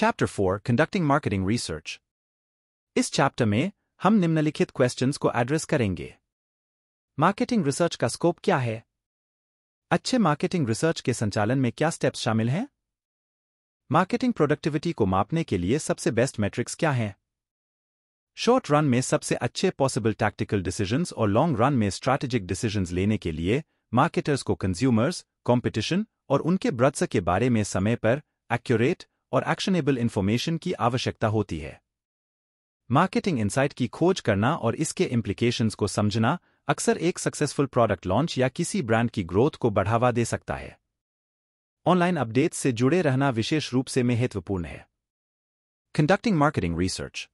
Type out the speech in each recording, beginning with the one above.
Chapter four conducting marketing research इस chapter में हम निम्नलिखित क्वेश्चंस को एड्रेस करेंगे मार्केटिंग रिसर्च का स्कोप क्या है अच्छे मार्केटिंग रिसर्च के संचालन में क्या स्टेप्स शामिल हैं मार्केटिंग प्रोडक्टिविटी को मापने के लिए सबसे बेस्ट मैट्रिक्स क्या हैं शॉर्ट रन में सबसे अच्छे पॉसिबल टैक्टिकल डिसीजंस और लॉन्ग रन में स्ट्रैटेजिक डिसीजंस लेने के लिए मार्केटर्स को कंज्यूमर्स कंपटीशन और उनके ब्रद्स के बारे में समय पर एक्यूरेट और एक्शनेबल इन्फॉर्मेशन की आवश्यकता होती है मार्केटिंग इंसाइट की खोज करना और इसके इम्प्लीकेशंस को समझना अक्सर एक सक्सेसफुल प्रोडक्ट लॉन्च या किसी ब्रांड की ग्रोथ को बढ़ावा दे सकता है ऑनलाइन अपडेट्स से जुड़े रहना विशेष रूप से महत्वपूर्ण है कंडक्टिंग मार्केटिंग रिसर्च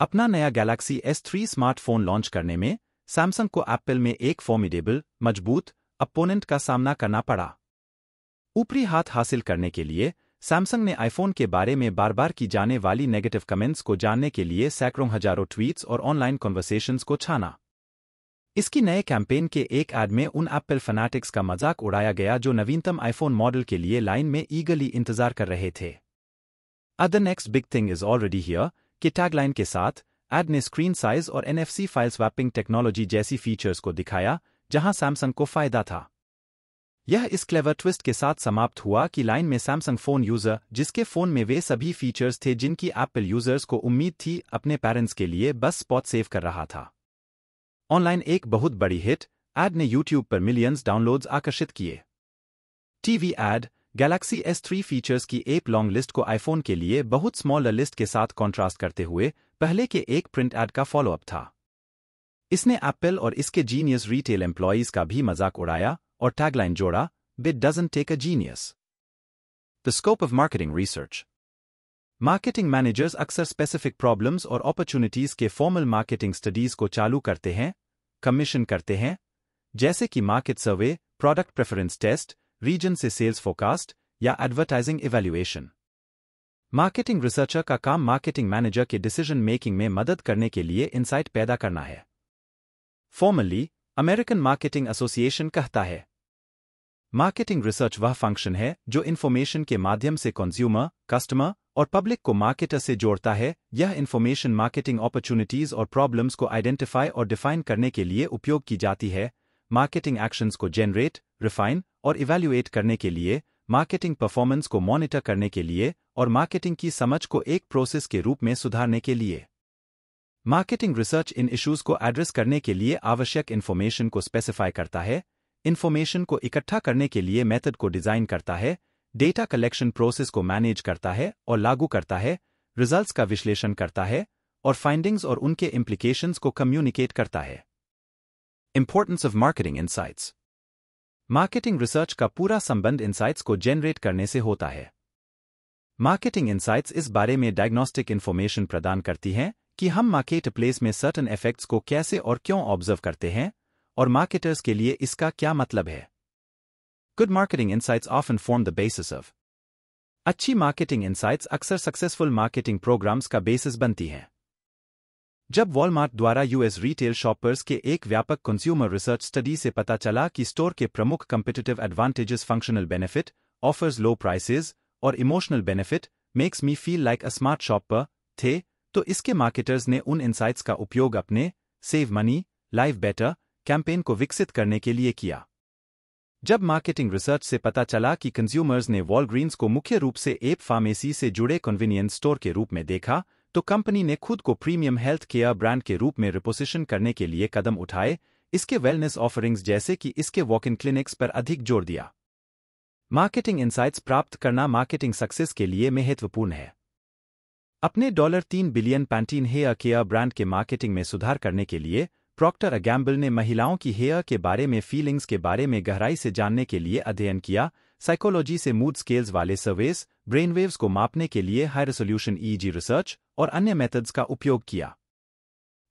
अपना नया Galaxy S three smartphone launch करने में सैमसंग को एप्पल में एक फॉर्मिडेबल मजबूत अपोनेंट का सामना करना पड़ा ऊपरी हाथ हासिल करने के लिए सैमसंग ने आईफोन के बारे में बार बार की जाने वाली नेगेटिव कमेंट्स को जानने के लिए सैकड़ों हजारों ट्वीट्स और ऑनलाइन कॉन्वर्सेशंस को छाना इसकी नए कैंपेन के एक ऐड में उन एप्पल फनाटिक्स का मजाक उड़ाया गया जो नवीनतम आईफोन मॉडल के लिए लाइन में ईगली इंतजार कर रहे थे the next big thing is already here कि टैगलाइन के साथ एड ने स्क्रीन साइज और एनएफसी फाइल स्वैपिंग टेक्नोलॉजी जैसी फीचर्स को दिखाया जहां सैमसंग को फायदा था यह इस क्लेवर ट्विस्ट के साथ समाप्त हुआ कि लाइन में सैमसंग फोन यूजर जिसके फोन में वे सभी फीचर्स थे जिनकी एप्पल यूजर्स को उम्मीद थी अपने पेरेंट्स के लिए बस स्पॉट सेव कर रहा था ऑनलाइन एक बहुत बड़ी हिट एड ने यूट्यूब पर मिलियंस डाउनलोड्स आकर्षित किए TV ad Galaxy S three features की एक लॉन्ग लिस्ट को आईफोन के लिए बहुत स्मॉलर लिस्ट के साथ कॉन्ट्रास्ट करते हुए पहले के एक प्रिंट एड का फॉलोअप था इसने एप्पल और इसके जीनियस रिटेल एम्प्लॉयज़ का भी मजाक उड़ाया or tagline जोड़ा but it doesn't take a genius. The scope of marketing research. Marketing managers अक्सर स्पेसिफिक प्रॉब्लम्स और अपॉर्चुनिटीज के फॉर्मल मार्केटिंग स्टडीज को चालू करते हैं कमीशन करते हैं जैसे कि market survey product preference test region से सेल्स फोकास्ट या एडवर्टाइजिंग इवेल्यूएशन मार्केटिंग रिसर्चर का काम मार्केटिंग मैनेजर के डिसीजन मेकिंग में मदद करने के लिए इंसाइट पैदा करना है फॉर्मली अमेरिकन मार्केटिंग एसोसिएशन कहता है मार्केटिंग रिसर्च वह फंक्शन है जो इन्फॉर्मेशन के माध्यम से कंज्यूमर कस्टमर और पब्लिक को मार्केटर से जोड़ता है यह इन्फॉर्मेशन मार्केटिंग अपॉर्चुनिटीज और प्रॉब्लम्स को आइडेंटिफाई और डिफाइन करने के लिए उपयोग की जाती है मार्केटिंग एक्शंस को जेनरेट रिफाइन और इवेल्युएट करने के लिए मार्केटिंग परफॉर्मेंस को मॉनिटर करने के लिए और मार्केटिंग की समझ को एक प्रोसेस के रूप में सुधारने के लिए मार्केटिंग रिसर्च इन इश्यूज को एड्रेस करने के लिए आवश्यक इन्फॉर्मेशन को स्पेसिफाई करता है इन्फॉर्मेशन को इकट्ठा करने के लिए मेथड को डिजाइन करता है डेटा कलेक्शन प्रोसेस को मैनेज करता है और लागू करता है रिजल्ट्स का विश्लेषण करता है और फाइंडिंग्स और उनके इम्प्लीकेशंस को कम्युनिकेट करता है importance of marketing insights marketing research का पूरा संबंध इंसाइट्स को जेनरेट करने से होता है मार्केटिंग इंसाइट्स इस बारे में डायग्नोस्टिक इन्फॉर्मेशन प्रदान करती हैं कि हम मार्केट प्लेस में सर्टन इफेक्ट्स को कैसे और क्यों ऑब्जर्व करते हैं और मार्केटर्स के लिए इसका क्या मतलब है good marketing of often form the basis of अच्छी मार्केटिंग इनसाइट्स अक्सर सक्सेसफुल मार्केटिंग प्रोग्राम्स का बेसिस बनती हैं जब वॉलमार्ट द्वारा यूएस रिटेल शॉपर्स के एक व्यापक कंज्यूमर रिसर्च स्टडी से पता चला कि स्टोर के प्रमुख competitive advantages functional benefit offers low prices और emotional benefit makes me feel like a smart shopper थे तो इसके मार्केटर्स ने उन इंसाइट्स का उपयोग अपने save money live better campaign को विकसित करने के लिए किया जब मार्केटिंग रिसर्च से पता चला कि कंज्यूमर्स ने वॉलग्रीन्स को मुख्य रूप से एप फार्मेसी से जुड़े कन्वीनियंस स्टोर के रूप में देखा तो कंपनी ने खुद को प्रीमियम हेल्थ केयर ब्रांड के रूप में रिपोजिशन करने के लिए कदम उठाए इसके वेलनेस ऑफरिंग्स जैसे कि इसके वॉक इन क्लिनिक्स पर अधिक जोर दिया मार्केटिंग इंसाइट्स प्राप्त करना मार्केटिंग सक्सेस के लिए महत्वपूर्ण है अपने डॉलर तीन billion Pantene hair care brand के मार्केटिंग में सुधार करने के लिए प्रॉक्टर अगैम्बल ने महिलाओं की हेयर के बारे में फीलिंग्स के बारे में गहराई से जानने के लिए अध्ययन किया साइकोलॉजी से मूड स्केल्स वाले सर्वेस ब्रेनवेव्स को मापने के लिए हाई रेसोल्यूशन ईजी रिसर्च और अन्य मेथड्स का उपयोग किया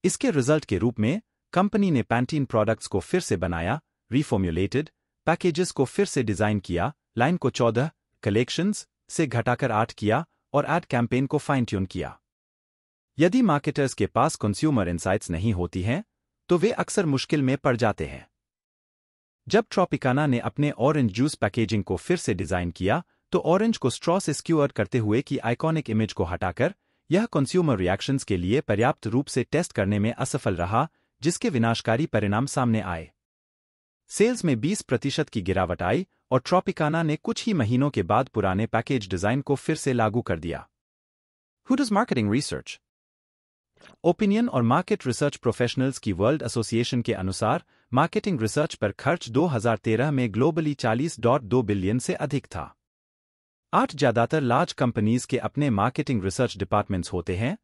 इसके रिजल्ट के रूप में कंपनी ने पैंटीन प्रोडक्ट्स को फिर से बनाया रिफॉर्म्यूलेटेड पैकेजेस को फिर से डिजाइन किया लाइन को चौदह कलेक्शंस से घटाकर आठ किया और एड कैंपेन को फाइन ट्यून किया यदि मार्केटर्स के पास कंज्यूमर इंसाइट्स नहीं होती हैं तो वे अक्सर मुश्किल में पड़ जाते हैं जब ट्रॉपिकाना ने अपने ऑरेंज जूस पैकेजिंग को फिर से डिजाइन किया तो ऑरेंज को स्ट्रॉ से स्क्यूअर करते हुए कि आइकॉनिक इमेज को हटाकर यह कंज्यूमर रिएक्शंस के लिए पर्याप्त रूप से टेस्ट करने में असफल रहा जिसके विनाशकारी परिणाम सामने आए सेल्स में 20 प्रतिशत की गिरावट आई और ट्रॉपिकाना ने कुछ ही महीनों के बाद पुराने पैकेज डिजाइन को फिर से लागू कर दिया Who does marketing ओपिनियन और मार्केट रिसर्च प्रोफेशनल्स की वर्ल्ड एसोसिएशन के अनुसार मार्केटिंग रिसर्च पर खर्च 2013 में ग्लोबली 40.2 बिलियन से अधिक था आठ ज्यादातर लार्ज कंपनीज के अपने मार्केटिंग रिसर्च डिपार्टमेंट्स होते हैं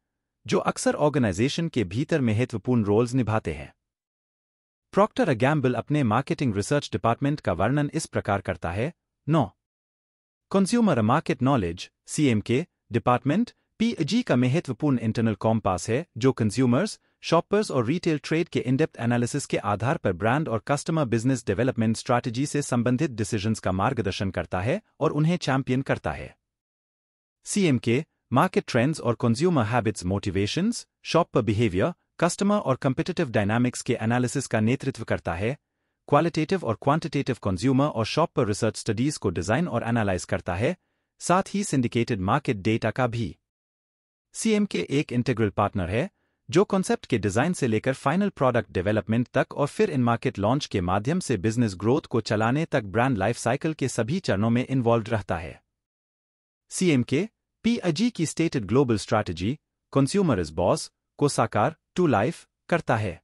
जो अक्सर ऑर्गेनाइजेशन के भीतर महत्वपूर्ण रोल्स निभाते हैं प्रॉक्टर अगैम्बल अपने मार्केटिंग रिसर्च डिपार्टमेंट का वर्णन इस प्रकार करता है नौ consumer market knowledge CMK department PG का महत्वपूर्ण इंटरनल कॉम्पास है जो कंज्यूमर्स शॉपर्स और रिटेल ट्रेड के इनडेप्थ एनालिसिस के आधार पर ब्रांड और कस्टमर बिजनेस डेवलपमेंट स्ट्रैटेजी से संबंधित डिसीजंस का मार्गदर्शन करता है और उन्हें चैंपियन करता है सीएमके मार्केट ट्रेंड्स और consumer habits motivations shopper behaviour customer और कंपिटेटिव डायनामिक्स के एनालिसिस का नेतृत्व करता है क्वालिटेटिव और क्वांटिटेटिव कंज्यूमर और शॉपर रिसर्च स्टडीज को डिजाइन और एनालाइज करता है साथ ही सिंडिकेटेड मार्केट डेटा का भी सीएम के एक इंटेग्रल पार्टनर है जो कॉन्सेप्ट के डिजाइन से लेकर फाइनल प्रोडक्ट डेवलपमेंट तक और फिर इन मार्केट लॉन्च के माध्यम से बिजनेस ग्रोथ को चलाने तक ब्रांड लाइफ साइकिल के सभी चरणों में इन्वॉल्व रहता है सीएम के पीएजी की stated global strategy consumer is boss को साकार टू लाइफ करता है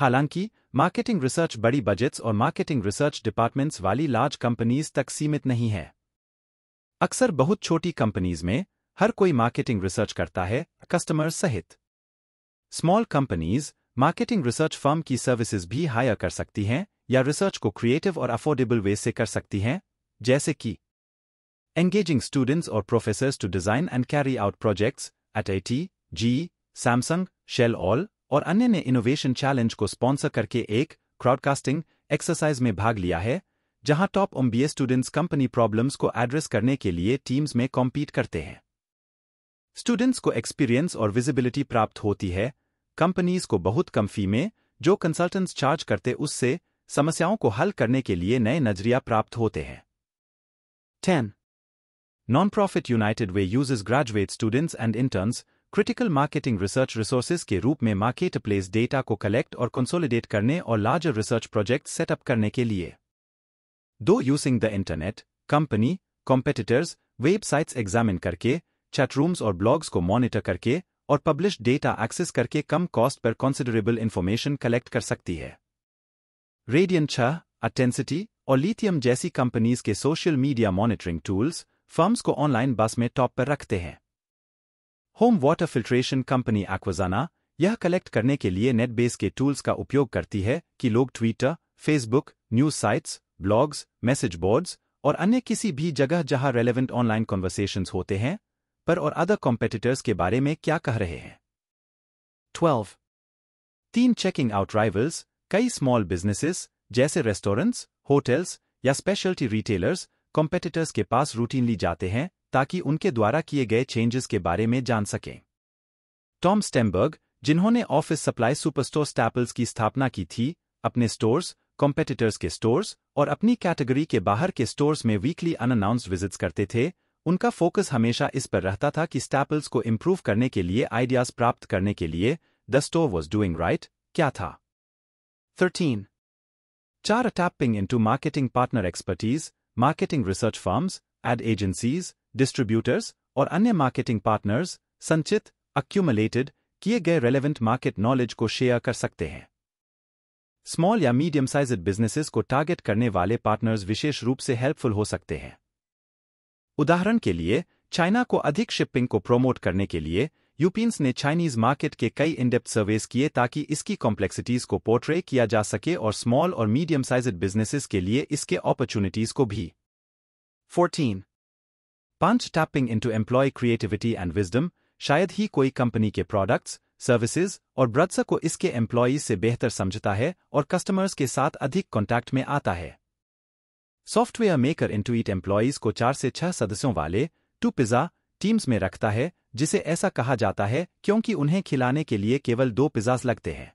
हालांकि मार्केटिंग रिसर्च बड़ी बजट्स और मार्केटिंग रिसर्च डिपार्टमेंट्स वाली लार्ज कंपनीज तक सीमित नहीं है अक्सर बहुत छोटी कंपनीज में हर कोई मार्केटिंग रिसर्च करता है कस्टमर सहित small companies marketing research firm की सर्विसेज भी हायर कर सकती हैं या रिसर्च को क्रिएटिव और अफोर्डेबल वे से कर सकती हैं जैसे कि स्टूडेंट्स और professors to design and carry out projects at I T G Samsung Shell all और अन्य ने इनोवेशन चैलेंज को स्पॉन्सर करके एक क्राउडकास्टिंग एक्सरसाइज में भाग लिया है जहां top MBA students company problems को एड्रेस करने के लिए टीम्स में कॉम्पीट करते हैं स्टूडेंट्स को एक्सपीरियंस और विजिबिलिटी प्राप्त होती है कंपनीज को बहुत कम फी में जो कंसल्टेंट्स चार्ज करते उससे समस्याओं को हल करने के लिए नए नजरिया प्राप्त होते हैं ten non profit United Way uses graduate students and interns critical marketing research resources के रूप में मार्केट प्लेस डेटा को कलेक्ट और कंसोलिडेट करने और लार्जर रिसर्च प्रोजेक्ट सेटअप करने के लिए दो using the internet company competitors websites examine करके चैटरूम्स और ब्लॉग्स को मॉनिटर करके और पब्लिश डेटा एक्सेस करके कम कॉस्ट पर कॉन्सिडरेबल इन्फॉर्मेशन कलेक्ट कर सकती है रेडियन छह अटेंसिटी और लिथियम जैसी कंपनीज के social media monitoring tools firms को ऑनलाइन बस में टॉप पर रखते हैं home water filtration company Aquasana यह कलेक्ट करने के लिए नेटबेस के टूल्स का उपयोग करती है कि लोग Twitter Facebook news sites blogs message boards और अन्य किसी भी जगह जहां रेलेवेंट ऑनलाइन कॉन्वर्सेशन होते हैं पर और अदर कॉम्पिटिटर्स के बारे में क्या कह रहे हैं ट्वेल्व तीन चेकिंग आउट राइवल्स कई स्मॉल बिजनेसेस जैसे रेस्टोरेंट्स होटल्स या स्पेशलिटी रिटेलर्स कॉम्पिटिटर्स के पास रूटीनली जाते हैं ताकि उनके द्वारा किए गए चेंजेस के बारे में जान सकें टॉम स्टेमबर्ग जिन्होंने ऑफिस सप्लाई सुपरस्टोर स्टैपल्स की स्थापना की थी अपने स्टोर्स कॉम्पिटिटर्स के स्टोर्स और अपनी कैटेगरी के बाहर के स्टोर्स में वीकली अनअनाउंस्ड विजिट्स करते थे उनका फोकस हमेशा इस पर रहता था कि स्टैपल्स को इम्प्रूव करने के लिए आइडियाज प्राप्त करने के लिए the stove was doing right क्या था थर्टीन चार tapping into marketing partner expertise marketing research firms ad agencies distributors और अन्य मार्केटिंग पार्टनर्स संचित अक्यूमलेटेड किए गए रेलेवेंट मार्केट नॉलेज को शेयर कर सकते हैं स्मॉल या मीडियम साइज बिजनेसेस को टारगेट करने वाले पार्टनर्स विशेष रूप से हेल्पफुल हो सकते हैं उदाहरण के लिए चाइना को अधिक शिपिंग को प्रोमोट करने के लिए यूपीन्स ने चाइनीज मार्केट के कई इनडेप्थ सर्वेस किए ताकि इसकी कॉम्प्लेक्सिटीज को पोर्ट्रे किया जा सके और स्मॉल और मीडियम साइज बिजनेसेस के लिए इसके अपॉर्चुनिटीज को भी 14. पांच tapping into employee creativity and wisdom शायद ही कोई कंपनी के प्रोडक्ट्स सर्विसेज और ब्रद्स को इसके एम्प्लॉयज से बेहतर समझता है और कस्टमर्स के साथ अधिक कॉन्टैक्ट में आता है सॉफ्टवेयर मेकर इंटुईट एम्प्लॉयज़ को चार से छह सदस्यों वाले टू पिज़्ज़ा टीम्स में रखता है जिसे ऐसा कहा जाता है क्योंकि उन्हें खिलाने के लिए केवल दो पिज्जाज लगते हैं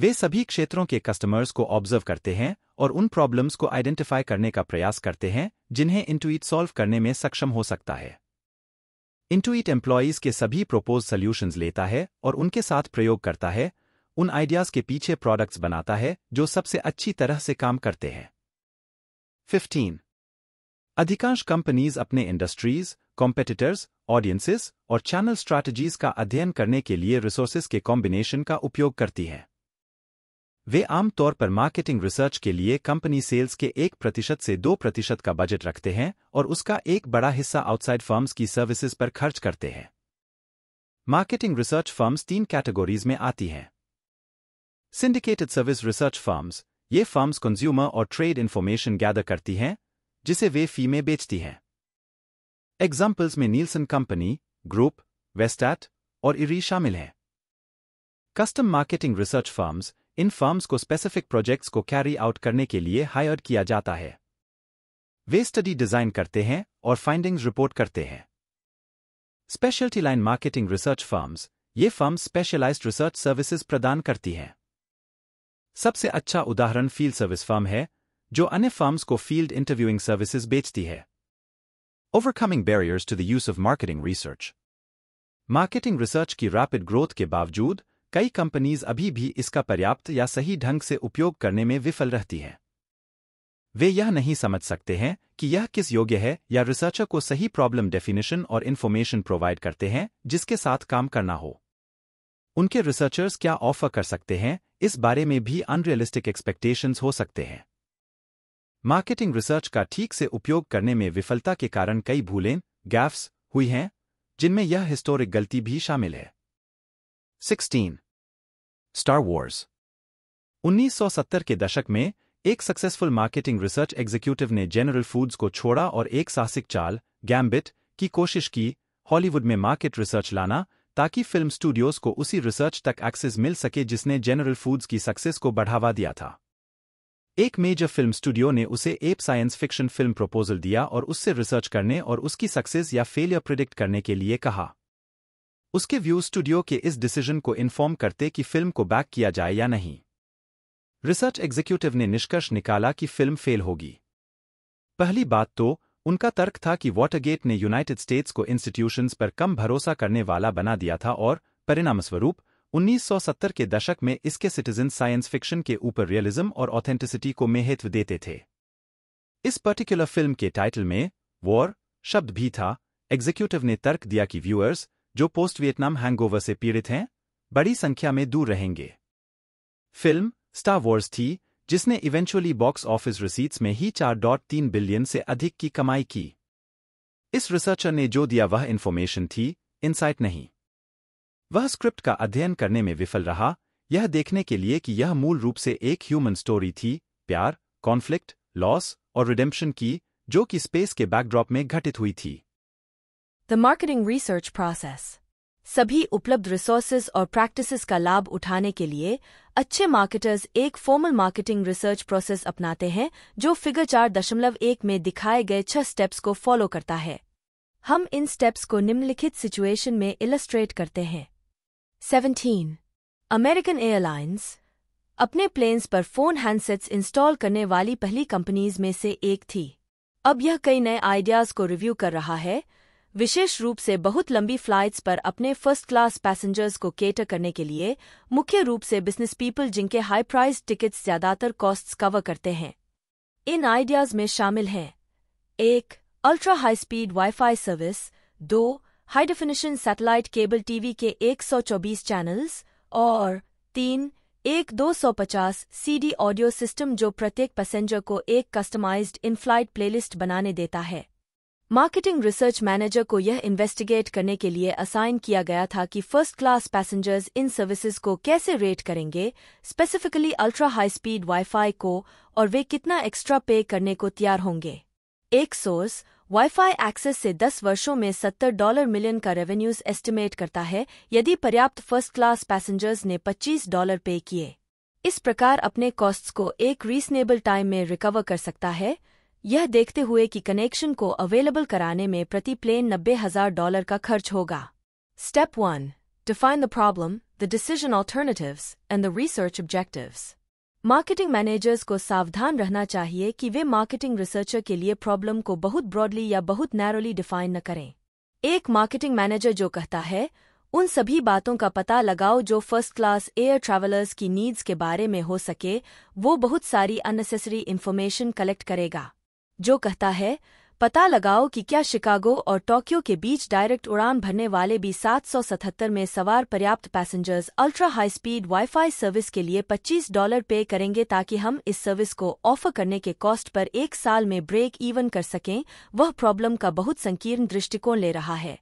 वे सभी क्षेत्रों के कस्टमर्स को ऑब्जर्व करते हैं और उन प्रॉब्लम्स को आइडेंटिफाई करने का प्रयास करते हैं जिन्हें इंटुइट सॉल्व करने में सक्षम हो सकता है इंटुइट एम्प्लॉयज़ के सभी प्रोपोज सोल्यूशंस लेता है और उनके साथ प्रयोग करता है उन आइडियाज़ के पीछे प्रोडक्ट्स बनाता है जो सबसे अच्छी तरह से काम करते हैं 15. अधिकांश कंपनीज अपने इंडस्ट्रीज कॉम्पिटिटर्स ऑडियंसेस और चैनल स्ट्रैटेजीज का अध्ययन करने के लिए रिसोर्सेज के कॉम्बिनेशन का उपयोग करती है वे आमतौर पर मार्केटिंग रिसर्च के लिए कंपनी सेल्स के एक प्रतिशत से दो प्रतिशत का बजट रखते हैं और उसका एक बड़ा हिस्सा आउटसाइड फर्म्स की सर्विसेज पर खर्च करते हैं मार्केटिंग रिसर्च फर्म्स तीन कैटेगरीज में आती हैं सिंडिकेटेड सर्विस रिसर्च फर्म्स ये फर्म्स कंज्यूमर और ट्रेड इन्फॉर्मेशन गैदर करती हैं जिसे वे फी में बेचती हैं एग्जाम्पल्स में नीलसन कंपनी ग्रुप वेस्टैट और इरी शामिल हैं कस्टम मार्केटिंग रिसर्च फर्म्स इन फर्म्स को स्पेसिफिक प्रोजेक्ट्स को कैरी आउट करने के लिए हायर किया जाता है वे स्टडी डिजाइन करते हैं और फाइंडिंग्स रिपोर्ट करते हैं specialty line marketing research firms ये फर्म्स स्पेशलाइज्ड रिसर्च सर्विसेज प्रदान करती हैं सबसे अच्छा उदाहरण फील्ड सर्विस फर्म है जो अन्य फर्म्स को फील्ड इंटरव्यूइंग सर्विसेज बेचती है overcoming barriers to the use of marketing research marketing research की रैपिड ग्रोथ के बावजूद कई कंपनीज अभी भी इसका पर्याप्त या सही ढंग से उपयोग करने में विफल रहती हैं वे यह नहीं समझ सकते हैं कि यह किस योग्य है या रिसर्चर को सही प्रॉब्लम डेफिनेशन और इन्फॉर्मेशन प्रोवाइड करते हैं जिसके साथ काम करना हो उनके रिसर्चर्स क्या ऑफर कर सकते हैं इस बारे में भी अनरियलिस्टिक एक्सपेक्टेशंस हो सकते हैं मार्केटिंग रिसर्च का ठीक से उपयोग करने में विफलता के कारण कई भूलें गैफ्स हुई हैं जिनमें यह हिस्टोरिक गलती भी शामिल है 16. स्टार वॉर्स 1970 के दशक में एक सक्सेसफुल मार्केटिंग रिसर्च एग्जीक्यूटिव ने जनरल फूड्स को छोड़ा और एक साहसिक चाल गैम्बिट की कोशिश की हॉलीवुड में मार्केट रिसर्च लाना ताकि फिल्म स्टूडियोज को उसी रिसर्च तक एक्सेस मिल सके जिसने जनरल फूड्स की सक्सेस को बढ़ावा दिया था एक मेजर फिल्म स्टूडियो ने उसे ape science fiction film proposal दिया और उससे रिसर्च करने और उसकी सक्सेस या फेलियर प्रिडिक्ट करने के लिए कहा उसके व्यू स्टूडियो के इस डिसीजन को इन्फॉर्म करते कि फिल्म को बैक किया जाए या नहीं रिसर्च एग्जीक्यूटिव ने निष्कर्ष निकाला कि फिल्म फेल होगी पहली बात तो उनका तर्क था कि वाटरगेट ने यूनाइटेड स्टेट्स को इंस्टीट्यूशंस पर कम भरोसा करने वाला बना दिया था और परिणामस्वरूप 1970 के दशक में इसके सिटीजन साइंस फिक्शन के ऊपर रियलिज्म और ऑथेंटिसिटी को महत्व देते थे इस पर्टिकुलर फिल्म के टाइटल में वॉर शब्द भी था एग्जीक्यूटिव ने तर्क दिया कि व्यूअर्स जो पोस्ट वियतनाम हैंगओवर से पीड़ित हैं बड़ी संख्या में दूर रहेंगे फिल्म स्टार वॉर्स थी जिसने इवेंचुअली बॉक्स ऑफिस रिसीट्स में ही 4.3 बिलियन से अधिक की कमाई की इस रिसर्चर ने जो दिया वह इन्फॉर्मेशन थी इनसाइट नहीं वह स्क्रिप्ट का अध्ययन करने में विफल रहा यह देखने के लिए कि यह मूल रूप से एक ह्यूमन स्टोरी थी प्यार कॉन्फ्लिक्ट लॉस और रिडेम्पशन की जो कि स्पेस के बैकड्रॉप में घटित हुई थी द मार्केटिंग रिसर्च प्रोसेस सभी उपलब्ध रिसोर्सेज और प्रैक्टिसेस का लाभ उठाने के लिए अच्छे मार्केटर्स एक फॉर्मल मार्केटिंग रिसर्च प्रोसेस अपनाते हैं जो फिगर चार दशमलव एक में दिखाए गए छह स्टेप्स को फॉलो करता है हम इन स्टेप्स को निम्नलिखित सिचुएशन में इलस्ट्रेट करते हैं सेवनटीन अमेरिकन एयरलाइंस अपने प्लेन्स पर फोन हैंडसेट्स इंस्टॉल करने वाली पहली कंपनीज में से एक थी अब यह कई नए आइडियाज़ को रिव्यू कर रहा है विशेष रूप से बहुत लंबी फ्लाइट्स पर अपने फर्स्ट क्लास पैसेंजर्स को केटर करने के लिए मुख्य रूप से बिजनेस पीपल जिनके हाई प्राइस टिकट्स ज्यादातर कॉस्ट्स कवर करते हैं इन आइडियाज में शामिल हैं एक ultra high speed wifi service दो high definition satellite cable TV के 124 चैनल्स और तीन एक 250 सीडी ऑडियो सिस्टम जो प्रत्येक पैसेंजर को एक कस्टमाइज्ड इन फ्लाइट प्लेलिस्ट बनाने देता है मार्केटिंग रिसर्च मैनेजर को यह इन्वेस्टिगेट करने के लिए असाइन किया गया था कि फर्स्ट क्लास पैसेंजर्स इन सर्विसेज को कैसे रेट करेंगे specifically ultra high speed wifi को और वे कितना एक्स्ट्रा पे करने को तैयार होंगे एक सोर्स वाईफाई एक्सेस से 10 वर्षों में 70 डॉलर मिलियन का रेवेन्यूज एस्टिमेट करता है यदि पर्याप्त फर्स्ट क्लास पैसेंजर्स ने 25 डॉलर पे किए इस प्रकार अपने कॉस्ट्स को एक रीजनेबल टाइम में रिकवर कर सकता है यह देखते हुए कि कनेक्शन को अवेलेबल कराने में प्रति प्लेन नब्बे हजार डॉलर का खर्च होगा step one define the problem the decision alternatives and the research objectives marketing managers को सावधान रहना चाहिए कि वे मार्केटिंग रिसर्चर के लिए प्रॉब्लम को बहुत ब्रॉडली या बहुत नैरोली डिफाइन न करें एक मार्केटिंग मैनेजर जो कहता है उन सभी बातों का पता लगाओ जो फर्स्ट क्लास एयर ट्रैवलर्स की नीड्स के बारे में हो सके वो बहुत सारी अननेसेसरी इन्फॉर्मेशन कलेक्ट करेगा जो कहता है पता लगाओ कि क्या शिकागो और टोक्यो के बीच डायरेक्ट उड़ान भरने वाले सौ 777 में सवार पर्याप्त passengers ultra high speed wifi service के लिए 25 डॉलर पे करेंगे ताकि हम इस सर्विस को ऑफर करने के कॉस्ट पर एक साल में ब्रेक इवन कर सकें वह प्रॉब्लम का बहुत संकीर्ण दृष्टिकोण ले रहा है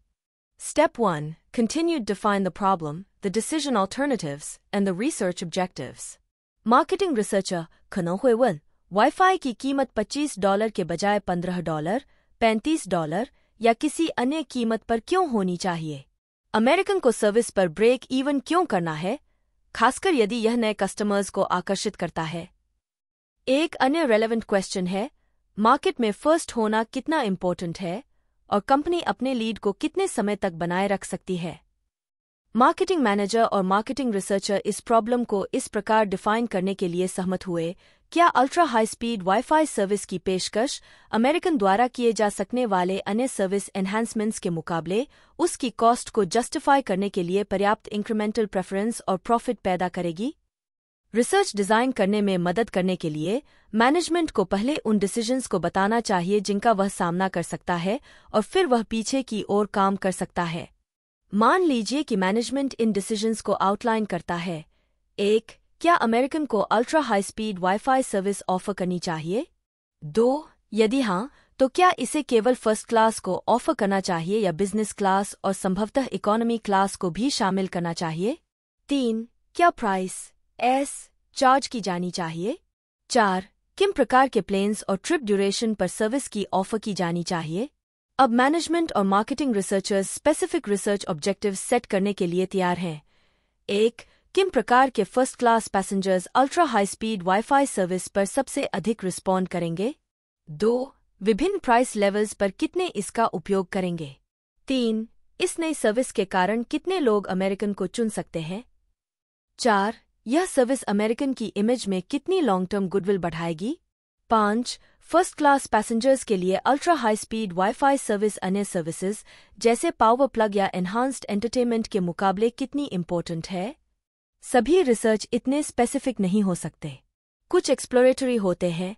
step one continue define the problem the decision decision and the research research marketing researcher खनो 可能会问 वाईफाई की कीमत 25 डॉलर के बजाय 15 डॉलर 35 डॉलर या किसी अन्य कीमत पर क्यों होनी चाहिए अमेरिकन को सर्विस पर ब्रेक इवन क्यों करना है खासकर यदि यह नए कस्टमर्स को आकर्षित करता है एक अन्य रेलेवेंट क्वेश्चन है मार्केट में फर्स्ट होना कितना इम्पोर्टेंट है और कंपनी अपने लीड को कितने समय तक बनाए रख सकती है मार्केटिंग मैनेजर और मार्केटिंग रिसर्चर इस प्रॉब्लम को इस प्रकार डिफाइन करने के लिए सहमत हुए क्या ultra high speed wifi service की पेशकश अमेरिकन द्वारा किए जा सकने वाले अन्य सर्विस एनहेंसमेंट्स के मुकाबले उसकी कॉस्ट को जस्टिफाई करने के लिए पर्याप्त इंक्रीमेंटल प्रेफरेंस और प्रॉफिट पैदा करेगी रिसर्च डिजाइन करने में मदद करने के लिए मैनेजमेंट को पहले उन डिसीजंस को बताना चाहिए जिनका वह सामना कर सकता है और फिर वह पीछे की ओर काम कर सकता है मान लीजिए कि मैनेजमेंट इन डिसीजंस को आउटलाइन करता है एक क्या अमेरिकन को ultra high speed wifi service offer करनी चाहिए दो यदि हाँ तो क्या इसे केवल फर्स्ट क्लास को ऑफर करना चाहिए या बिजनेस क्लास और संभवतः इकोनॉमी क्लास को भी शामिल करना चाहिए तीन क्या प्राइस एस चार्ज की जानी चाहिए चार किन प्रकार के प्लेन्स और ट्रिप ड्यूरेशन पर सर्विस की ऑफर की जानी चाहिए अब मैनेजमेंट और marketing researchers specific research objective set करने के लिए तैयार हैं एक किम प्रकार के first class passengers ultra high speed wifi service पर सबसे अधिक रिस्पॉन्ड करेंगे दो विभिन्न प्राइस लेवल्स पर कितने इसका उपयोग करेंगे तीन इस नई सर्विस के कारण कितने लोग अमेरिकन को चुन सकते हैं चार यह सर्विस अमेरिकन की इमेज में कितनी लॉन्ग टर्म गुडविल बढ़ाएगी पांच फर्स्ट क्लास पैसेंजर्स के लिए ultra high speed wifi service अन्य सर्विसेज जैसे पावर प्लग या एनहांस्ड एंटरटेनमेंट के मुकाबले कितनी इम्पोर्टेंट है सभी रिसर्च इतने स्पेसिफिक नहीं हो सकते कुछ एक्सप्लोरेटरी होते हैं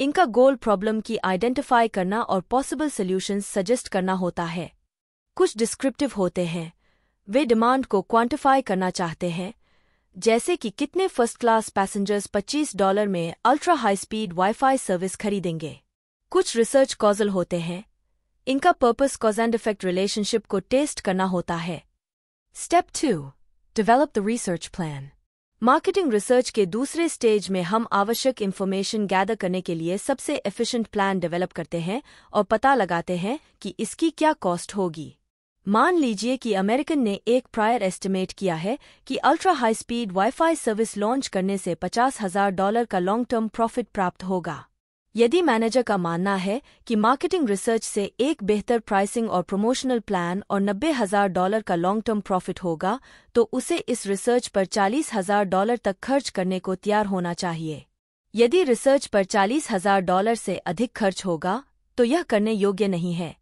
इनका गोल प्रॉब्लम की आइडेंटिफाई करना और पॉसिबल सॉल्यूशंस सजेस्ट करना होता है कुछ डिस्क्रिप्टिव होते हैं वे डिमांड को क्वांटिफाई करना चाहते हैं जैसे कि कितने फर्स्ट क्लास पैसेंजर्स 25 डॉलर में ultra high speed wifi service खरीदेंगे कुछ रिसर्च कॉजल होते हैं इनका purpose cause and effect relationship को टेस्ट करना होता है step two develop the research plan marketing research के दूसरे स्टेज में हम आवश्यक इन्फॉर्मेशन गैदर करने के लिए सबसे एफिशिएंट प्लान डेवलप करते हैं और पता लगाते हैं कि इसकी क्या कॉस्ट होगी मान लीजिए कि अमेरिकन ने एक प्रायर एस्टिमेट किया है कि ultra high speed wifi service launch करने से पचास हजार डॉलर का लॉन्ग टर्म प्रॉफिट प्राप्त होगा यदि मैनेजर का मानना है कि मार्केटिंग रिसर्च से एक बेहतर प्राइसिंग और प्रमोशनल प्लान और नब्बे हजार डॉलर का लॉन्ग टर्म प्रॉफिट होगा तो उसे इस रिसर्च पर चालीस हजार डॉलर तक खर्च करने को तैयार होना चाहिए यदि रिसर्च पर चालीस हजार डॉलर से अधिक खर्च होगा तो यह करने योग्य नहीं है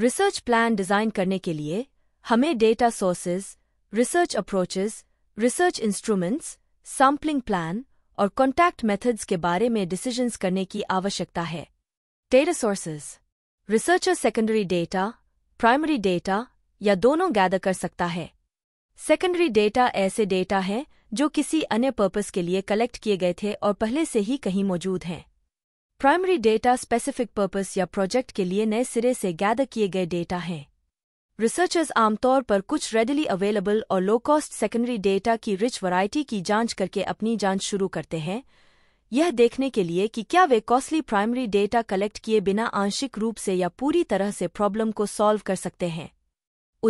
रिसर्च प्लान डिजाइन करने के लिए हमें data sources research approaches research instruments sampling plan और कॉन्टैक्ट मेथड्स के बारे में डिसीजंस करने की आवश्यकता है data sources researcher secondary data primary data या दोनों गैदर कर सकता है सेकेंडरी डेटा ऐसे डेटा हैं जो किसी अन्य पर्पस के लिए कलेक्ट किए गए थे और पहले से ही कहीं मौजूद हैं प्राइमरी डेटा स्पेसिफिक पर्पस या प्रोजेक्ट के लिए नए सिरे से गैदर किए गए डेटा हैं रिसर्चर्स आमतौर पर कुछ रेडिली अवेलेबल और लो कॉस्ट सेकेंडरी डेटा की रिच वैरायटी की जांच करके अपनी जांच शुरू करते हैं यह देखने के लिए कि क्या वे कॉस्टली प्राइमरी डेटा कलेक्ट किए बिना आंशिक रूप से या पूरी तरह से प्रॉब्लम को सॉल्व कर सकते हैं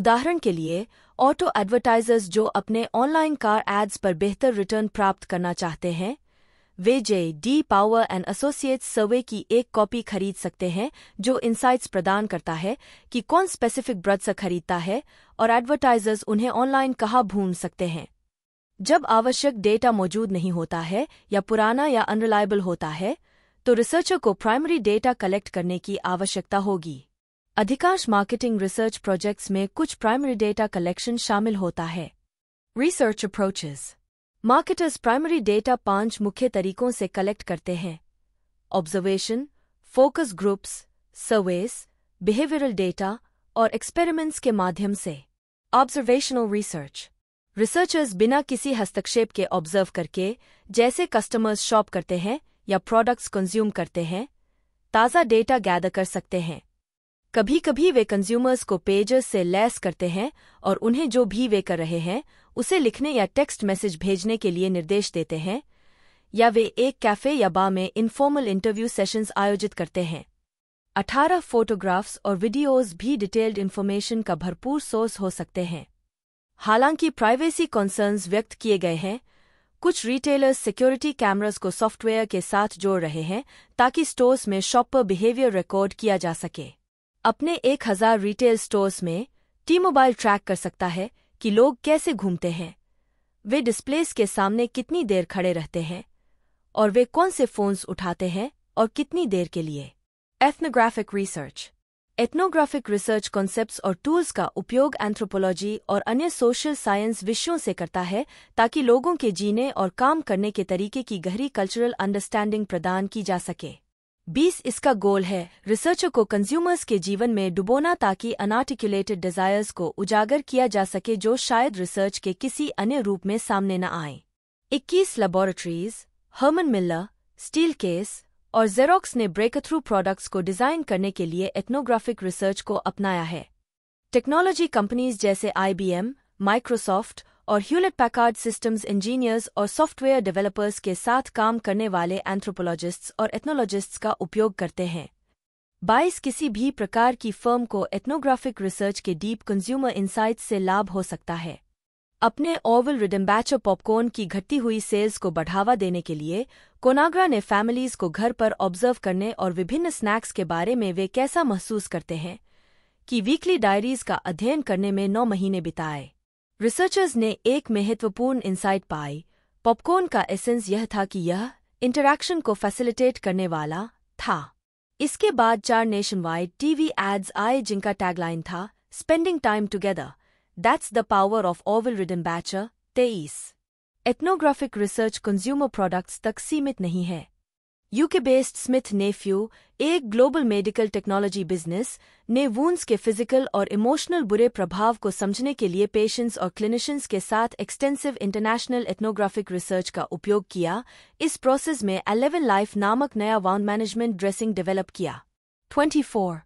उदाहरण के लिए ऑटो एडवर्टाइजर्स जो अपने ऑनलाइन कार एड्स पर बेहतर रिटर्न प्राप्त करना चाहते हैं वे J D Power and Associates survey की एक कॉपी खरीद सकते हैं जो इंसाइट्स प्रदान करता है कि कौन स्पेसिफिक ब्रद्स खरीदता है और एडवर्टाइजर्स उन्हें ऑनलाइन कहाँ भूम सकते हैं जब आवश्यक डेटा मौजूद नहीं होता है या पुराना या अनरिलायबल होता है तो रिसर्चर को प्राइमरी डेटा कलेक्ट करने की आवश्यकता होगी अधिकांश मार्केटिंग रिसर्च प्रोजेक्ट्स में कुछ प्राइमरी डेटा कलेक्शन शामिल होता है research approaches marketers primary data पांच मुख्य तरीकों से कलेक्ट करते हैं observation focus groups surveys behavioural data और एक्सपेरिमेंट्स के माध्यम से ऑब्जर्वेशनल रिसर्च रिसर्चर्स बिना किसी हस्तक्षेप के ऑब्जर्व करके जैसे कस्टमर्स शॉप करते हैं या प्रोडक्ट्स कंज्यूम करते हैं ताज़ा डेटा गैदर कर सकते हैं कभी कभी वे कंज्यूमर्स को पेजर्स से लैस करते हैं और उन्हें जो भी वे कर रहे हैं उसे लिखने या टेक्स्ट मैसेज भेजने के लिए निर्देश देते हैं या वे एक कैफे या बा में इन्फॉर्मल इंटरव्यू सेशंस आयोजित करते हैं अठारह फोटोग्राफ्स और वीडियोस भी डिटेल्ड इन्फॉर्मेशन का भरपूर सोर्स हो सकते हैं हालांकि प्राइवेसी कॉन्सर्न्स व्यक्त किए गए हैं कुछ रिटेलर्स सिक्योरिटी कैमरास को सॉफ्टवेयर के साथ जोड़ रहे हैं ताकि स्टोर्स में शॉपर बिहेवियर रिकॉर्ड किया जा सके अपने 1000 रिटेल स्टोर्स में टी मोबाइल ट्रैक कर सकता है कि लोग कैसे घूमते हैं वे डिस्प्लेस के सामने कितनी देर खड़े रहते हैं और वे कौन से फोन्स उठाते हैं और कितनी देर के लिए ethnographic research ethnographic research concepts और टूल्स का उपयोग एंथ्रोपोलॉजी और अन्य सोशल साइंस विषयों से करता है ताकि लोगों के जीने और काम करने के तरीके की गहरी कल्चरल अंडरस्टैंडिंग प्रदान की जा सके बीस इसका गोल है रिसर्चों को कंज्यूमर्स के जीवन में डुबोना ताकि अनार्टिकुलेटेड डिजायर्स को उजागर किया जा सके जो शायद रिसर्च के किसी अन्य रूप में सामने न आए 21 laboratories Herman Miller Steelcase और जेरोक्स ने ब्रेक थ्रू प्रोडक्ट्स को डिजाइन करने के लिए एथनोग्राफिक रिसर्च को अपनाया है टेक्नोलॉजी कंपनीज जैसे आईबीएम, माइक्रोसॉफ्ट और ह्यूलेट पैकार्ड सिस्टम्स इंजीनियर्स और सॉफ्टवेयर डेवलपर्स के साथ काम करने वाले एंथ्रोपोलॉजिस्ट्स और एथनोलॉजिस्ट्स का उपयोग करते हैं बाईस किसी भी प्रकार की फर्म को एथनोग्राफिक रिसर्च के डीप कंज्यूमर इंसाइट से लाभ हो सकता है अपने ओवल रिडम्बैचो पॉपकॉर्न की घटती हुई सेल्स को बढ़ावा देने के लिए कोनाग्रा ने फैमिलीज को घर पर ऑब्जर्व करने और विभिन्न स्नैक्स के बारे में वे कैसा महसूस करते हैं कि वीकली डायरीज का अध्ययन करने में नौ महीने बिताए रिसर्चर्स ने एक महत्वपूर्ण इंसाइट पाई पॉपकॉर्न का एसेंस यह था कि यह इंटरैक्शन को फैसिलिटेट करने वाला था इसके बाद चार नेशन वाइड टीवी एड्स आए जिनका टैगलाइन था spending time together that's the power of Orville Redenbacher तेईस एथनोग्राफिक रिसर्च कंज्यूमर प्रोडक्ट्स तक सीमित नहीं है यूके बेस्ड स्मिथ नेफ्यू एक ग्लोबल मेडिकल टेक्नोलॉजी बिजनेस ने वूंस के फिजिकल और इमोशनल बुरे प्रभाव को समझने के लिए पेशेंट्स और क्लिनिशियंस के साथ एक्सटेंसिव इंटरनेशनल एथनोग्राफिक रिसर्च का उपयोग किया इस प्रोसेस में अलेवन लाइफ नामक नया वाउंड मैनेजमेंट ड्रेसिंग डेवलप किया 24.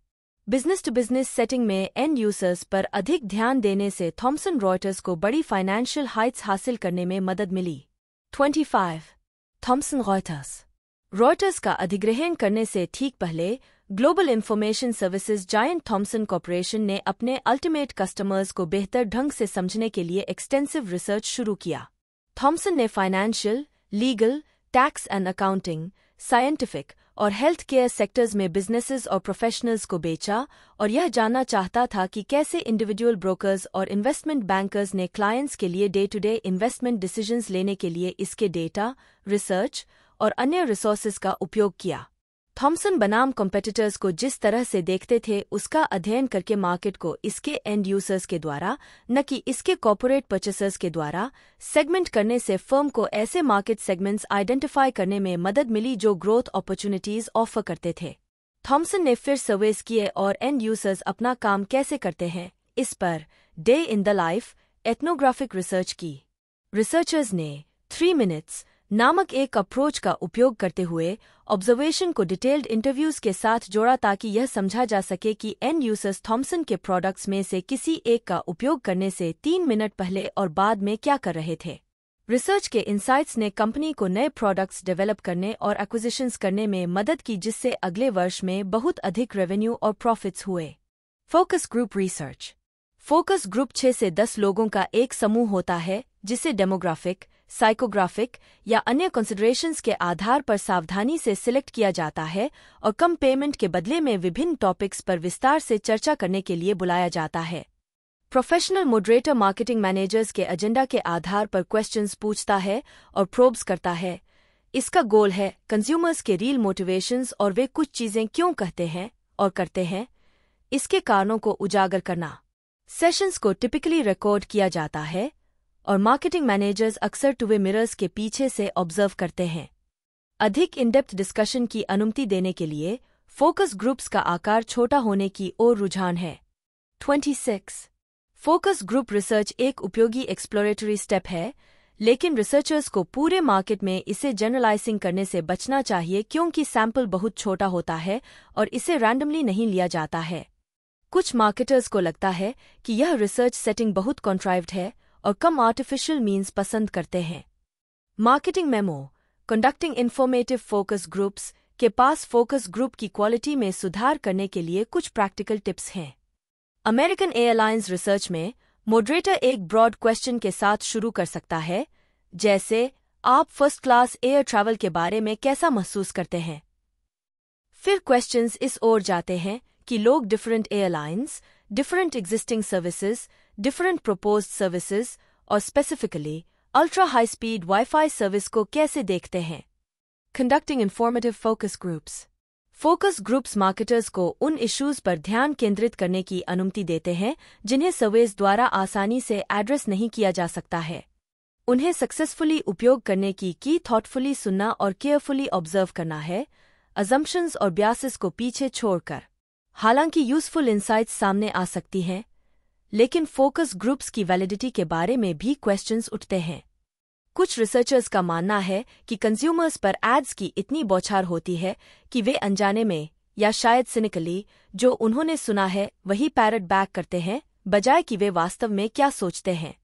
बिजनेस टू बिजनेस सेटिंग में एंड यूजर्स पर अधिक ध्यान देने से थॉमसन रॉयटर्स को बड़ी फाइनेंशियल हाइट्स हासिल करने में मदद मिली 25. थॉमसन रॉयटर्स रॉयटर्स का अधिग्रहण करने से ठीक पहले global information services giant Thomson Corporation ने अपने अल्टीमेट कस्टमर्स को बेहतर ढंग से समझने के लिए एक्सटेंसिव रिसर्च शुरू किया थॉमसन ने financial legal tax and accounting scientific और हेल्थ केयर सेक्टर्स में बिजनेसेस और प्रोफेशनल्स को बेचा और यह जानना चाहता था कि कैसे इंडिविजुअल ब्रोकर्स और इन्वेस्टमेंट बैंकर्स ने क्लाइंट्स के लिए day to day investment decisions लेने के लिए इसके डेटा रिसर्च और अन्य रिसोर्सेज का उपयोग किया थॉमसन बनाम कॉम्पेटिटर्स को जिस तरह से देखते थे उसका अध्ययन करके मार्केट को इसके एंड यूजर्स के द्वारा न कि इसके कॉरपोरेट परचेसर्स के द्वारा सेगमेंट करने से फर्म को ऐसे मार्केट सेगमेंट्स आइडेंटिफाई करने में मदद मिली जो ग्रोथ अपॉर्चुनिटीज ऑफर करते थे थॉमसन ने फिर सर्वेस किए और एंड यूजर्स अपना काम कैसे करते हैं इस पर day in the life ethnographic research की रिसर्चर्स ने थ्री मिनट्स नामक एक अप्रोच का उपयोग करते हुए ऑब्जर्वेशन को डिटेल्ड इंटरव्यूज के साथ जोड़ा ताकि यह समझा जा सके कि एन यूसर्स थॉम्सन के प्रोडक्ट्स में से किसी एक का उपयोग करने से तीन मिनट पहले और बाद में क्या कर रहे थे रिसर्च के इंसाइट्स ने कंपनी को नए प्रोडक्ट्स डेवलप करने और एक्विजिशंस करने में मदद की जिससे अगले वर्ष में बहुत अधिक रेवेन्यू और प्रॉफिट्स हुए focus group research focus group छह से दस लोगों का एक समूह होता है जिसे डेमोग्राफिक साइकोग्राफिक या अन्य कंसिडरेशंस के आधार पर सावधानी से सिलेक्ट किया जाता है और कम पेमेंट के बदले में विभिन्न टॉपिक्स पर विस्तार से चर्चा करने के लिए बुलाया जाता है प्रोफेशनल मोडरेटर मार्केटिंग मैनेजर्स के एजेंडा के आधार पर क्वेश्चंस पूछता है और प्रोब्स करता है इसका गोल है कंज्यूमर्स के रील मोटिवेशंस और वे कुछ चीजें क्यों कहते हैं और करते हैं इसके कारणों को उजागर करना सेशंस को टिपिकली रिकॉर्ड किया जाता है और मार्केटिंग मैनेजर्स अक्सर टुवे मिरर्स के पीछे से ऑब्जर्व करते हैं अधिक इनडेप्थ डिस्कशन की अनुमति देने के लिए फोकस ग्रुप्स का आकार छोटा होने की ओर रुझान है 26. फोकस ग्रुप रिसर्च एक उपयोगी एक्सप्लोरेटरी स्टेप है लेकिन रिसर्चर्स को पूरे मार्केट में इसे जनरलाइजिंग करने से बचना चाहिए क्योंकि सैंपल बहुत छोटा होता है और इसे रैंडमली नहीं लिया जाता है कुछ मार्केटर्स को लगता है कि यह रिसर्च सेटिंग बहुत कॉन्ट्राइव्ड है और कम आर्टिफिशियल मीन्स पसंद करते हैं marketing memo conducting informative focus groups के पास फोकस ग्रुप की क्वालिटी में सुधार करने के लिए कुछ प्रैक्टिकल टिप्स हैं अमेरिकन एयरलाइंस रिसर्च में मॉडरेटर एक ब्रॉड क्वेश्चन के साथ शुरू कर सकता है जैसे आप फर्स्ट क्लास एयर ट्रैवल के बारे में कैसा महसूस करते हैं फिर क्वेश्चंस इस ओर जाते हैं कि लोग different airlines different existing services different propose services और specifically ultra high speed wifi service को कैसे देखते हैं conducting informative focus groups focus groups marketers को उन इश्यूज पर ध्यान केंद्रित करने की अनुमति देते हैं जिन्हें सर्वेस द्वारा आसानी से एड्रेस नहीं किया जा सकता है उन्हें सक्सेसफुली उपयोग करने की की थॉटफुली सुनना और केयरफुली ऑब्जर्व करना है अजम्पन्स और ब्यासिस को पीछे छोड़कर हालांकि यूजफुल इंसाइट्स सामने आ सकती हैं लेकिन फोकस ग्रुप्स की वैलिडिटी के बारे में भी क्वेश्चंस उठते हैं कुछ रिसर्चर्स का मानना है कि कंज्यूमर्स पर एड्स की इतनी बौछार होती है कि वे अनजाने में या शायद सिनिकली जो उन्होंने सुना है वही पैरट बैक करते हैं बजाय कि वे वास्तव में क्या सोचते हैं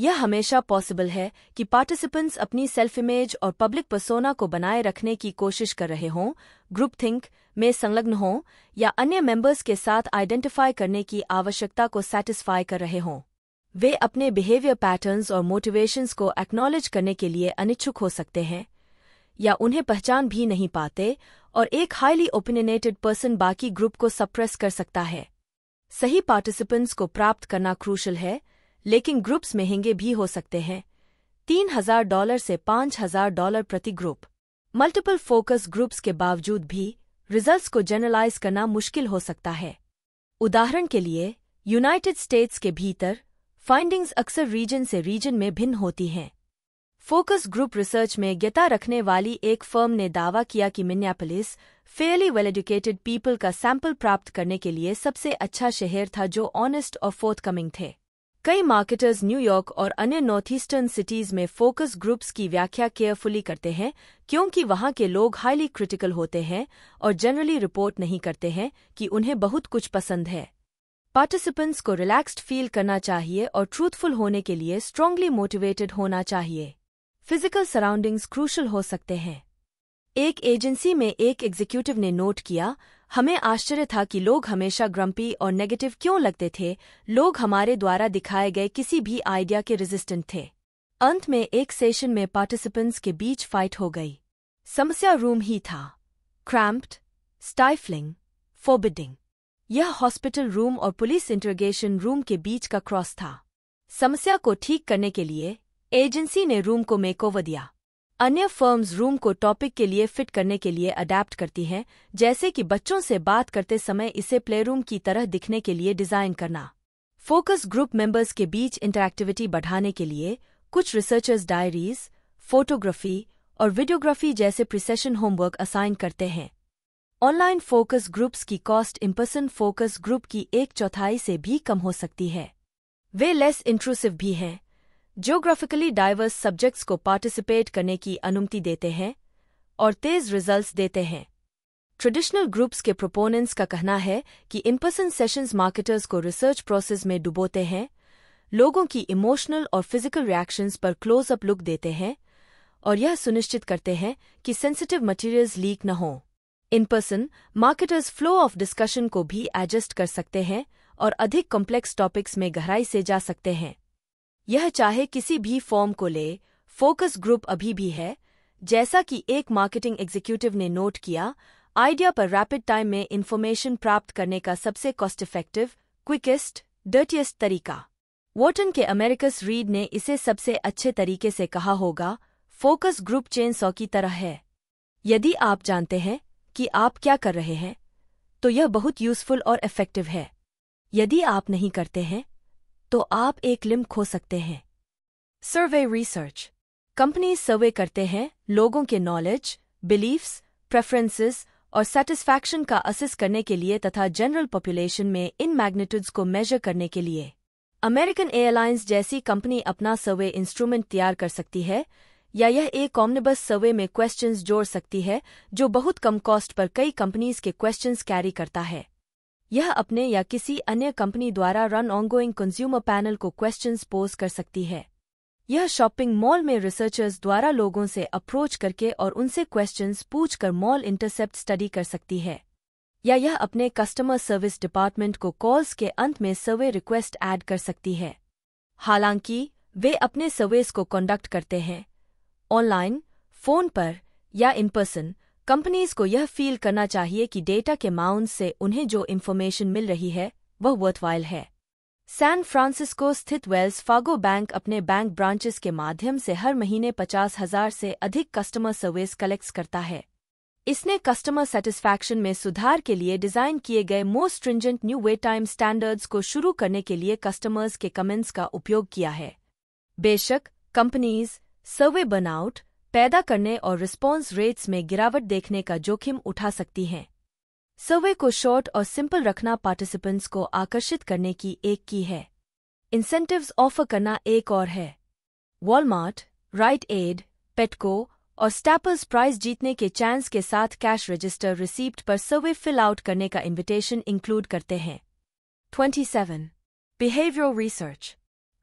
यह हमेशा पॉसिबल है कि पार्टिसिपेंट्स अपनी सेल्फ इमेज और पब्लिक पर्सोना को बनाए रखने की कोशिश कर रहे हों ग्रुप थिंक में संलग्न हों या अन्य मेंबर्स के साथ आइडेंटिफाई करने की आवश्यकता को सेटिस्फाई कर रहे हों वे अपने बिहेवियर पैटर्न्स और मोटिवेशंस को एक्नॉलेज करने के लिए अनिच्छुक हो सकते हैं या उन्हें पहचान भी नहीं पाते और एक हाईली ओपिनियनेटेड पर्सन बाकी ग्रुप को सप्रेस कर सकता है सही पार्टिसिपेंट्स को प्राप्त करना क्रूशल है लेकिन ग्रुप्स महंगे भी हो सकते हैं तीन हजार डॉलर से पाँच हजार डॉलर प्रति ग्रुप मल्टीपल फोकस ग्रुप्स के बावजूद भी रिजल्ट्स को जनरलाइज करना मुश्किल हो सकता है उदाहरण के लिए यूनाइटेड स्टेट्स के भीतर फाइंडिंग्स अक्सर रीजन से रीजन में भिन्न होती हैं फोकस ग्रुप रिसर्च में ज्ञता रखने वाली एक फर्म ने दावा किया कि Minneapolis fairly well educated people का सैंपल प्राप्त करने के लिए सबसे अच्छा शहर था जो ऑनेस्ट और फोर्थकमिंग थे कई मार्केटर्स न्यूयॉर्क और अन्य नॉर्थ ईस्टर्न सिटीज में फोकस ग्रुप्स की व्याख्या केयरफुली करते हैं क्योंकि वहां के लोग हाईली क्रिटिकल होते हैं और जनरली रिपोर्ट नहीं करते हैं कि उन्हें बहुत कुछ पसंद है पार्टिसिपेंट्स को रिलैक्स्ड फील करना चाहिए और ट्रूथफुल होने के लिए स्ट्रांगली मोटिवेटेड होना चाहिए फिजिकल सराउंडिंग्स क्रूशल हो सकते हैं एक एजेंसी में एक एग्जीक्यूटिव ने नोट किया हमें आश्चर्य था कि लोग हमेशा ग्रम्पी और नेगेटिव क्यों लगते थे लोग हमारे द्वारा दिखाए गए किसी भी आइडिया के रेजिस्टेंट थे अंत में एक सेशन में पार्टिसिपेंट्स के बीच फाइट हो गई समस्या रूम ही था क्रैम्प्ड स्टाइफलिंग फोबिडिंग यह हॉस्पिटल रूम और पुलिस इंटरगेशन रूम के बीच का क्रॉस था समस्या को ठीक करने के लिए एजेंसी ने रूम को मेकओवर दिया अन्य फर्म्स रूम को टॉपिक के लिए फिट करने के लिए अडेप्ट करती हैं जैसे कि बच्चों से बात करते समय इसे प्लेरूम की तरह दिखने के लिए डिजाइन करना फोकस ग्रुप मेंबर्स के बीच इंटरैक्टिविटी बढ़ाने के लिए कुछ रिसर्चर्स डायरीज फोटोग्राफी और वीडियोग्राफी जैसे प्रिसेशन होमवर्क असाइन करते हैं ऑनलाइन फोकस ग्रुप्स की कॉस्ट इम्पर्सन फोकस ग्रुप की एक चौथाई से भी कम हो सकती है वे लेस इंट्रूसिव भी हैं ज्योग्राफिकली डाइवर्स सब्जेक्ट्स को पार्टिसिपेट करने की अनुमति देते हैं और तेज रिजल्ट्स देते हैं ट्रेडिशनल ग्रुप्स के प्रोपोनेंट्स का कहना है कि इम्पर्सन सेशंस मार्केटर्स को रिसर्च प्रोसेस में डुबोते हैं लोगों की इमोशनल और फिजिकल रिएक्शंस पर क्लोज अप लुक देते हैं और यह सुनिश्चित करते हैं कि सेंसिटिव मटेरियल्स लीक न हों in person marketers flow of discussion को भी एडजस्ट कर सकते हैं और अधिक कॉम्प्लेक्स टॉपिक्स में गहराई से जा सकते हैं यह चाहे किसी भी फॉर्म को ले फोकस ग्रुप अभी भी है जैसा कि एक मार्केटिंग एग्जीक्यूटिव ने नोट किया आइडिया पर रैपिड टाइम में इन्फॉर्मेशन प्राप्त करने का सबसे कॉस्ट इफेक्टिव क्विकेस्ट डर्टियस्ट तरीका वॉटन के अमेरिकस रीड ने इसे सबसे अच्छे तरीके से कहा होगा फोकस ग्रुप चेन सौ की तरह है यदि आप जानते हैं कि आप क्या कर रहे हैं तो यह बहुत यूजफुल और इफेक्टिव है यदि आप नहीं करते हैं तो आप एक लिम खो सकते हैं सर्वे रिसर्च कंपनी सर्वे करते हैं लोगों के नॉलेज बिलीफ्स प्रेफरेंसेस और सेटिस्फैक्शन का असिस करने के लिए तथा जनरल पॉपुलेशन में इन मैग्नीट्यूड्स को मेजर करने के लिए अमेरिकन एयरलाइंस जैसी कंपनी अपना सर्वे इंस्ट्रूमेंट तैयार कर सकती है या यह एक कॉमनेबस सर्वे में क्वेश्चंस जोड़ सकती है जो बहुत कम कॉस्ट पर कई कंपनीज के क्वेश्चंस कैरी करता है यह अपने या किसी अन्य कंपनी द्वारा रन ऑनगोइंग कंज्यूमर पैनल को क्वेश्चंस पोज कर सकती है यह शॉपिंग मॉल में रिसर्चर्स द्वारा लोगों से अप्रोच करके और उनसे क्वेश्चंस पूछकर मॉल इंटरसेप्ट स्टडी कर सकती है या यह अपने कस्टमर सर्विस डिपार्टमेंट को कॉल्स के अंत में सर्वे रिक्वेस्ट ऐड कर सकती है हालांकि वे अपने सर्वेस को कंडक्ट करते हैं ऑनलाइन फोन पर या इन पर्सन कंपनीज को यह फील करना चाहिए कि डेटा के माउंट से उन्हें जो इन्फॉर्मेशन मिल रही है वह वर्थवाइल है सैन फ्रांसिस्को स्थित वेल्स फागो बैंक अपने बैंक ब्रांचेस के माध्यम से हर महीने पचास हजार से अधिक कस्टमर सर्विस कलेक्ट करता है इसने कस्टमर सेटिस्फैक्शन में सुधार के लिए डिजाइन किए गए most stringent new way time standards को शुरू करने के लिए कस्टमर्स के कमेंट्स का उपयोग किया है बेशक कंपनीज सर्वे बनाउट पैदा करने और रिस्पॉन्स रेट्स में गिरावट देखने का जोखिम उठा सकती हैं सर्वे को शॉर्ट और सिंपल रखना पार्टिसिपेंट्स को आकर्षित करने की एक की है इंसेंटिव्स ऑफर करना एक और है वॉलमार्ट राइट एड पेटको और स्टैपर्स प्राइज जीतने के चांस के साथ कैश रजिस्टर रिसीप्ट पर सर्वे फिल आउट करने का इन्विटेशन इंक्लूड करते हैं 27. Behaviour research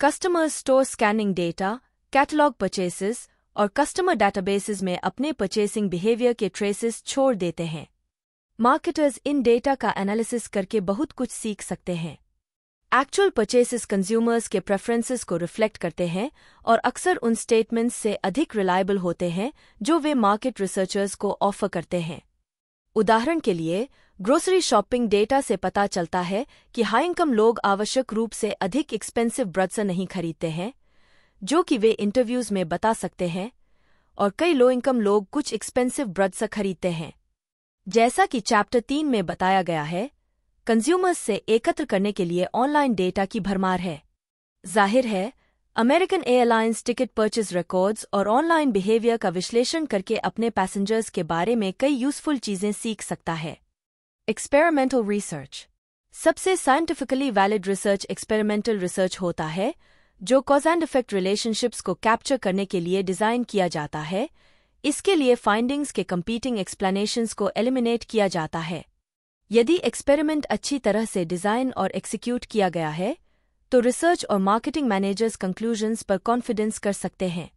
customers store scanning data catalogue purchases और कस्टमर डेटाबेसिस में अपने परचेसिंग बिहेवियर के ट्रेसेस छोड़ देते हैं मार्केटर्स इन डेटा का एनालिसिस करके बहुत कुछ सीख सकते हैं एक्चुअल परचेसेस कंज्यूमर्स के प्रेफरेंसेस को रिफ्लेक्ट करते हैं और अक्सर उन स्टेटमेंट्स से अधिक रिलायबल होते हैं जो वे मार्केट रिसर्चर्स को ऑफर करते हैं उदाहरण के लिए ग्रोसरी शॉपिंग डेटा से पता चलता है कि हाई इनकम लोग आवश्यक रूप से अधिक एक्सपेंसिव ब्रड्स नहीं खरीदते हैं जो कि वे इंटरव्यूज में बता सकते हैं और कई लो इनकम लोग कुछ एक्सपेंसिव ब्रड्स खरीदते हैं जैसा कि चैप्टर तीन में बताया गया है कंज्यूमर्स से एकत्र करने के लिए ऑनलाइन डेटा की भरमार है जाहिर है American Airlines ticket purchase records और ऑनलाइन बिहेवियर का विश्लेषण करके अपने पैसेंजर्स के बारे में कई यूजफुल चीजें सीख सकता है एक्सपेरिमेंटल रिसर्च सबसे scientifically valid research experimental research होता है जो कॉज एंड इफेक्ट रिलेशनशिप्स को कैप्चर करने के लिए डिज़ाइन किया जाता है इसके लिए फाइंडिंग्स के कम्पीटिंग एक्सप्लेनेशंस को एलिमिनेट किया जाता है यदि एक्सपेरिमेंट अच्छी तरह से डिज़ाइन और एक्सिक्यूट किया गया है तो रिसर्च और मार्केटिंग मैनेजर्स कंक्लूजन्स पर कॉन्फिडेंस कर सकते हैं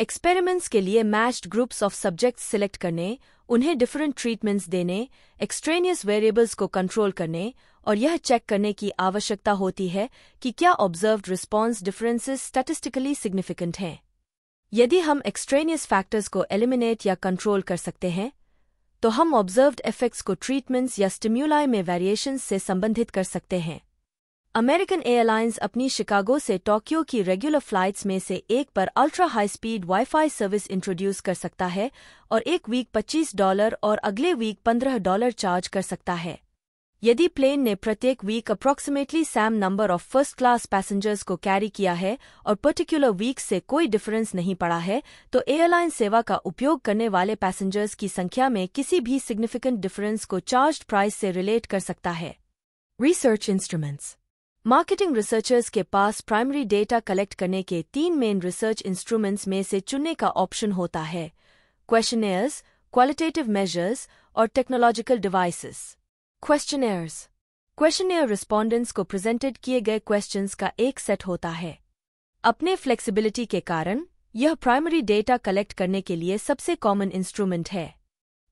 एक्सपेरिमेंट्स के लिए matched groups of subjects select करने उन्हें डिफरेंट ट्रीटमेंट्स देने एक्सट्रेनियस वेरिएबल्स को कंट्रोल करने और यह चेक करने की आवश्यकता होती है कि क्या observe response differences statistically significant हैं यदि हम एक्सट्रेनियस फैक्टर्स को एलिमिनेट या कंट्रोल कर सकते हैं तो हम ऑब्जर्व्ड इफेक्ट्स को ट्रीटमेंट्स या स्टिम्यूलाई में वेरिएशन से संबंधित कर सकते हैं अमेरिकन एयरलाइंस अपनी शिकागो से टोक्यो की रेगुलर फ्लाइट्स में से एक पर ultra high speed wifi service introduce कर सकता है और एक वीक 25 डॉलर और अगले वीक 15 डॉलर चार्ज कर सकता है यदि प्लेन ने प्रत्येक week approximately same number of first class passengers को कैरी किया है और पर्टिकुलर वीक से कोई डिफरेंस नहीं पड़ा है तो एयरलाइन सेवा का उपयोग करने वाले पैसेंजर्स की संख्या में किसी भी सिग्निफिकेंट डिफरेंस को चार्ज प्राइस से रिलेट कर सकता है रिसर्च इंस्ट्रूमेंट्स मार्केटिंग रिसर्चर्स के पास प्राइमरी डेटा कलेक्ट करने के तीन मेन रिसर्च इंस्ट्रूमेंट्स में से चुनने का ऑप्शन होता है क्वेश्चनेयर्स क्वालिटेटिव मेजर्स और technological devices questionnaires questionnaire respondents को प्रेजेंटेड किए गए क्वेश्चंस का एक सेट होता है अपने फ्लेक्सिबिलिटी के कारण यह प्राइमरी डेटा कलेक्ट करने के लिए सबसे कॉमन इंस्ट्रूमेंट है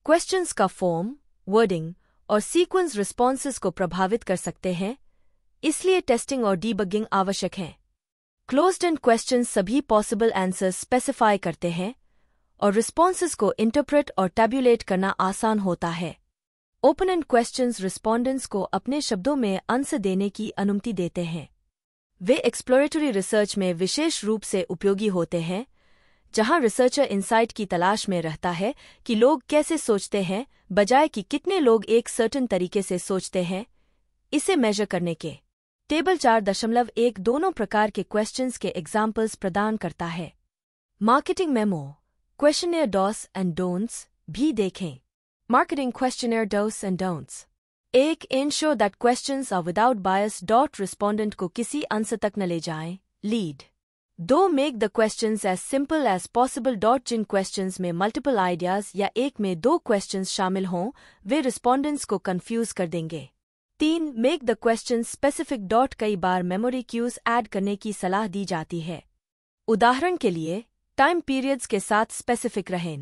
क्वेश्चंस का फॉर्म वर्डिंग और सीक्वेंस रिस्पॉन्सेज को प्रभावित कर सकते हैं इसलिए टेस्टिंग और डीबगिंग आवश्यक है क्लोज्ड एंड क्वेश्चन सभी पॉसिबल आंसर्स स्पेसिफाई करते हैं और रिस्पॉन्सेज को इंटरप्रेट और टैब्यूलेट करना आसान होता है ओपन एंड क्वेश्चन रिस्पॉन्डेंट्स को अपने शब्दों में अंश देने की अनुमति देते हैं वे एक्सप्लोरेटरी रिसर्च में विशेष रूप से उपयोगी होते हैं जहां रिसर्चर इंसाइट की तलाश में रहता है कि लोग कैसे सोचते हैं बजाय कि कितने लोग एक सर्टन तरीके से सोचते हैं इसे मेजर करने के टेबल चार दशमलव एक दोनों प्रकार के क्वेश्चंस के एग्जाम्पल्स प्रदान करता है marketing memo question dos and don'ts भी देखें Marketing Questionnaire Dos and Don'ts एक ensure that question are without bias dot respondent को किसी आंसर तक न ले जाए लीड दो make the question as simple as possible dot जिन क्वेश्चन में मल्टीपल आइडियाज या एक में दो क्वेश्चंस शामिल हों वे रिस्पॉन्डेंट्स को कन्फ्यूज कर देंगे तीन make the question specific dot कई बार मेमोरी क्यूज ऐड करने की सलाह दी जाती है उदाहरण के लिए टाइम पीरियड्स के साथ स्पेसिफिक रहें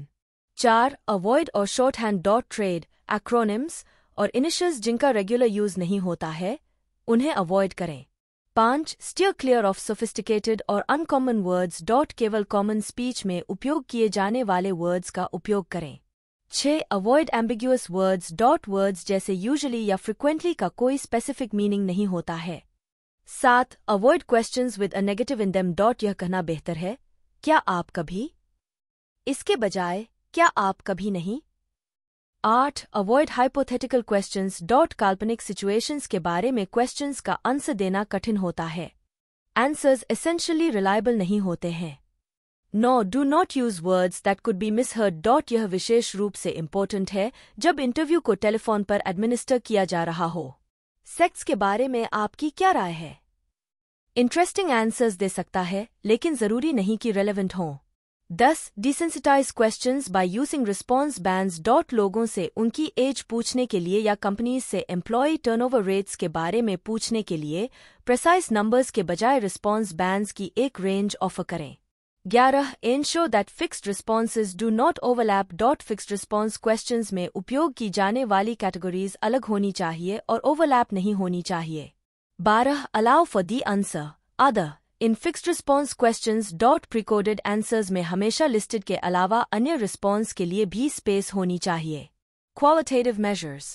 चार अवॉइड और short hand dot trade acronyms और इनिशियल्स जिनका रेगुलर यूज नहीं होता है उन्हें अवॉइड करें पांच स्टियर क्लियर ऑफ सोफिस्टिकेटेड और अनकॉमन वर्ड्स डॉट केवल कॉमन स्पीच में उपयोग किए जाने वाले वर्ड्स का उपयोग करें छह avoid ambiguous words dot words जैसे यूजली या फ्रिक्वेंटली का कोई स्पेसिफिक मीनिंग नहीं होता है सात avoid question with a negative in them dot यह कहना बेहतर है क्या आप कभी इसके बजाय क्या आप कभी नहीं आठ अवॉइड हाइपोथेटिकल क्वेश्चंस डॉट काल्पनिक सिचुएशंस के बारे में क्वेश्चंस का आंसर देना कठिन होता है आंसर्स एसेंशियली रिलायबल नहीं होते हैं नो do not use words that could be misheard dot यह विशेष रूप से इम्पोर्टेंट है जब इंटरव्यू को टेलीफोन पर एडमिनिस्टर किया जा रहा हो सेक्स के बारे में आपकी क्या राय है इंटरेस्टिंग आंसर्स दे सकता है लेकिन जरूरी नहीं कि रेलेवेंट हों दस desensitise question by using response bands dot लोगों से उनकी एज पूछने के लिए या कंपनीज से एम्प्लॉय टर्नओवर रेट्स के बारे में पूछने के लिए प्रसाइज नंबर्स के बजाय रिस्पॉन्स बैंड्स की एक रेंज ऑफर करें ग्यारह show that fixed responses do not overlap dot fixed response questions में उपयोग की जाने वाली कैटेगरीज अलग होनी चाहिए और ओवरलैप नहीं होनी चाहिए बारह allow for the answer other in fixed response question dot precoded answers में हमेशा लिस्टेड के अलावा अन्य रिस्पॉन्स के लिए भी स्पेस होनी चाहिए क्वालिटेटिव मेजर्स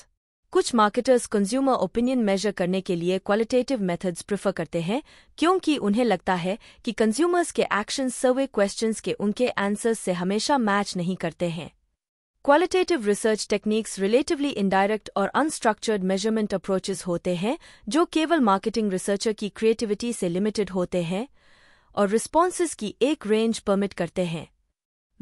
कुछ मार्केटर्स कंज्यूमर ओपिनियन मेजर करने के लिए क्वालिटेटिव मेथड्स प्रिफर करते हैं क्योंकि उन्हें लगता है कि कंज्यूमर्स के एक्शन सर्वे क्वेश्चंस के उनके आंसर्स से हमेशा मैच नहीं करते हैं qualitative research techniques relatively indirect और अनस्ट्रक्चर्ड मेजरमेंट अप्रोचेस होते हैं जो केवल मार्केटिंग रिसर्चर की क्रिएटिविटी से लिमिटेड होते हैं और रिस्पॉन्सेज की एक रेंज परमिट करते हैं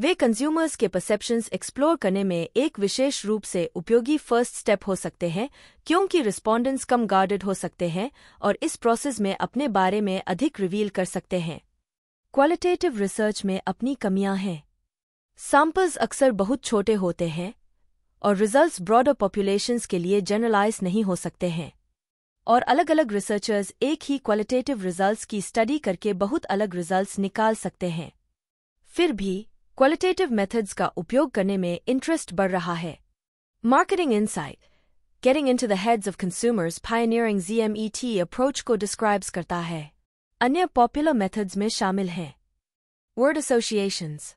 वे कंज्यूमर्स के परसेप्शंस एक्सप्लोर करने में एक विशेष रूप से उपयोगी फर्स्ट स्टेप हो सकते हैं क्योंकि रिस्पॉन्डेंट्स कम गार्डेड हो सकते हैं और इस प्रोसेस में अपने बारे में अधिक रिवील कर सकते हैं क्वालिटेटिव रिसर्च में अपनी कमियां हैं सैंपल्स अक्सर बहुत छोटे होते हैं और रिजल्ट्स ब्रॉडर पॉपुलेशंस के लिए जनरलाइज नहीं हो सकते हैं और अलग अलग रिसर्चर्स एक ही क्वालिटेटिव रिजल्ट्स की स्टडी करके बहुत अलग रिजल्ट्स निकाल सकते हैं फिर भी क्वालिटेटिव मेथड्स का उपयोग करने में इंटरेस्ट बढ़ रहा है marketing insight into the heads of consumers फाइनियरिंग जीएमईटी अप्रोच को डिस्क्राइब्स करता है अन्य पॉप्युलर मेथड्स में शामिल हैं वर्ड एसोसिएशंस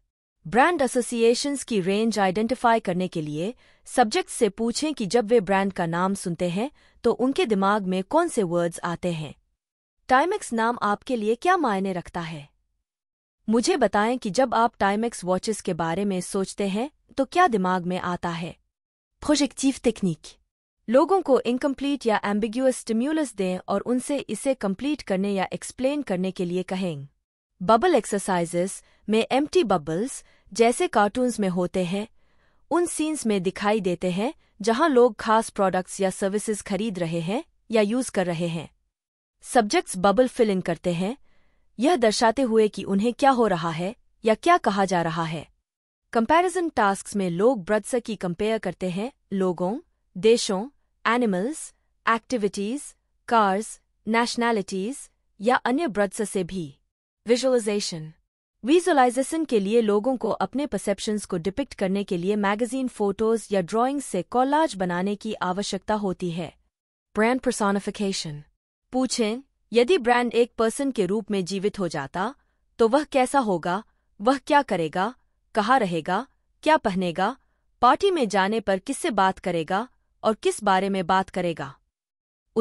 ब्रांड एसोसिएशंस की रेंज आइडेंटिफाई करने के लिए सब्जेक्ट से पूछें कि जब वे ब्रांड का नाम सुनते हैं तो उनके दिमाग में कौन से वर्ड्स आते हैं टाइमेक्स नाम आपके लिए क्या मायने रखता है मुझे बताएं कि जब आप टाइमेक्स वॉचेस के बारे में सोचते हैं तो क्या दिमाग में आता है प्रोजेक्टिव टेक्निक लोगों को इनकम्प्लीट या एम्बिग्यूस स्टिम्यूलस दें और उनसे इसे कम्प्लीट करने या एक्सप्लेन करने के लिए कहें बबल एक्सरसाइजेस में एम्प्टी बबल्स जैसे कार्टून्स में होते हैं उन सीन्स में दिखाई देते हैं जहां लोग खास प्रोडक्ट्स या सर्विसेज खरीद रहे हैं या यूज कर रहे हैं सब्जेक्ट्स बबल फिल इन करते हैं यह दर्शाते हुए कि उन्हें क्या हो रहा है या क्या कहा जा रहा है कंपैरिजन टास्क में लोग ब्रद्स की कंपेयर करते हैं लोगों देशों एनिमल्स एक्टिविटीज कार्स नेशनैलिटीज या अन्य ब्रद्स से भी विजुअलाइजेशन विजुअलाइजेशन के लिए लोगों को अपने परसेप्शंस को डिपिक्ट करने के लिए मैगजीन फोटोज या ड्राइंग्स से कॉलाज बनाने की आवश्यकता होती है ब्रांड प्रसोनिफिकेशन पूछें यदि ब्रांड एक पर्सन के रूप में जीवित हो जाता तो वह कैसा होगा वह क्या करेगा कहाँ रहेगा क्या पहनेगा पार्टी में जाने पर किससे बात करेगा और किस बारे में बात करेगा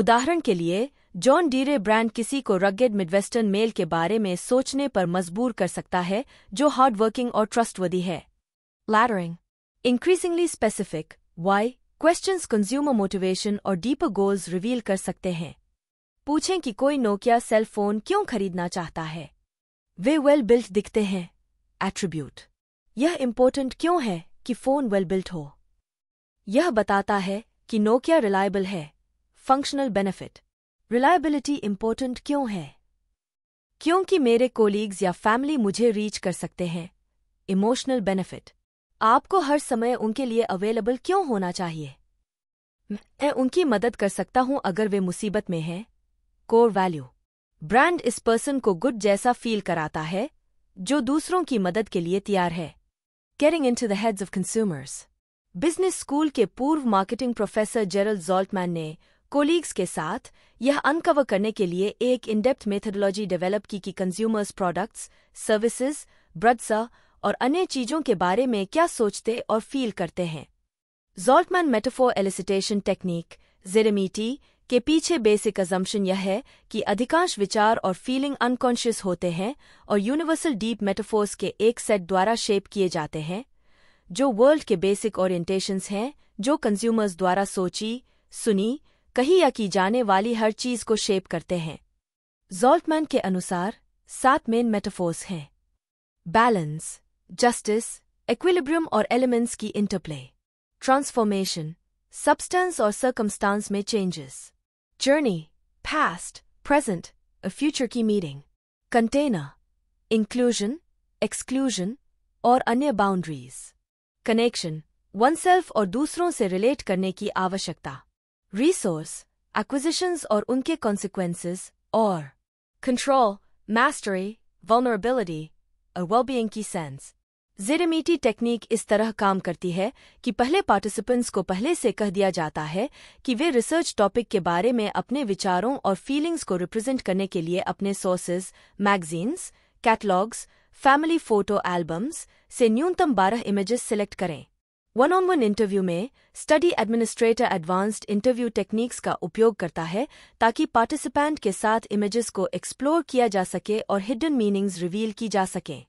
उदाहरण के लिए जॉन डीरे ब्रांड किसी को रगेड मिडवेस्टर्न मेल के बारे में सोचने पर मजबूर कर सकता है जो हार्डवर्किंग और ट्रस्टवर्दी है laddering increasingly specific why questions consumer motivation और डीपर गोल्स रिवील कर सकते हैं पूछें कि कोई नोकिया सेल फोन क्यों खरीदना चाहता है वे वेल बिल्ट दिखते हैं एट्रीब्यूट यह इम्पोर्टेंट क्यों है कि फोन वेल बिल्ट हो यह बताता है कि नोकिया रिलायबल है फंक्शनल बेनिफिट रिलायबिलिटी इम्पोर्टेंट क्यों है क्योंकि मेरे कोलीग्स या फैमिली मुझे रीच कर सकते हैं इमोशनल बेनिफिट आपको हर समय उनके लिए अवेलेबल क्यों होना चाहिए मैं उनकी मदद कर सकता हूं अगर वे मुसीबत में हैं कोर वैल्यू ब्रांड इस पर्सन को गुड जैसा फील कराता है जो दूसरों की मदद के लिए तैयार है caring into the heads of consumers business school के पूर्व मार्केटिंग प्रोफेसर जेरल जॉल्टमैन ने कोलीग्स के साथ यह अनकवर करने के लिए एक इनडेप्थ मेथडोलॉजी डेवलप की कि कंज्यूमर्स प्रोडक्ट्स सर्विसेज ब्रदसा और अन्य चीजों के बारे में क्या सोचते और फील करते हैं Zaltman metaphor elicitation technique ZMET के पीछे बेसिक अजम्पन यह है कि अधिकांश विचार और फीलिंग अनकॉन्शियस होते हैं और यूनिवर्सल डीप मेटाफोर्स के एक सेट द्वारा शेप किए जाते हैं जो वर्ल्ड के बेसिक ओरिएंटेशंस हैं जो कंज्यूमर्स द्वारा सोची सुनी कही या की जाने वाली हर चीज को शेप करते हैं जोल्टमैन के अनुसार सात मेन मेटाफोर्स हैं बैलेंस जस्टिस एक्विलिब्रियम और एलिमेंट्स की इंटरप्ले ट्रांसफॉर्मेशन सब्सटेंस और सर्कमस्टांस में changes journey past present future की मीटिंग कंटेनर इंक्लूजन एक्सक्लूजन और अन्य बाउंड्रीज कनेक्शन वन सेल्फ और दूसरों से रिलेट करने की आवश्यकता रिसोर्स एक्विजिशन और उनके कॉन्सिक्वेंसेस और कंट्रोल मैस्टरी vulnerability और well की सेंस जेरेमीटी टेक्निक इस तरह काम करती है कि पहले पार्टिसिपेंट्स को पहले से कह दिया जाता है कि वे रिसर्च टॉपिक के बारे में अपने विचारों और फीलिंग्स को रिप्रेजेंट करने के लिए अपने sources magazines catalogues family photo albums से न्यूनतम बारह इमेजेस सिलेक्ट करें वन ऑन वन इंटरव्यू में study administrator advanced interview techniques का उपयोग करता है ताकि पार्टिसिपेंट के साथ इमेजेस को एक्सप्लोर किया जा सके और हिडन मीनिंग्स रिवील की जा सकें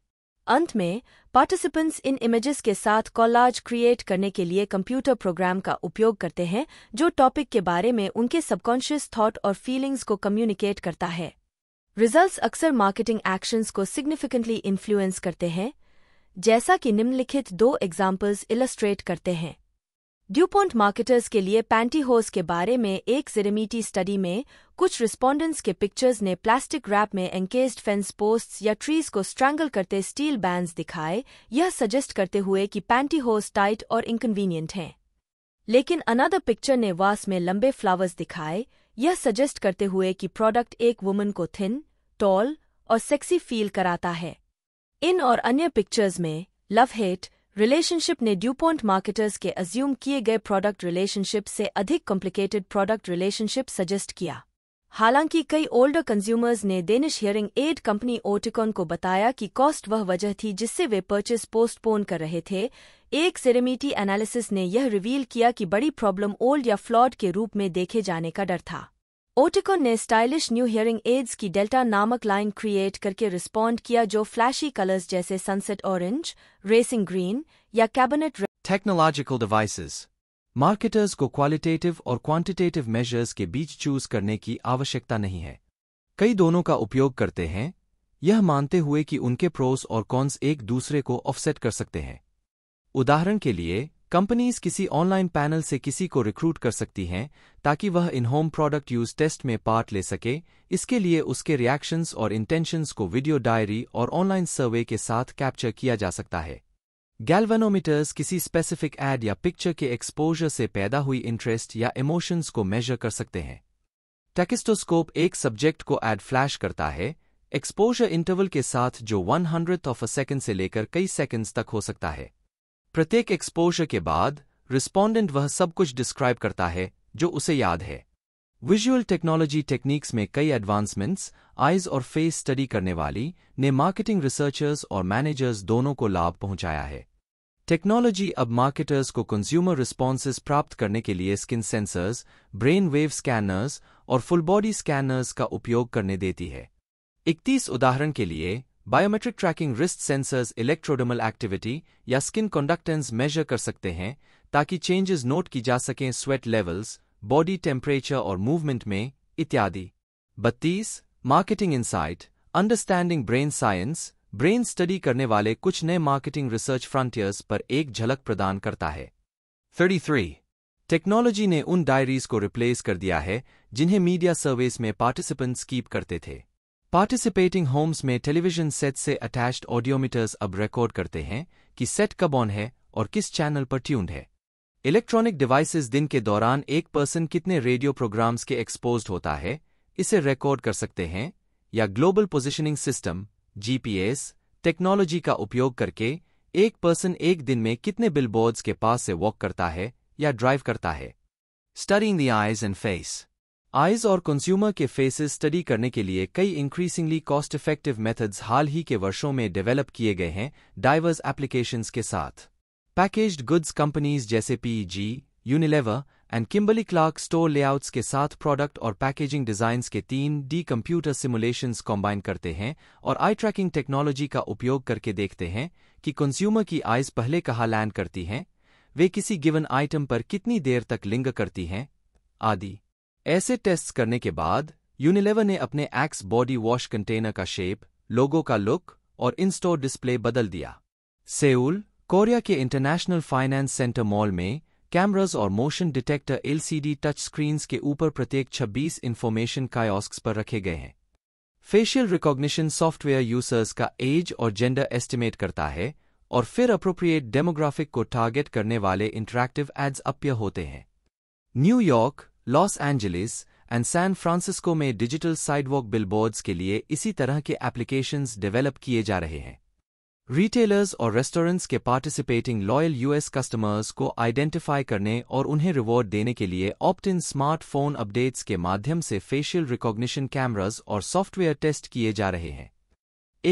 अंत में पार्टिसिपेंट्स इन इमेजेस के साथ कॉलाज क्रिएट करने के लिए कंप्यूटर प्रोग्राम का उपयोग करते हैं जो टॉपिक के बारे में उनके सबकॉन्शियस थॉट और फीलिंग्स को कम्युनिकेट करता है रिजल्ट्स अक्सर मार्केटिंग एक्शंस को सिग्निफिकेंटली इन्फ्लुएंस करते हैं जैसा कि निम्नलिखित दो एग्जाम्पल्स इलस्ट्रेट करते हैं ड्यूपॉन्ट मार्केटर्स के लिए पैंटीहोस के बारे में एक जिरेमीटी स्टडी में कुछ रिस्पोंडेंट्स के पिक्चर्स ने प्लास्टिक रैप में एंकेस्ड फेंस पोस्ट्स या ट्रीज को स्ट्रैंगल करते स्टील बैंड्स दिखाए यह सजेस्ट करते हुए कि पैंटीहोस टाइट और इनकन्वीनियंट हैं लेकिन अनदर पिक्चर ने वास में लंबे फ्लावर्स दिखाए यह सजेस्ट करते हुए कि प्रोडक्ट एक वुमन को थिन टॉल और सेक्सी फील कराता है इन और अन्य पिक्चर्स में लव हेट रिलेशनशिप ने ड्यूपॉन्ट मार्केटर्स के अज्यूम किए गए प्रोडक्ट रिलेशनशिप से अधिक कॉम्प्लिकेटेड प्रोडक्ट रिलेशनशिप सजेस्ट किया हालांकि कई ओल्डर कंज्यूमर्स ने Danish hearing aid company Oticon को बताया कि कॉस्ट वह वजह थी जिससे वे परचेस पोस्टपोन कर रहे थे एक सेरेमिटी एनालिसिस ने यह रिवील किया कि बड़ी प्रॉब्लम ओल्ड या फ्लॉड के रूप में देखे जाने का डर था ओटिकोन ने स्टाइलिश न्यू हियरिंग एड्स की डेल्टा नामक लाइन क्रिएट करके रिस्पॉन्ड किया जो फ्लैशी कलर्स जैसे सनसेट ऑरेंज रेसिंग ग्रीन या कैबिनेट टेक्नोलॉजिकल डिवाइसेस मार्केटर्स को क्वालिटेटिव और क्वांटिटेटिव मेजर्स के बीच चूज करने की आवश्यकता नहीं है कई दोनों का उपयोग करते हैं यह मानते हुए कि उनके प्रोस और कॉन्स एक दूसरे को ऑफसेट कर सकते हैं उदाहरण के लिए कंपनीज किसी ऑनलाइन पैनल से किसी को रिक्रूट कर सकती हैं ताकि वह in home product use test में पार्ट ले सके इसके लिए उसके रिएक्शंस और इंटेंशंस को वीडियो डायरी और ऑनलाइन सर्वे के साथ कैप्चर किया जा सकता है गैल्वेनोमीटर्स किसी स्पेसिफिक एड या पिक्चर के एक्सपोजर से पैदा हुई इंटरेस्ट या इमोशंस को मेजर कर सकते हैं टेकिस्टोस्कोप एक सब्जेक्ट को एड फ्लैश करता है एक्सपोजर इंटरवल के साथ जो one hundred of a second से लेकर कई सेकेंड्स तक हो सकता है प्रत्येक एक्सपोजर के बाद रिस्पोंडेंट वह सब कुछ डिस्क्राइब करता है जो उसे याद है विजुअल टेक्नोलॉजी टेक्निक्स में कई एडवांसमेंट्स आइज और फेस स्टडी करने वाली ने मार्केटिंग रिसर्चर्स और मैनेजर्स दोनों को लाभ पहुंचाया है टेक्नोलॉजी अब मार्केटर्स को कंज्यूमर रिस्पॉन्सेज प्राप्त करने के लिए skin sensors brain wave scanners और फुल बॉडी स्कैनर्स का उपयोग करने देती है इकतीस उदाहरण के लिए biometric tracking wrist sensors electrodermal activity या स्किन कंडक्टेंस मेजर कर सकते हैं ताकि चेंजेस नोट की जा सकें स्वेट लेवल्स बॉडी टेम्परेचर और मूवमेंट में इत्यादि बत्तीस marketing insight understanding brain science brain study करने वाले कुछ नए मार्केटिंग रिसर्च फ्रंटियर्स पर एक झलक प्रदान करता है 33. टेक्नोलॉजी ने उन डायरीज को रिप्लेस कर दिया है जिन्हें मीडिया सर्वेस में पार्टिसिपेंट्स कीप करते थे पार्टिसिपेटिंग होम्स में टेलीविजन सेट से अटैच्ड ऑडियोमीटर्स अब रिकॉर्ड करते हैं कि सेट कब ऑन है और किस चैनल पर ट्यून्ड है इलेक्ट्रॉनिक डिवाइसेस दिन के दौरान एक पर्सन कितने रेडियो प्रोग्राम्स के एक्सपोज होता है इसे रिकॉर्ड कर सकते हैं या global positioning system GPS technology का उपयोग करके एक पर्सन एक दिन में कितने बिलबोर्ड्स के पास से वॉक करता है या ड्राइव करता है studying the eyes and face eyes और कंज्यूमर के फेसेस स्टडी करने के लिए कई इंक्रीसिंगली कॉस्ट इफेक्टिव मेथड्स हाल ही के वर्षों में डेवलप किए गए हैं डाइवर्स एप्लीकेशंस के साथ पैकेज्ड गुड्स कंपनीज जैसे PG, Unilever and Kimberly Clark store layouts के साथ प्रोडक्ट और पैकेजिंग डिजाइन्स के तीन डी कंप्यूटर सिमुलेशंस कॉम्बाइन करते हैं और आई ट्रैकिंग टेक्नोलॉजी का उपयोग करके देखते हैं कि कंज्यूमर की आइज पहले कहाँ लैंड करती हैं वे किसी गिवन आइटम पर कितनी देर तक लिंग करती हैं आदि ऐसे टेस्ट करने के बाद यूनिलेवर ने अपने एक्स बॉडी वॉश कंटेनर का शेप लोगों का लुक और इन स्टोर डिस्प्ले बदल दिया सेउल कोरिया के इंटरनेशनल फाइनेंस सेंटर मॉल में कैमरास और motion detector LCD touch screens के ऊपर प्रत्येक 26 इन्फॉर्मेशन कायोस्क पर रखे गए हैं फेशियल रिकॉग्निशन सॉफ्टवेयर यूजर्स का एज और जेंडर एस्टिमेट करता है और फिर अप्रोप्रिएट डेमोग्राफिक को टारगेट करने वाले इंटरैक्टिव एड्स अप्य होते हैं New York Los Angeles and San Francisco में डिजिटल साइडवॉक बिलबोर्ड्स के लिए इसी तरह के एप्लीकेशंस डेवलप किए जा रहे हैं रिटेलर्स और रेस्टोरेंट्स के पार्टिसिपेटिंग लॉयल यूएस कस्टमर्स को आइडेंटिफाई करने और उन्हें रिवॉर्ड देने के लिए ऑप्ट इन स्मार्टफोन अपडेट्स के माध्यम से फेशियल रिकॉग्निशन कैमराज और सॉफ्टवेयर टेस्ट किए जा रहे हैं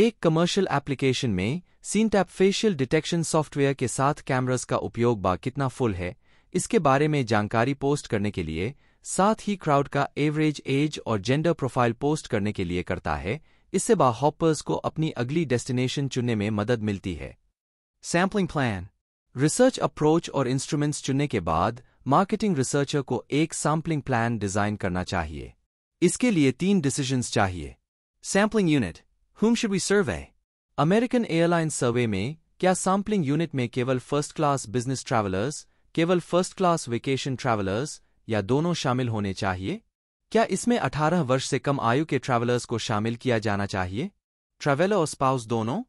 एक कमर्शियल एप्लीकेशन में सीनटैप फेशियल डिटेक्शन सॉफ्टवेयर के साथ कैमराज का उपयोग बा कितना फुल है इसके बारे में जानकारी पोस्ट करने के लिए साथ ही क्राउड का एवरेज एज और जेंडर प्रोफाइल पोस्ट करने के लिए करता है इससे बाहॉपर्स को अपनी अगली डेस्टिनेशन चुनने में मदद मिलती है सैम्पलिंग प्लान रिसर्च अप्रोच और इंस्ट्रूमेंट्स चुनने के बाद मार्केटिंग रिसर्चर को एक सैम्पलिंग प्लान डिजाइन करना चाहिए इसके लिए तीन डिसीजंस चाहिए sampling unit whom should we survey American airline survey में क्या सैम्पलिंग यूनिट में केवल फर्स्ट क्लास बिजनेस ट्रैवलर्स केवल फर्स्ट क्लास वेकेशन ट्रैवलर्स या दोनों शामिल होने चाहिए क्या इसमें 18 वर्ष से कम आयु के ट्रैवलर्स को शामिल किया जाना चाहिए ट्रैवलर और स्पाउस दोनों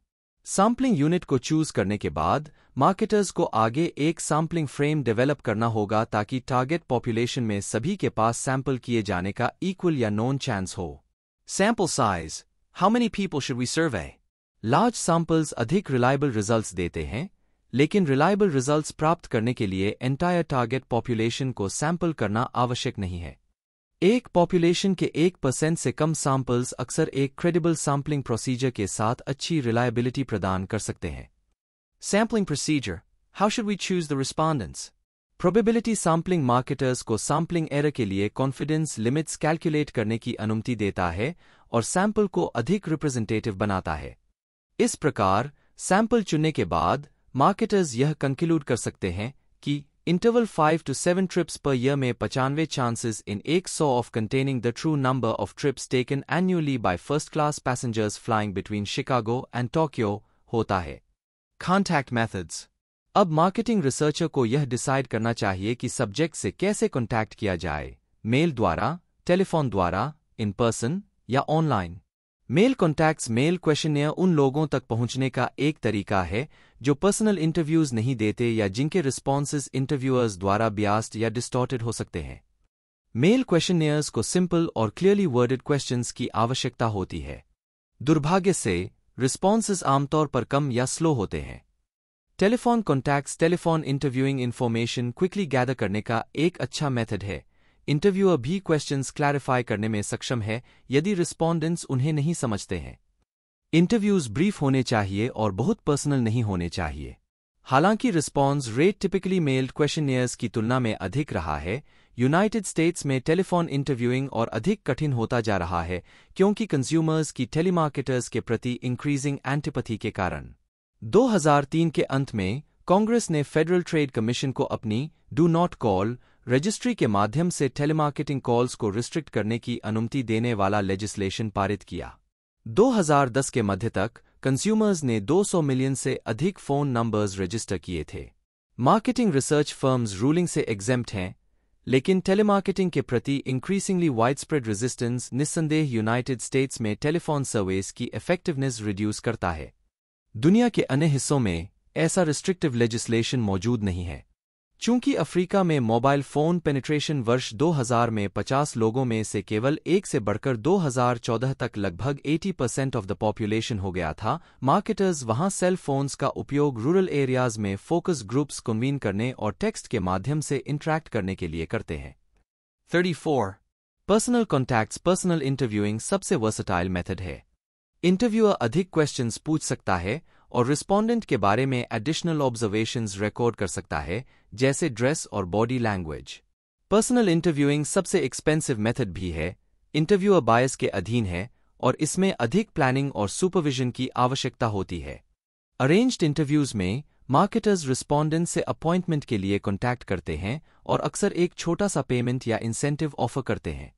सैम्पलिंग यूनिट को चूज करने के बाद मार्केटर्स को आगे एक सैम्पलिंग फ्रेम डेवलप करना होगा ताकि टारगेट पॉपुलेशन में सभी के पास सैंपल किए जाने का इक्वल या नॉन चांस हो sample size how many people should we survey large samples अधिक रिलायबल रिजल्ट्स देते हैं लेकिन रिलायबल रिजल्ट्स प्राप्त करने के लिए एंटायर टारगेट पॉपुलेशन को सैंपल करना आवश्यक नहीं है एक पॉपुलेशन के एक परसेंट से कम सैंपल्स अक्सर एक क्रेडिबल सैंपलिंग प्रोसीजर के साथ अच्छी रिलायबिलिटी प्रदान कर सकते हैं sampling procedure how should we choose the respondents probability sampling marketers को सैंपलिंग एरर के लिए कॉन्फिडेंस लिमिट्स कैलकुलेट करने की अनुमति देता है और सैंपल को अधिक रिप्रेजेंटेटिव बनाता है इस प्रकार सैंपल चुनने के बाद मार्केटर्स यह कंक्लूड कर सकते हैं कि interval five to seven trips per year में पचानवे चांसेस इन एक सौ of containing the true number of trips taken annually by first class passengers flying between Chicago and Tokyo होता है कॉन्टैक्ट मैथड्स अब मार्केटिंग रिसर्चर को यह decide करना चाहिए कि सब्जेक्ट से कैसे कॉन्टैक्ट किया जाए मेल द्वारा टेलीफोन द्वारा इन पर्सन या online mail contacts mail questionnaire उन लोगों तक पहुंचने का एक तरीका है जो पर्सनल इंटरव्यूज नहीं देते या जिनके रिस्पॉन्सेज इंटरव्यूअर्स द्वारा ब्यास्ट या डिस्टॉर्टेड हो सकते हैं मेल क्वेश्चन को सिंपल और क्लियरली वर्डेड क्वेश्चन की आवश्यकता होती है दुर्भाग्य से रिस्पॉन्सेज आमतौर पर कम या स्लो होते हैं telephone contacts telephone interviewing information quickly gather करने का एक अच्छा मेथड है इंटरव्यूअर भी क्वेश्चंस क्लैरिफाई करने में सक्षम है यदि रिस्पॉन्डेंट्स उन्हें नहीं समझते हैं इंटरव्यूज ब्रीफ होने चाहिए और बहुत पर्सनल नहीं होने चाहिए हालांकि response rate typically mailed questionnaires की तुलना में अधिक रहा है यूनाइटेड स्टेट्स में टेलीफोन इंटरव्यूइंग और अधिक कठिन होता जा रहा है क्योंकि कंज्यूमर्स की टेलीमार्केटर्स के प्रति इंक्रीजिंग एंटीपथी के कारण 2003 के अंत में कांग्रेस ने फेडरल ट्रेड कमीशन को अपनी डू नॉट कॉल रजिस्ट्री के माध्यम से टेलीमार्केटिंग कॉल्स को रिस्ट्रिक्ट करने की अनुमति देने वाला लेजिस्लेशन पारित किया 2010 के मध्य तक कंज्यूमर्स ने 200 मिलियन से अधिक फोन नंबर्स रजिस्टर किए थे मार्केटिंग रिसर्च फर्म्स रूलिंग से एग्जेम्प्ट हैं लेकिन टेलीमार्केटिंग के प्रति इंक्रीसिंगली वाइडस्प्रेड रेजिस्टेंस निस्संदेह यूनाइटेड स्टेट्स में टेलीफोन सर्विस की इफेक्टिवनेस रिड्यूस करता है दुनिया के अन्य हिस्सों में ऐसा रिस्ट्रिक्टिव लेजिस्लेशन मौजूद नहीं है चूंकि अफ्रीका में मोबाइल फोन पेनिट्रेशन वर्ष 2000 में 50 लोगों में से केवल एक से बढ़कर 2014 तक लगभग 80 परसेंट ऑफ द पॉपुलेशन हो गया था मार्केटर्स वहां सेल फोन्स का उपयोग रूरल एरियाज में फोकस ग्रुप्स कन्वीन करने और टेक्स्ट के माध्यम से इंटरैक्ट करने के लिए करते हैं 34. पर्सनल कॉन्टैक्ट्स पर्सनल इंटरव्यूइंग सबसे वर्सटाइल मेथड है इंटरव्यूअर अधिक क्वेश्चन पूछ सकता है और रिस्पॉन्डेंट के बारे में एडिशनल ऑब्जर्वेशंस रिकॉर्ड कर सकता है जैसे ड्रेस और बॉडी लैंग्वेज पर्सनल इंटरव्यूइंग सबसे एक्सपेंसिव मेथड भी है इंटरव्यूअर बायस के अधीन है और इसमें अधिक प्लानिंग और सुपरविजन की आवश्यकता होती है अरेंज्ड इंटरव्यूज में मार्केटर्स रिस्पॉन्डेंट से अपॉइंटमेंट के लिए कॉन्टैक्ट करते हैं और अक्सर एक छोटा सा पेमेंट या इंसेंटिव ऑफर करते हैं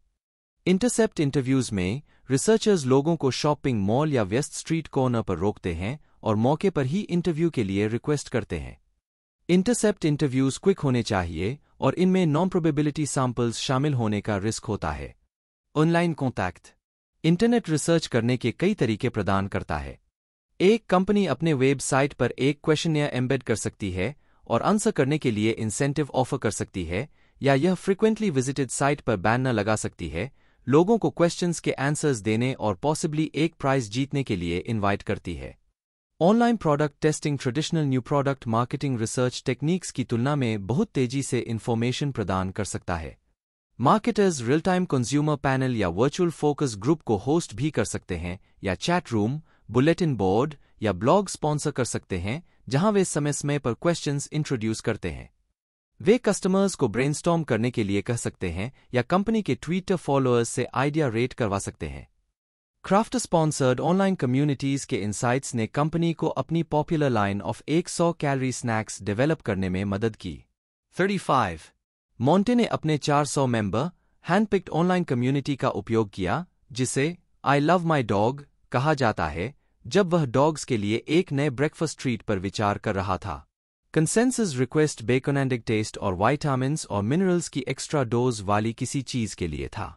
इंटरसेप्ट इंटरव्यूज में रिसर्चर्स लोगों को शॉपिंग मॉल या व्यस्त स्ट्रीट कॉर्नर पर रोकते हैं और मौके पर ही इंटरव्यू के लिए रिक्वेस्ट करते हैं इंटरसेप्ट इंटरव्यूज क्विक होने चाहिए और इनमें नॉन प्रोबेबिलिटी सैंपल्स शामिल होने का रिस्क होता है ऑनलाइन कॉन्टैक्ट इंटरनेट रिसर्च करने के कई तरीके प्रदान करता है एक कंपनी अपने वेबसाइट पर एक क्वेश्चन या एम्बेड कर सकती है और आंसर करने के लिए इंसेंटिव ऑफर कर सकती है या यह फ्रीक्वेंटली विजिटेड साइट पर बैनर लगा सकती है लोगों को क्वेश्चंस के आंसर्स देने और पॉसिबली एक प्राइज जीतने के लिए इनवाइट करती है online product testing traditional new product marketing research techniques की तुलना में बहुत तेजी से इन्फॉर्मेशन प्रदान कर सकता है marketers real time consumer panel या वर्चुअल फोकस ग्रुप को होस्ट भी कर सकते हैं या चैट रूम बुलेटिन बोर्ड या ब्लॉग स्पॉन्सर कर सकते हैं जहां वे समय समय पर क्वेश्चंस इंट्रोड्यूस करते हैं वे कस्टमर्स को ब्रेनस्टॉर्म करने के लिए कह सकते हैं या कंपनी के ट्विटर फॉलोअर्स से आइडिया रेट करवा सकते हैं क्राफ्ट स्पॉन्सर्ड ऑनलाइन कम्युनिटीज के इंसाइट्स ने कंपनी को अपनी popular line of 100 calorie snacks develop करने में मदद की 35. मोंटे ने अपने 400 मेंबर हैंडपिक्ड ऑनलाइन कम्युनिटी का उपयोग किया जिसे आई लव माई डॉग कहा जाता है जब वह डॉग्स के लिए एक नए ब्रेकफास्ट ट्रीट पर विचार कर रहा था कंसेंस रिक्वेस्ट बेकोनैंडिक टेस्ट और वाइटामिन और मिनरल्स की एक्स्ट्रा डोज वाली किसी चीज के लिए था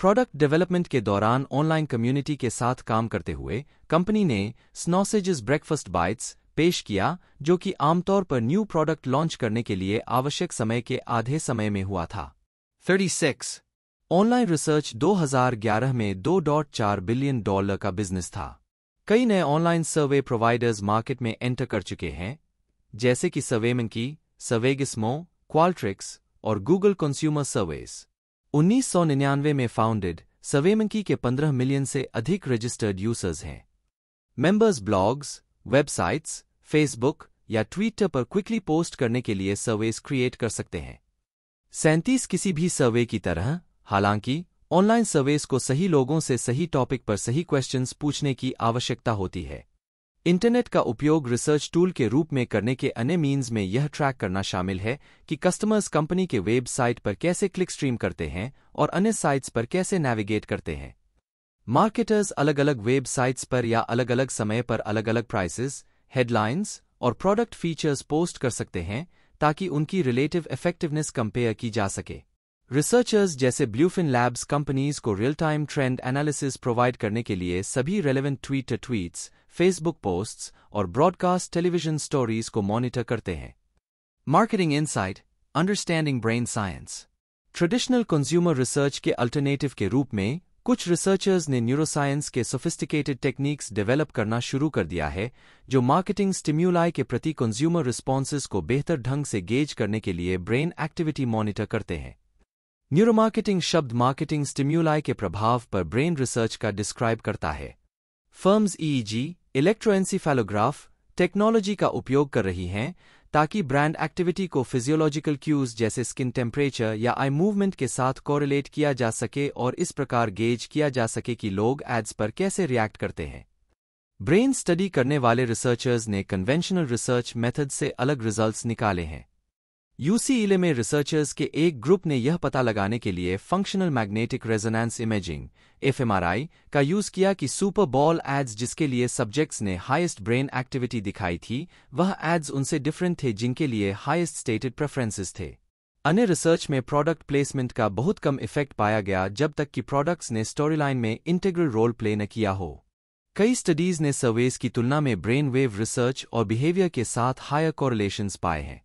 प्रोडक्ट डेवलपमेंट के दौरान ऑनलाइन कम्युनिटी के साथ काम करते हुए कंपनी ने स्नॉसेजेस ब्रेकफास्ट बाइट्स पेश किया जो कि आमतौर पर न्यू प्रोडक्ट लॉन्च करने के लिए आवश्यक समय के आधे समय में हुआ था 36 ऑनलाइन रिसर्च 2011 में 2.4 बिलियन डॉलर का बिजनेस था कई नए ऑनलाइन सर्वे प्रोवाइडर्स मार्केट में एंटर कर चुके हैं जैसे कि सवेमन की सवेगिस्मो क्वाल्ट्रिक्स और गूगल कंस्यूमर सर्वेस उन्नीस में फाउंडेड सवेमंकी के 15 मिलियन से अधिक रजिस्टर्ड यूजर्स हैं मेंबर्स ब्लॉग्स वेबसाइट्स फेसबुक या ट्विटर पर क्विकली पोस्ट करने के लिए सर्वेस क्रिएट कर सकते हैं सैंतीस किसी भी सर्वे की तरह हालांकि ऑनलाइन सर्वेस को सही लोगों से सही टॉपिक पर सही क्वेश्चंस पूछने की आवश्यकता होती है इंटरनेट का उपयोग रिसर्च टूल के रूप में करने के अन्य मीन्स में यह ट्रैक करना शामिल है कि कस्टमर्स कंपनी के वेबसाइट पर कैसे क्लिक स्ट्रीम करते हैं और अन्य साइट्स पर कैसे नेविगेट करते हैं मार्केटर्स अलग अलग वेबसाइट्स पर या अलग अलग समय पर अलग अलग प्राइसेस, हेडलाइंस और प्रोडक्ट फीचर्स पोस्ट कर सकते हैं ताकि उनकी रिलेटिव इफेक्टिवनेस कंपेयर की जा सके रिसर्चर्स जैसे ब्लूफिन लैब्स कंपनीज को real time trend analysis provide करने के लिए सभी relevant tweet tweets Facebook posts और ब्रॉडकास्ट टेलीविजन स्टोरीज को मॉनिटर करते हैं marketing insight understanding brain science traditional consumer research के अल्टरनेटिव के रूप में कुछ रिसर्चर्स ने न्यूरोसाइंस के सोफिस्टिकेटेड टेक्निक्स डेवलप करना शुरू कर दिया है जो मार्केटिंग स्टिम्यूलाई के प्रति कंज्यूमर रिस्पॉन्सेज को बेहतर ढंग से गेज करने के लिए ब्रेन एक्टिविटी मॉनिटर करते हैं न्यूरोमार्केटिंग शब्द मार्केटिंग स्टिम्यूलाई के प्रभाव पर ब्रेन रिसर्च का डिस्क्राइब करता है firms EEG e electroencephalograph technology का उपयोग कर रही हैं ताकि ब्रांड एक्टिविटी को फिजियोलॉजिकल क्यूज जैसे स्किन टेम्परेचर या आई मूवमेंट के साथ कोरिलेट किया जा सके और इस प्रकार गेज किया जा सके कि लोग एड्स पर कैसे रिएक्ट करते हैं ब्रेन स्टडी करने वाले रिसर्चर्स ने कन्वेंशनल रिसर्च मेथड से अलग रिजल्ट्स निकाले हैं यूसीईले e में रिसर्चर्स के एक ग्रुप ने यह पता लगाने के लिए functional magnetic resonance imaging fMRI का यूज किया कि सुपर बॉल एड्स जिसके लिए सब्जेक्ट्स ने हाईएस्ट ब्रेन एक्टिविटी दिखाई थी वह एड्स उनसे डिफरेंट थे जिनके लिए हाईएस्ट स्टेटेड प्रेफरेंसेस थे अन्य रिसर्च में प्रोडक्ट प्लेसमेंट का बहुत कम इफेक्ट पाया गया जब तक कि प्रोडक्ट्स ने स्टोरीलाइन में इंटेग्रल रोल प्ले न किया हो कई स्टडीज ने सर्वेस की तुलना में ब्रेन वेव रिसर्च और बिहेवियर के साथ हायर कॉरलेशंस पाए हैं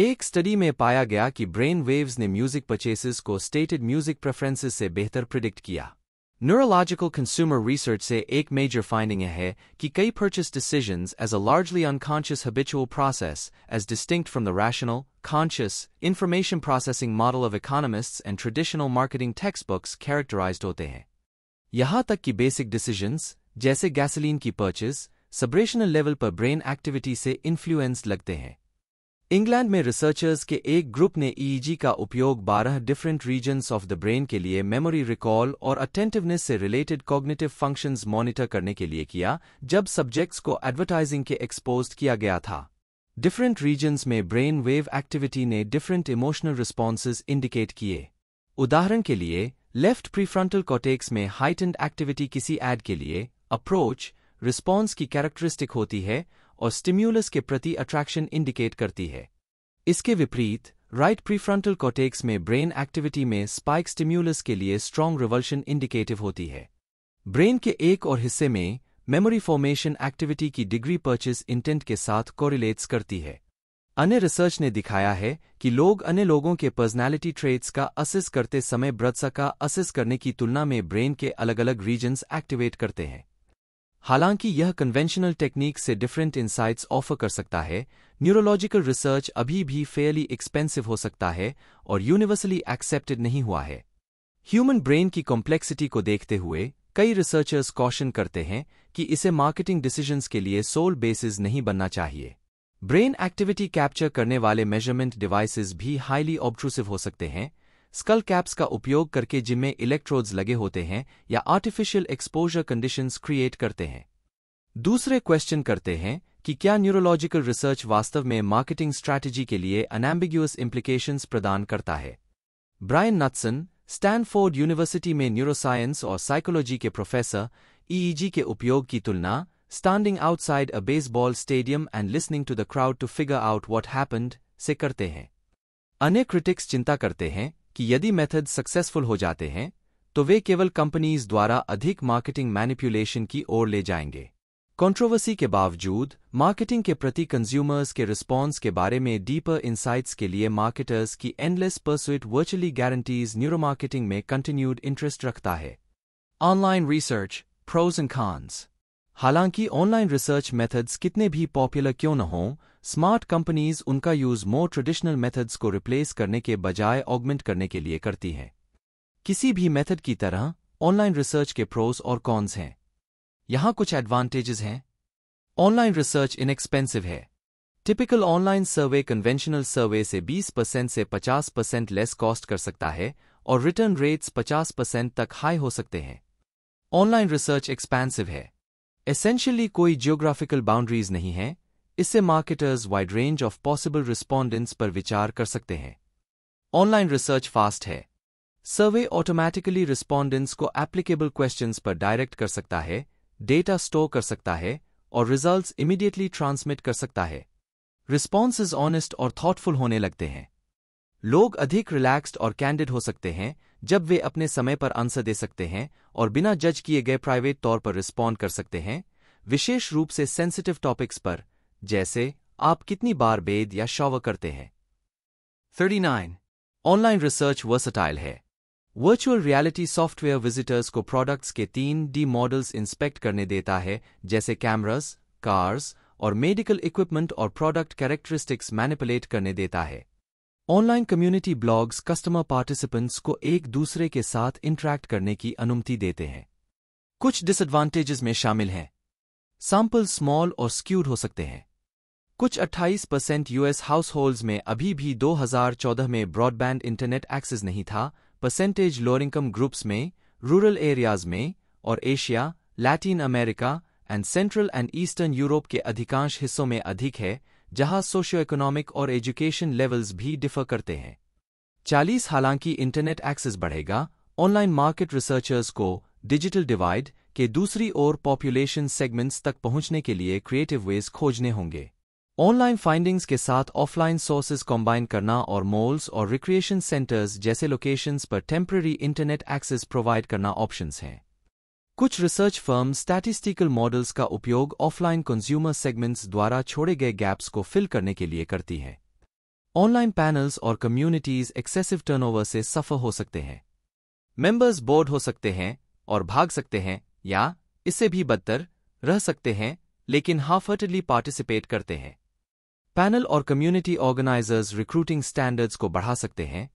एक स्टडी में पाया गया कि ब्रेन वेव्स ने म्यूजिक परचेसेस को स्टेटेड म्यूजिक प्रेफरेंसेस से बेहतर प्रिडिक्ट किया न्यूरोलॉजिकल कंस्यूमर रिसर्च से एक मेजर फाइंडिंग है कि कई purchase decisions as a largely unconscious habitual process as distinct from the rational conscious information processing model of economists and traditional marketing textbooks characterised होते हैं यहां तक कि बेसिक डिसीजन्स जैसे गैसोलीन की परचेस सब्रेशनल लेवल पर brain activity से influence लगते हैं इंग्लैंड में रिसर्चर्स के एक ग्रुप ने ईईजी e e का उपयोग 12 different regions of the brain के लिए मेमोरी रिकॉल और अटेंटिवनेस से रिलेटेड कॉग्निटिव फंक्शंस मॉनिटर करने के लिए किया जब सब्जेक्ट्स को एडवर्टाइजिंग के एक्सपोज किया गया था डिफरेंट रीजन्स में ब्रेन वेव एक्टिविटी ने डिफरेंट इमोशनल रिस्पॉन्सेज इंडिकेट किए उदाहरण के लिए लेफ्ट प्रीफ्रंटल कॉटेक्स में हाइटेंड एक्टिविटी किसी एड के लिए अप्रोच रिस्पॉन्स की कैरेक्टरिस्टिक होती है और स्टिम्यूलस के प्रति अट्रैक्शन इंडिकेट करती है इसके विपरीत राइट प्रीफ्रंटल कॉटेक्स में ब्रेन एक्टिविटी में स्पाइक स्टिम्यूलस के लिए स्ट्रॉन्ग रिवल्शन इंडिकेटिव होती है ब्रेन के एक और हिस्से में मेमोरी फॉर्मेशन एक्टिविटी की डिग्री परचेस इंटेंट के साथ कोरिलेट्स करती है अन्य रिसर्च ने दिखाया है कि लोग अन्य लोगों के पर्सनालिटी ट्रेट्स का असिस करते समय ब्रत्सा का असिस करने की तुलना में ब्रेन के अलग अलग रीजन्स एक्टिवेट करते हैं हालांकि यह कन्वेंशनल टेक्निक से डिफरेंट इंसाइट्स ऑफर कर सकता है न्यूरोलॉजिकल रिसर्च अभी भी फेयरली एक्सपेंसिव हो सकता है और यूनिवर्सली एक्सेप्टेड नहीं हुआ है ह्यूमन ब्रेन की कॉम्प्लेक्सिटी को देखते हुए कई रिसर्चर्स कॉशन करते हैं कि इसे मार्केटिंग डिसीजंस के लिए सोल बेसिस नहीं बनना चाहिए ब्रेन एक्टिविटी कैप्चर करने वाले मेजरमेंट डिवाइसेस भी हाईली ऑब्ट्रूसिव हो सकते हैं स्कल कैप्स का उपयोग करके जिनमें इलेक्ट्रोड्स लगे होते हैं या आर्टिफिशियल एक्सपोजर कंडीशंस क्रिएट करते हैं दूसरे क्वेश्चन करते हैं कि क्या न्यूरोलॉजिकल रिसर्च वास्तव में मार्केटिंग स्ट्रैटेजी के लिए अनैम्बिग्यूस इम्प्लीकेशंस प्रदान करता है ब्रायन नत्सन स्टैनफोर्ड यूनिवर्सिटी में न्यूरोसाइंस और साइकोलॉजी के प्रोफेसर ईईजी e e के उपयोग की तुलना standing outside a baseball stadium and listening to the crowd to figure out what happened से करते हैं अन्य क्रिटिक्स चिंता करते हैं कि यदि मेथड सक्सेसफुल हो जाते हैं तो वे केवल कंपनीज द्वारा अधिक मार्केटिंग मैनिपुलेशन की ओर ले जाएंगे कंट्रोवर्सी के बावजूद मार्केटिंग के प्रति कंज्यूमर्स के रिस्पांस के बारे में डीपर इंसाइट्स के लिए मार्केटर्स की endless pursuit virtually guarantees neuromarketing में कंटिन्यूड इंटरेस्ट रखता है online research pros and cons हालांकि ऑनलाइन रिसर्च मेथड्स कितने भी पॉपुलर क्यों न हों स्मार्ट कंपनीज उनका यूज मोर ट्रेडिशनल मेथड्स को रिप्लेस करने के बजाय ऑगमेंट करने के लिए करती हैं किसी भी मेथड की तरह ऑनलाइन रिसर्च के प्रोस और कॉन्स हैं यहां कुछ एडवांटेजेस हैं ऑनलाइन रिसर्च इनएक्सपेंसिव है typical online survey conventional survey से 20 परसेंट से 50 परसेंट लेस कॉस्ट कर सकता है और रिटर्न रेट्स 50 परसेंट तक हाई हो सकते हैं ऑनलाइन रिसर्च एक्सपेंसिव है एसेंशियली कोई जियोग्राफिकल बाउंड्रीज नहीं है इससे marketers wide range of possible respondents पर विचार कर सकते हैं ऑनलाइन रिसर्च फास्ट है सर्वे ऑटोमैटिकली रिस्पॉन्डेंट्स को एप्लीकेबल क्वेश्चंस पर डायरेक्ट कर सकता है डेटा स्टोर कर सकता है और रिजल्ट्स इमीडिएटली ट्रांसमिट कर सकता है रिस्पॉन्स ऑनेस्ट और थॉटफुल होने लगते हैं लोग अधिक रिलैक्स्ड और कैंडिड हो सकते हैं जब वे अपने समय पर आंसर दे सकते हैं और बिना जज किए गए प्राइवेट तौर पर रिस्पॉन्ड कर सकते हैं विशेष रूप से सेंसिटिव टॉपिक्स पर जैसे आप कितनी बार बेद या शॉवर करते हैं 39. ऑनलाइन रिसर्च वर्सटाइल है वर्चुअल रियलिटी सॉफ्टवेयर विजिटर्स को प्रोडक्ट्स के तीन डी मॉडल्स इंस्पेक्ट करने देता है जैसे कैमरास कार्स और मेडिकल इक्विपमेंट और प्रोडक्ट कैरेक्टरिस्टिक्स मैनिपुलेट करने देता है online community blogs customer participants को एक दूसरे के साथ इंटरैक्ट करने की अनुमति देते हैं कुछ डिसएडवांटेजेस में शामिल हैं सैंपल स्मॉल और स्क्यूड हो सकते हैं कुछ 28 परसेंट यूएस हाउसहोल्ड्स में अभी भी 2014 में ब्रॉडबैंड इंटरनेट एक्सेस नहीं था परसेंटेज लोअर इनकम ग्रुप्स में रूरल एरियाज में और Asia Latin America and central and eastern Europe के अधिकांश हिस्सों में अधिक है जहां सोशियो इकोनॉमिक और एजुकेशन लेवल्स भी डिफर करते हैं चालीस हालांकि इंटरनेट एक्सेस बढ़ेगा ऑनलाइन मार्केट रिसर्चर्स को डिजिटल डिवाइड के दूसरी ओर पॉपुलेशन सेगमेंट्स तक पहुंचने के लिए क्रिएटिव वेज खोजने होंगे ऑनलाइन फाइंडिंग्स के साथ ऑफलाइन सोर्सेज कॉम्बाइन करना और मॉल्स और रिक्रिएशन सेंटर्स जैसे लोकेशंस पर टेम्प्रेरी इंटरनेट एक्सेस प्रोवाइड करना ऑप्शंस हैं कुछ रिसर्च फर्म स्टैटिस्टिकल मॉडल्स का उपयोग ऑफलाइन कंज्यूमर सेगमेंट्स द्वारा छोड़े गए गैप्स को फिल करने के लिए करती हैं ऑनलाइन पैनल्स और कम्युनिटीज एक्सेसिव टर्नओवर से सफर हो सकते हैं मेंबर्स बोर्ड हो सकते हैं और भाग सकते हैं या इससे भी बदतर रह सकते हैं लेकिन हाफर्टली पार्टिसिपेट करते हैं पैनल और कम्युनिटी ऑर्गेनाइजर्स रिक्रूटिंग स्टैंडर्ड्स को बढ़ा सकते हैं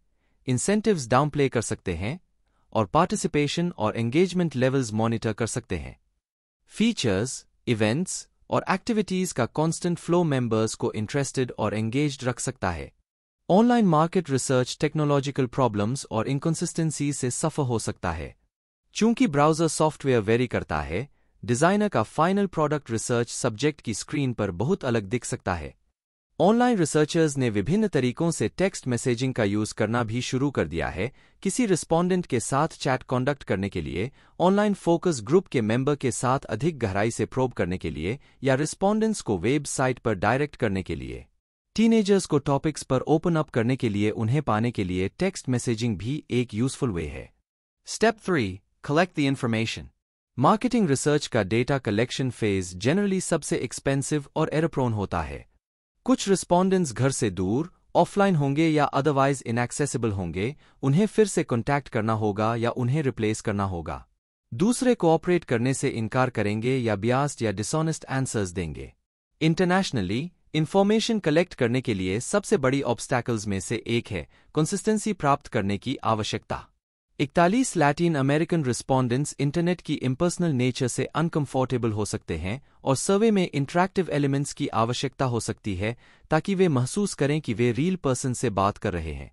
इंसेंटिव्स डाउनप्ले कर सकते हैं और पार्टिसिपेशन और एंगेजमेंट लेवल्स मॉनिटर कर सकते हैं फीचर्स इवेंट्स और एक्टिविटीज का कांस्टेंट फ्लो मेंबर्स को इंटरेस्टेड और एंगेज रख सकता है online market research technological problems और इनकन्सिस्टेंसी से सफर हो सकता है चूंकि ब्राउजर सॉफ्टवेयर वेरी करता है डिजाइनर का फाइनल प्रोडक्ट रिसर्च सब्जेक्ट की स्क्रीन पर बहुत अलग दिख सकता है ऑनलाइन रिसर्चर्स ने विभिन्न तरीकों से टेक्स्ट मैसेजिंग का यूज करना भी शुरू कर दिया है किसी रिस्पॉन्डेंट के साथ चैट कॉन्डक्ट करने के लिए ऑनलाइन फोकस ग्रुप के मेंबर के साथ अधिक गहराई से प्रोब करने के लिए या रिस्पॉन्डेंट्स को वेबसाइट पर डायरेक्ट करने के लिए टीनेजर्स को टॉपिक्स पर ओपन अप करने के लिए उन्हें पाने के लिए टेक्स्ट मैसेजिंग भी एक यूजफुल वे है step three collect the information marketing research का डेटा कलेक्शन फेज जनरली सबसे एक्सपेंसिव और एरोप्रोन होता है कुछ रिस्पॉन्डेंट्स घर से दूर ऑफलाइन होंगे या अदरवाइज इनएक्सेसिबल होंगे उन्हें फिर से कॉन्टैक्ट करना होगा या उन्हें रिप्लेस करना होगा दूसरे कोऑपरेट करने से इनकार करेंगे या ब्यास्ट या डिसऑनेस्ट आंसर्स देंगे इंटरनेशनली इन्फॉर्मेशन कलेक्ट करने के लिए सबसे बड़ी ऑब्स्टैकल्स में से एक है कंसिस्टेंसी प्राप्त करने की आवश्यकता इकतालीस लैटिन अमेरिकन रिस्पॉन्डेंट्स इंटरनेट की इम्पर्सनल नेचर से अनकंफर्टेबल हो सकते हैं और सर्वे में इंट्रैक्टिव एलिमेंट्स की आवश्यकता हो सकती है ताकि वे महसूस करें कि वे रील पर्सन से बात कर रहे हैं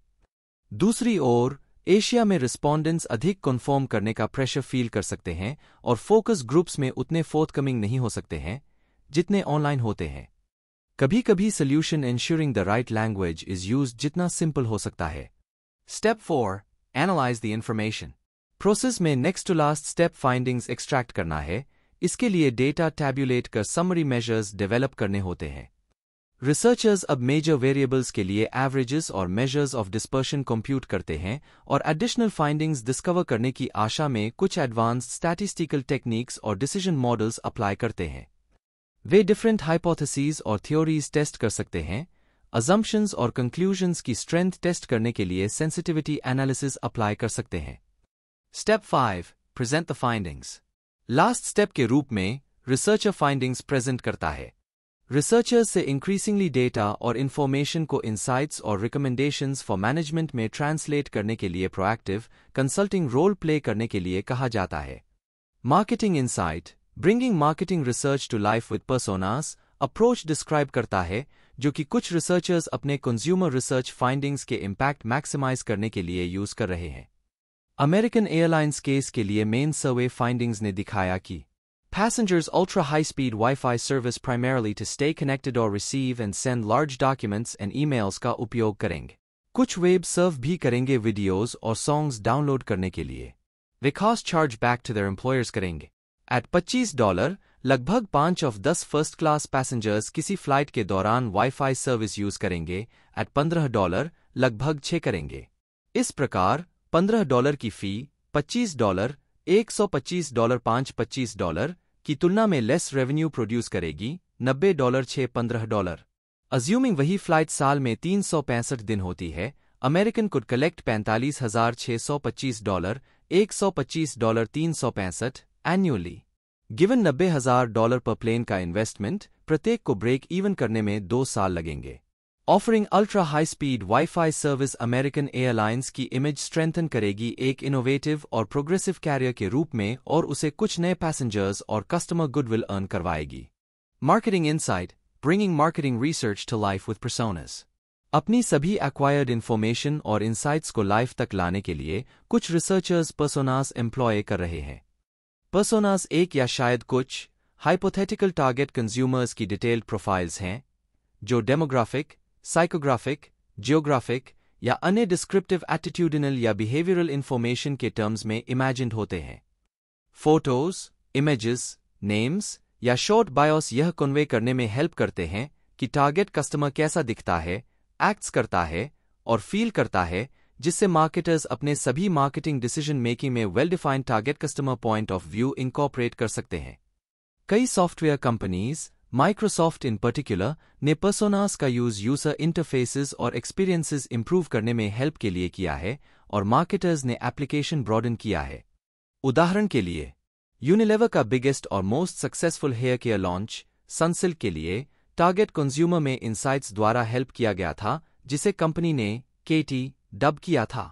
दूसरी ओर एशिया में रिस्पॉन्डेंट्स अधिक कन्फर्म करने का प्रेशर फील कर सकते हैं और फोकस ग्रुप्स में उतने फोर्थकमिंग नहीं हो सकते हैं जितने ऑनलाइन होते हैं कभी कभी solution ensuring the right language is use जितना सिंपल हो सकता है step four analyse the information process में next to last step findings extract करना है इसके लिए डेटा टैब्यूलेट कर समरी मेजर्स डेवलप करने होते हैं रिसर्चर्स अब मेजर वेरिएबल्स के लिए एवरेजेस और मेजर्स ऑफ डिस्पर्शन कंप्यूट करते हैं और एडिशनल फाइंडिंग्स डिस्कवर करने की आशा में कुछ एडवांस्ड स्टैटिस्टिकल टेक्निक्स और डिसीजन मॉडल्स अप्लाई करते हैं वे डिफरेंट हाइपोथेसीज और थ्योरीज टेस्ट कर सकते हैं अजम्पन्स और कंक्लूजन्स की स्ट्रेंथ टेस्ट करने के लिए सेंसिटिविटी एनालिसिस अप्लाई कर सकते हैं step five present the findings last step के रूप में रिसर्चर फाइंडिंग्स प्रेजेंट करता है रिसर्चर्स से इंक्रीसिंगली डेटा और इन्फॉर्मेशन को इंसाइट्स और रिकमेंडेशंस फॉर मैनेजमेंट में ट्रांसलेट करने के लिए प्रोएक्टिव कंसल्टिंग रोल प्ले करने के लिए कहा जाता है marketing insight bringing marketing research to life with personas approach describe करता है जो कि कुछ रिसर्चर्स अपने कंज्यूमर रिसर्च फाइंडिंग्स के इम्पैक्ट मैक्सिमाइज करने के लिए यूज कर रहे हैं अमेरिकन एयरलाइंस केस के लिए मेन सर्वे फाइंडिंग्स ने दिखाया कि passengers ultra high speed wifi service primarily to stay connected और receive and send large documents and and emails का उपयोग करेंगे कुछ वेब सर्व भी करेंगे वीडियोज और सॉन्ग्स डाउनलोड करने के लिए वे खास charge back to their employers करेंगे एट पच्चीस डॉलर लगभग पांच ऑफ दस फर्स्ट क्लास पैसेंजर्स किसी फ्लाइट के दौरान वाईफाई सर्विस यूज करेंगे एट पंद्रह डॉलर लगभग छह करेंगे इस प्रकार पंद्रह डॉलर की फी पच्चीस डॉलर एक सौ पच्चीस डॉलर पांच पच्चीस डॉलर की तुलना में लेस रेवेन्यू प्रोड्यूस करेगी नब्बे डॉलर छह पंद्रह डॉलर अज्यूमिंग वही फ्लाइट साल में तीन सौ पैंसठ दिन होती है अमेरिकन कुड कलेक्ट पैंतालीस हजार छह सौ पच्चीस डॉलर एक सौ पच्चीस डॉलर तीन सौ पैंसठ एन्यूअली गिवन नब्बे हजार डॉलर पर प्लेन का इन्वेस्टमेंट प्रत्येक को ब्रेक इवन करने में दो साल लगेंगे offering ultra high speed wifi service American Airlines की इमेज स्ट्रेंथन करेगी एक इनोवेटिव और प्रोग्रेसिव कैरियर के रूप में और उसे कुछ नए पैसेंजर्स और कस्टमर गुडविल अर्न करवाएगी marketing insight bringing marketing research to life with personas अपनी सभी एक्वायर्ड इन्फॉर्मेशन और इंसाइट्स को लाइफ तक लाने के लिए कुछ रिसर्चर्स पर्सोनास एम्प्लॉय कर रहे हैं पर्सोनास एक या शायद कुछ हाइपोथेटिकल टारगेट कंज्यूमर्स की डिटेल्ड प्रोफाइल्स हैं जो डेमोग्राफिक साइकोग्राफिक जियोग्राफिक या अन्य डिस्क्रिप्टिव एटीट्यूडिनल या बिहेवियरल इन्फॉर्मेशन के टर्म्स में इमेजिड होते हैं फोटोज इमेजेस नेम्स या शॉर्ट बायोस यह कन्वे करने में हेल्प करते हैं कि टारगेट कस्टमर कैसा दिखता है एक्ट्स करता है और फील करता है जिससे मार्केटर्स अपने सभी मार्केटिंग डिसीजन मेकिंग में well defined target customer point of view incorporate कर सकते हैं कई software companies Microsoft in particular ने पर्सोनास का यूज यूजर इंटरफेसेस और एक्सपीरियंसेस इंप्रूव करने में हेल्प के लिए किया है और मार्केटर्स ने एप्लीकेशन ब्रॉडन किया है उदाहरण के लिए यूनिलेवर का बिगेस्ट और most successful hair care launch Sunsilk के लिए टारगेट कंज्यूमर में इंसाइट्स द्वारा हेल्प किया गया था जिसे कंपनी ने केटी डब किया था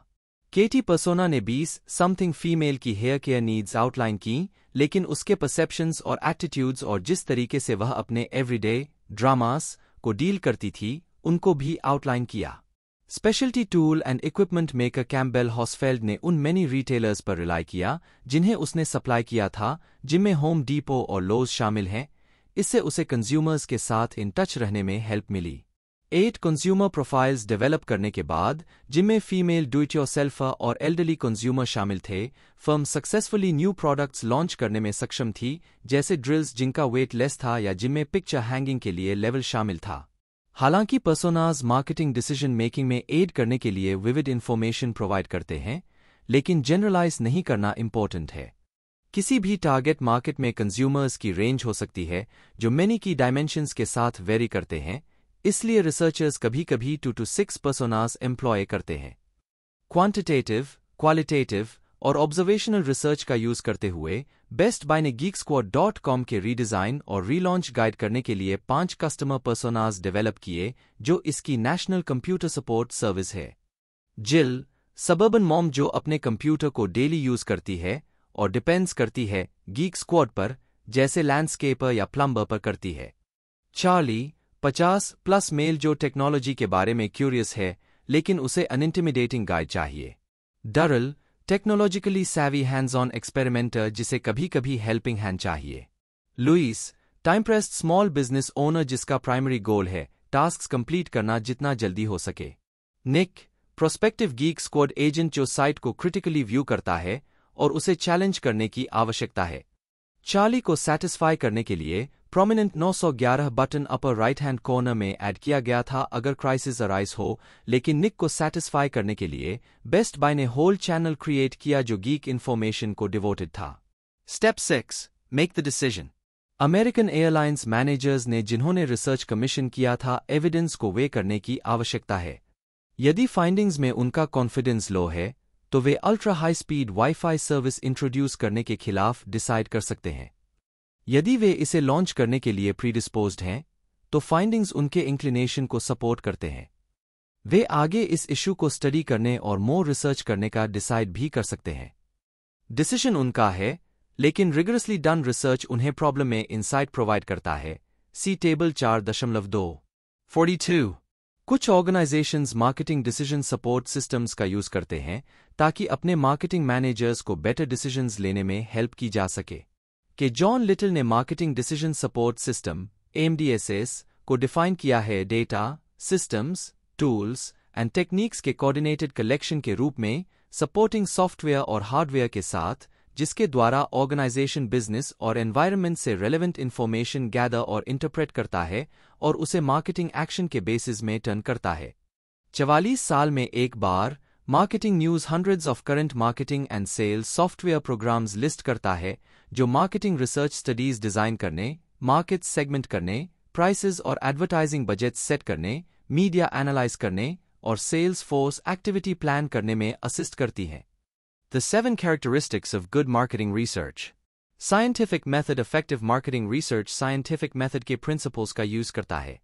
केटी पर्सोना ने 20 समथिंग फीमेल की हेयर केयर नीड्स आउटलाइन की लेकिन उसके परसेप्शंस और एटीट्यूड्स और जिस तरीके से वह अपने एवरीडे ड्रामास को डील करती थी उनको भी आउटलाइन किया speciality tool and equipment maker Campbell Hausfeld ने उन मेनी रिटेलर्स पर रिलाई किया जिन्हें उसने सप्लाई किया था जिनमें होम डिपो और लोज शामिल हैं इससे उसे कंज्यूमर्स के साथ इन टच रहने में हेल्प मिली एट कंज्यूमर प्रोफाइल्स डेवलप करने के बाद जिनमें फीमेल डू इट और एल्डरली कंज्यूमर शामिल थे firm successfully new products launch करने में सक्षम थी जैसे ड्रिल्स जिनका वेट लेस था या जिनमें पिक्चर हैंगिंग के लिए लेवल शामिल था हालांकि पर्सोनाज मार्केटिंग डिसीजन मेकिंग में एड करने के लिए विविड इन्फॉर्मेशन प्रोवाइड करते हैं लेकिन जनरलाइज नहीं करना इम्पोर्टेंट है किसी भी टारगेट मार्केट में कंज्यूमर्स की रेंज हो सकती है जो मेनी की डायमेंशंस के साथ वेरी करते हैं इसलिए रिसर्चर्स कभी कभी two to six personas employ करते हैं क्वांटिटेटिव क्वालिटेटिव और ऑब्जर्वेशनल रिसर्च का यूज करते हुए बेस्ट बाय ने गीक स्क्वाड डॉट कॉम के रीडिजाइन और रीलॉन्च गाइड करने के लिए पांच कस्टमर पर्सोनास डेवलप किए जो इसकी नेशनल कंप्यूटर सपोर्ट सर्विस है जिल सबर्बन मॉम जो अपने कंप्यूटर को डेली यूज करती है और डिपेंड्स करती है गीक स्क्वाड पर जैसे लैंडस्केपर या प्लम्बर पर करती है चार्ली पचास प्लस मेल जो टेक्नोलॉजी के बारे में क्यूरियस है लेकिन उसे अनइंटिमिडेटिंग गाइड चाहिए Daryl technologically savvy hands on experimenter जिसे कभी कभी हेल्पिंग हैंड चाहिए Luis time pressed small business owner जिसका प्राइमरी गोल है टास्क कंप्लीट करना जितना जल्दी हो सके Nick prospective Geek Squad agent जो साइट को क्रिटिकली व्यू करता है और उसे चैलेंज करने की आवश्यकता है चार्ली को सेटिस्फाई करने के लिए prominent 911 button upper right hand corner में ऐड किया गया था अगर क्राइसिस अराइज हो लेकिन निक को सेटिस्फाई करने के लिए बेस्ट बाय ने होल चैनल क्रिएट किया जो गीक इन्फॉर्मेशन को डिवोटेड था step six make the decision American Airlines managers ने जिन्होंने रिसर्च कमीशन किया था एविडेंस को वे करने की आवश्यकता है यदि फाइंडिंग्स में उनका कॉन्फिडेंस लो है तो वे ultra high speed wifi service introduce करने के खिलाफ डिसाइड कर सकते हैं यदि वे इसे लॉन्च करने के लिए प्रीडिस्पोज हैं तो फाइंडिंग्स उनके इंक्लिनेशन को सपोर्ट करते हैं वे आगे इस इश्यू को स्टडी करने और मोर रिसर्च करने का डिसाइड भी कर सकते हैं डिसीशन उनका है लेकिन रिगरसली डन रिसर्च उन्हें प्रॉब्लम में इंसाइट प्रोवाइड करता है सी टेबल चार दशमलव दो फोर्टी टू कुछ organisations marketing decision support systems का यूज करते हैं ताकि अपने मार्केटिंग मैनेजर्स को बेटर डिसीजन लेने में हेल्प की जा सके कि जॉन लिटिल ने marketing decision support system MDSS को डिफाइन किया है data systems tools and techniques के कोऑर्डिनेटेड कलेक्शन के रूप में सपोर्टिंग सॉफ्टवेयर और हार्डवेयर के साथ जिसके द्वारा ऑर्गेनाइजेशन बिजनेस और एनवायरमेंट से रेलेवेंट इन्फॉर्मेशन गैदर और इंटरप्रेट करता है और उसे मार्केटिंग एक्शन के बेसिस में टर्न करता है चवालीस साल में एक बार marketing news hundreds of current marketing and sales software programs list करता है जो मार्केटिंग रिसर्च स्टडीज डिजाइन करने मार्केट सेगमेंट करने प्राइसेस और एडवर्टाइजिंग बजट सेट करने मीडिया एनालाइज करने और सेल्स फोर्स एक्टिविटी प्लान करने में असिस्ट करती है the seven characteristics of good marketing research scientific method effective marketing research scientific method के प्रिंसिपल्स का यूज करता है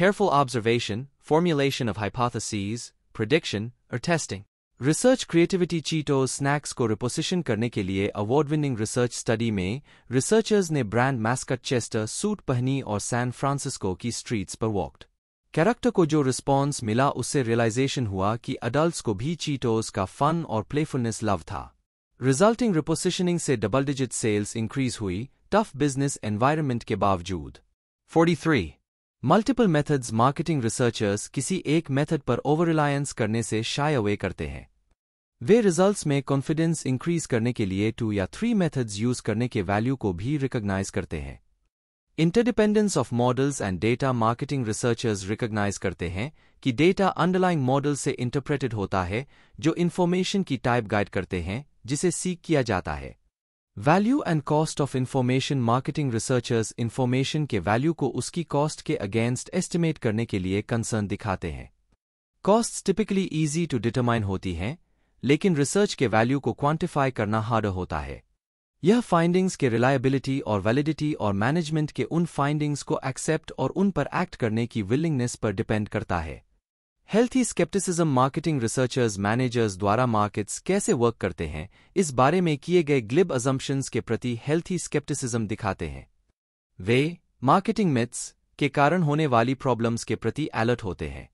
careful observation formulation of hypotheses, prediction और testing research creativity Cheeto snacks को रिपोजिशन करने के लिए अवार्ड विनिंग रिसर्च स्टडी में रिसर्चर्स ने ब्रांड मैस्कट चेस्टर सूट पहनी और सैन फ्रांसिस्को की स्ट्रीट्स पर वॉक्ड कैरेक्टर को जो रिस्पॉन्स मिला उससे रियलाइजेशन हुआ कि अडल्ट को भी चीटोज का फन और प्लेफुलनेस लव था रिजल्टिंग रिपोजिशनिंग से डबल डिजिट सेल्स इंक्रीज हुई टफ बिजनेस एनवायरमेंट के बावजूद 43. मल्टीपल मेथड्स मार्केटिंग रिसर्चर्स किसी एक मेथड पर ओवर रिलायंस करने से शाय अवे करते हैं वे रिजल्ट्स में कॉन्फिडेंस इंक्रीज करने के लिए टू या थ्री मेथड्स यूज करने के वैल्यू को भी रिकॉग्नाइज करते हैं interdependence of models and data marketing researchers recognise करते हैं कि डेटा अंडरलाइंग मॉडल से इंटरप्रेटेड होता है जो इन्फॉर्मेशन की टाइप गाइड करते हैं जिसे सीख किया जाता है value and cost of information marketing researchers information के वैल्यू को उसकी कॉस्ट के अगेंस्ट एस्टिमेट करने के लिए कंसर्न दिखाते हैं cost typically easy to determine होती हैं लेकिन रिसर्च के वैल्यू को क्वांटिफाई करना हार्ड होता है यह फाइंडिंग्स के रिलायबिलिटी और वैलिडिटी और मैनेजमेंट के उन फाइंडिंग्स को एक्सेप्ट और उन पर एक्ट करने की विलिंगनेस पर डिपेंड करता है healthy scepticism marketing researchers managers द्वारा मार्केट्स कैसे वर्क करते हैं इस बारे में किए गए ग्लिब अजम्पन्स के प्रति हेल्थी स्केप्टिसिज्म दिखाते हैं वे मार्केटिंग मिथ्स के कारण होने वाली प्रॉब्लम्स के प्रति अलर्ट होते हैं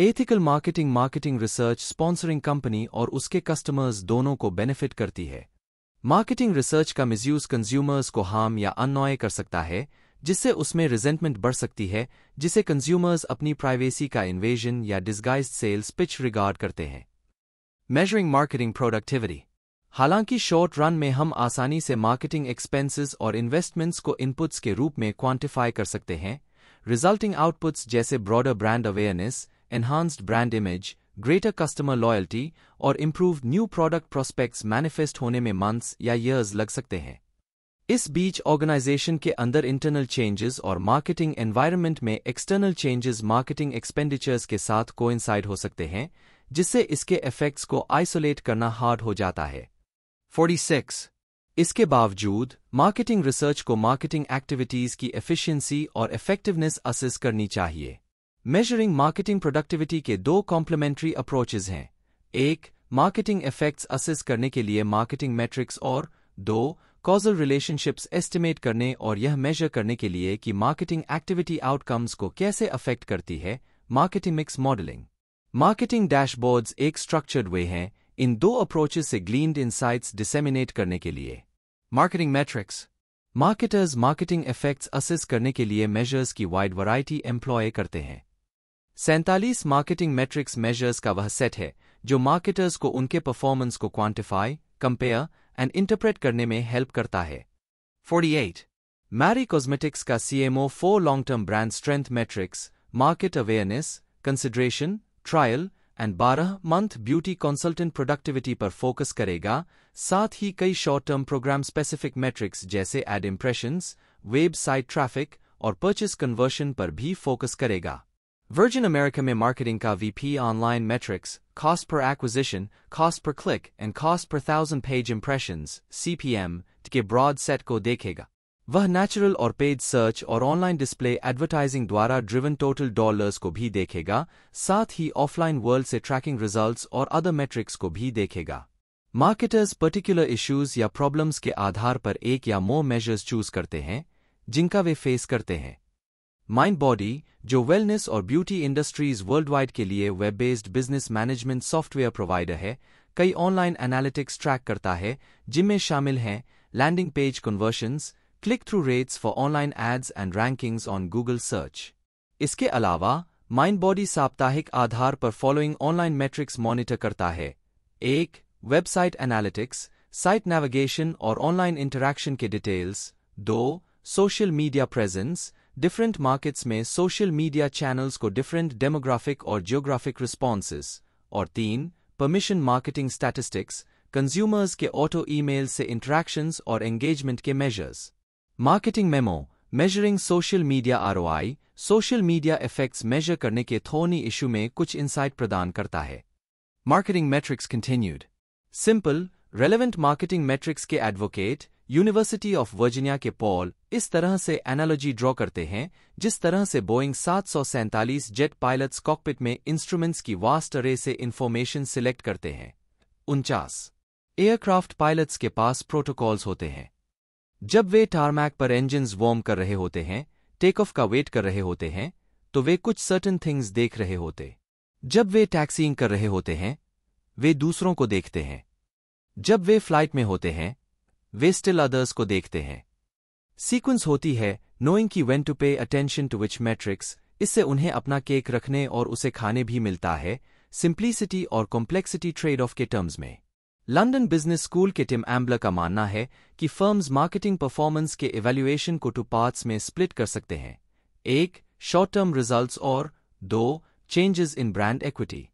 ethical marketing marketing research sponsoring company और उसके कस्टमर्स दोनों को बेनिफिट करती है मार्केटिंग रिसर्च का मिसयूज कंज्यूमर्स को हार्म या अननॉय कर सकता है जिससे उसमें रिजेंटमेंट बढ़ सकती है जिसे कंज्यूमर्स अपनी प्राइवेसी का इन्वेजन या डिस्गाइज सेल्स पिच रिगार्ड करते हैं मेजरिंग मार्केटिंग प्रोडक्टिविटी हालांकि शॉर्ट रन में हम आसानी से मार्केटिंग एक्सपेंसेस और इन्वेस्टमेंट्स को इनपुट्स के रूप में क्वांटिफाई कर सकते हैं रिजल्टिंग आउटपुट्स जैसे broader brand awareness enhanced brand image greater customer loyalty और improve new product prospects manifest होने में मंथ्स या years लग सकते हैं इस बीच ऑर्गेनाइजेशन के अंदर इंटरनल चेंजेस और मार्केटिंग एनवायरनमेंट में एक्सटर्नल चेंजेस मार्केटिंग एक्सपेंडिचर्स के साथ कोइंसाइड हो सकते हैं जिससे इसके इफेक्ट्स को आइसोलेट करना हार्ड हो जाता है 46. इसके बावजूद मार्केटिंग रिसर्च को मार्केटिंग एक्टिविटीज़ की एफिशिएंसी और इफेक्टिवनेस असिस करनी चाहिए मेजरिंग मार्केटिंग प्रोडक्टिविटी के दो कॉम्प्लीमेंट्री अप्रोचेज हैं एक मार्केटिंग इफेक्ट्स असिस करने के लिए मार्केटिंग मैट्रिक्स और दो कॉजल रिलेशनशिप्स एस्टिमेट करने और यह मेजर करने के लिए कि मार्केटिंग एक्टिविटी आउटकम्स को कैसे अफेक्ट करती है marketing mix modelling marketing dashboards एक स्ट्रक्चर्ड वे हैं इन दो अप्रोचेस से ग्लीन्ड इनसाइट्स डिसेमिनेट करने के लिए marketing metrics marketers marketing effects assess करने के लिए मेजर्स की वाइड वराइटी एम्प्लॉय करते हैं सैंतालीस मार्केटिंग मैट्रिक्स मेजर्स का वह सेट है जो मार्केटर्स को उनके परफॉर्मेंस को क्वांटिफाई कंपेयर एंड इंटरप्रेट करने में हेल्प करता है 48. मैरी कॉस्मेटिक्स का CMO four long term brand strength metrics market awareness consideration trial and बारह मंथ ब्यूटी कंसल्टेंट प्रोडक्टिविटी पर फोकस करेगा साथ ही कई short term programme specific metrics जैसे एड इम्प्रेशंस वेबसाइट ट्रैफिक और परचेस कन्वर्शन पर भी फोकस करेगा Virgin America में मार्केटिंग का VP online metrics cost per acquisition cost per click and cost per thousand page impressions CPM के broad set को देखेगा वह नेचुरल और पेज सर्च और ऑनलाइन डिस्प्ले एडवर्टाइजिंग द्वारा ड्रिवन टोटल डॉलर्स को भी देखेगा साथ ही ऑफलाइन वर्ल्ड से ट्रैकिंग रिजल्ट्स और अदर मेट्रिक्स को भी देखेगा मार्केटर्स पर्टिकुलर इश्यूज या प्रॉब्लम्स के आधार पर एक या मोर मेजर्स चूज करते हैं जिनका वे फेस करते हैं माइंड बॉडी जो वेलनेस और ब्यूटी इंडस्ट्रीज वर्ल्डवाइड के लिए web based business management software provider है कई ऑनलाइन एनालिटिक्स ट्रैक करता है जिनमें शामिल हैं landing page conversions click through rates for online ads and rankings on Google search इसके अलावा माइंड बॉडी साप्ताहिक आधार पर फॉलोइंग ऑनलाइन मैट्रिक्स मॉनिटर करता है एक वेबसाइट एनालिटिक्स साइट नेविगेशन और ऑनलाइन इंटरैक्शन के डिटेल्स दो social media presence different markets में सोशल मीडिया चैनल्स को डिफरेंट डेमोग्राफिक और जियोग्राफिक रिस्पॉन्सेज और तीन परमिशन मार्केटिंग स्टैटिस्टिक्स कंज्यूमर्स के ऑटो ईमेल से इंट्रैक्शंस और एंगेजमेंट के measures marketing memo measuring social media ROI social media effects measure करने के थोनी इश्यू में कुछ इंसाइट प्रदान करता है marketing metrics continued simple relevant marketing metrics के एडवोकेट यूनिवर्सिटी ऑफ वर्जीनिया के पॉल इस तरह से एनालॉजी ड्रॉ करते हैं जिस तरह से बोइंग सात जेट पायलट्स कॉकपिट में इंस्ट्रूमेंट्स की वास्ट अरे से इन्फॉर्मेशन सिलेक्ट करते हैं उनचास एयरक्राफ्ट पायलट्स के पास प्रोटोकॉल्स होते हैं जब वे टारमैक पर इंजिन वॉर्म कर रहे होते हैं टेक ऑफ का वेट कर रहे होते हैं तो वे कुछ सर्टन थिंग्स देख रहे होते जब वे टैक्सींग कर रहे होते हैं वे दूसरों को देखते हैं जब वे फ्लाइट में होते हैं वे स्टिल अदर्स को देखते हैं सीक्वेंस होती है नोइंग की when to pay attention to which metrics इससे उन्हें अपना केक रखने और उसे खाने भी मिलता है सिंप्लिसिटी और कॉम्प्लेक्सिटी ट्रेड ऑफ के टर्म्स में लंदन बिजनेस स्कूल के टिम एम्बलर का मानना है कि फर्म्स मार्केटिंग परफॉर्मेंस के इवेल्युएशन को टू पार्ट्स में स्प्लिट कर सकते हैं एक शॉर्ट टर्म रिजल्ट्स और दो changes in brand equity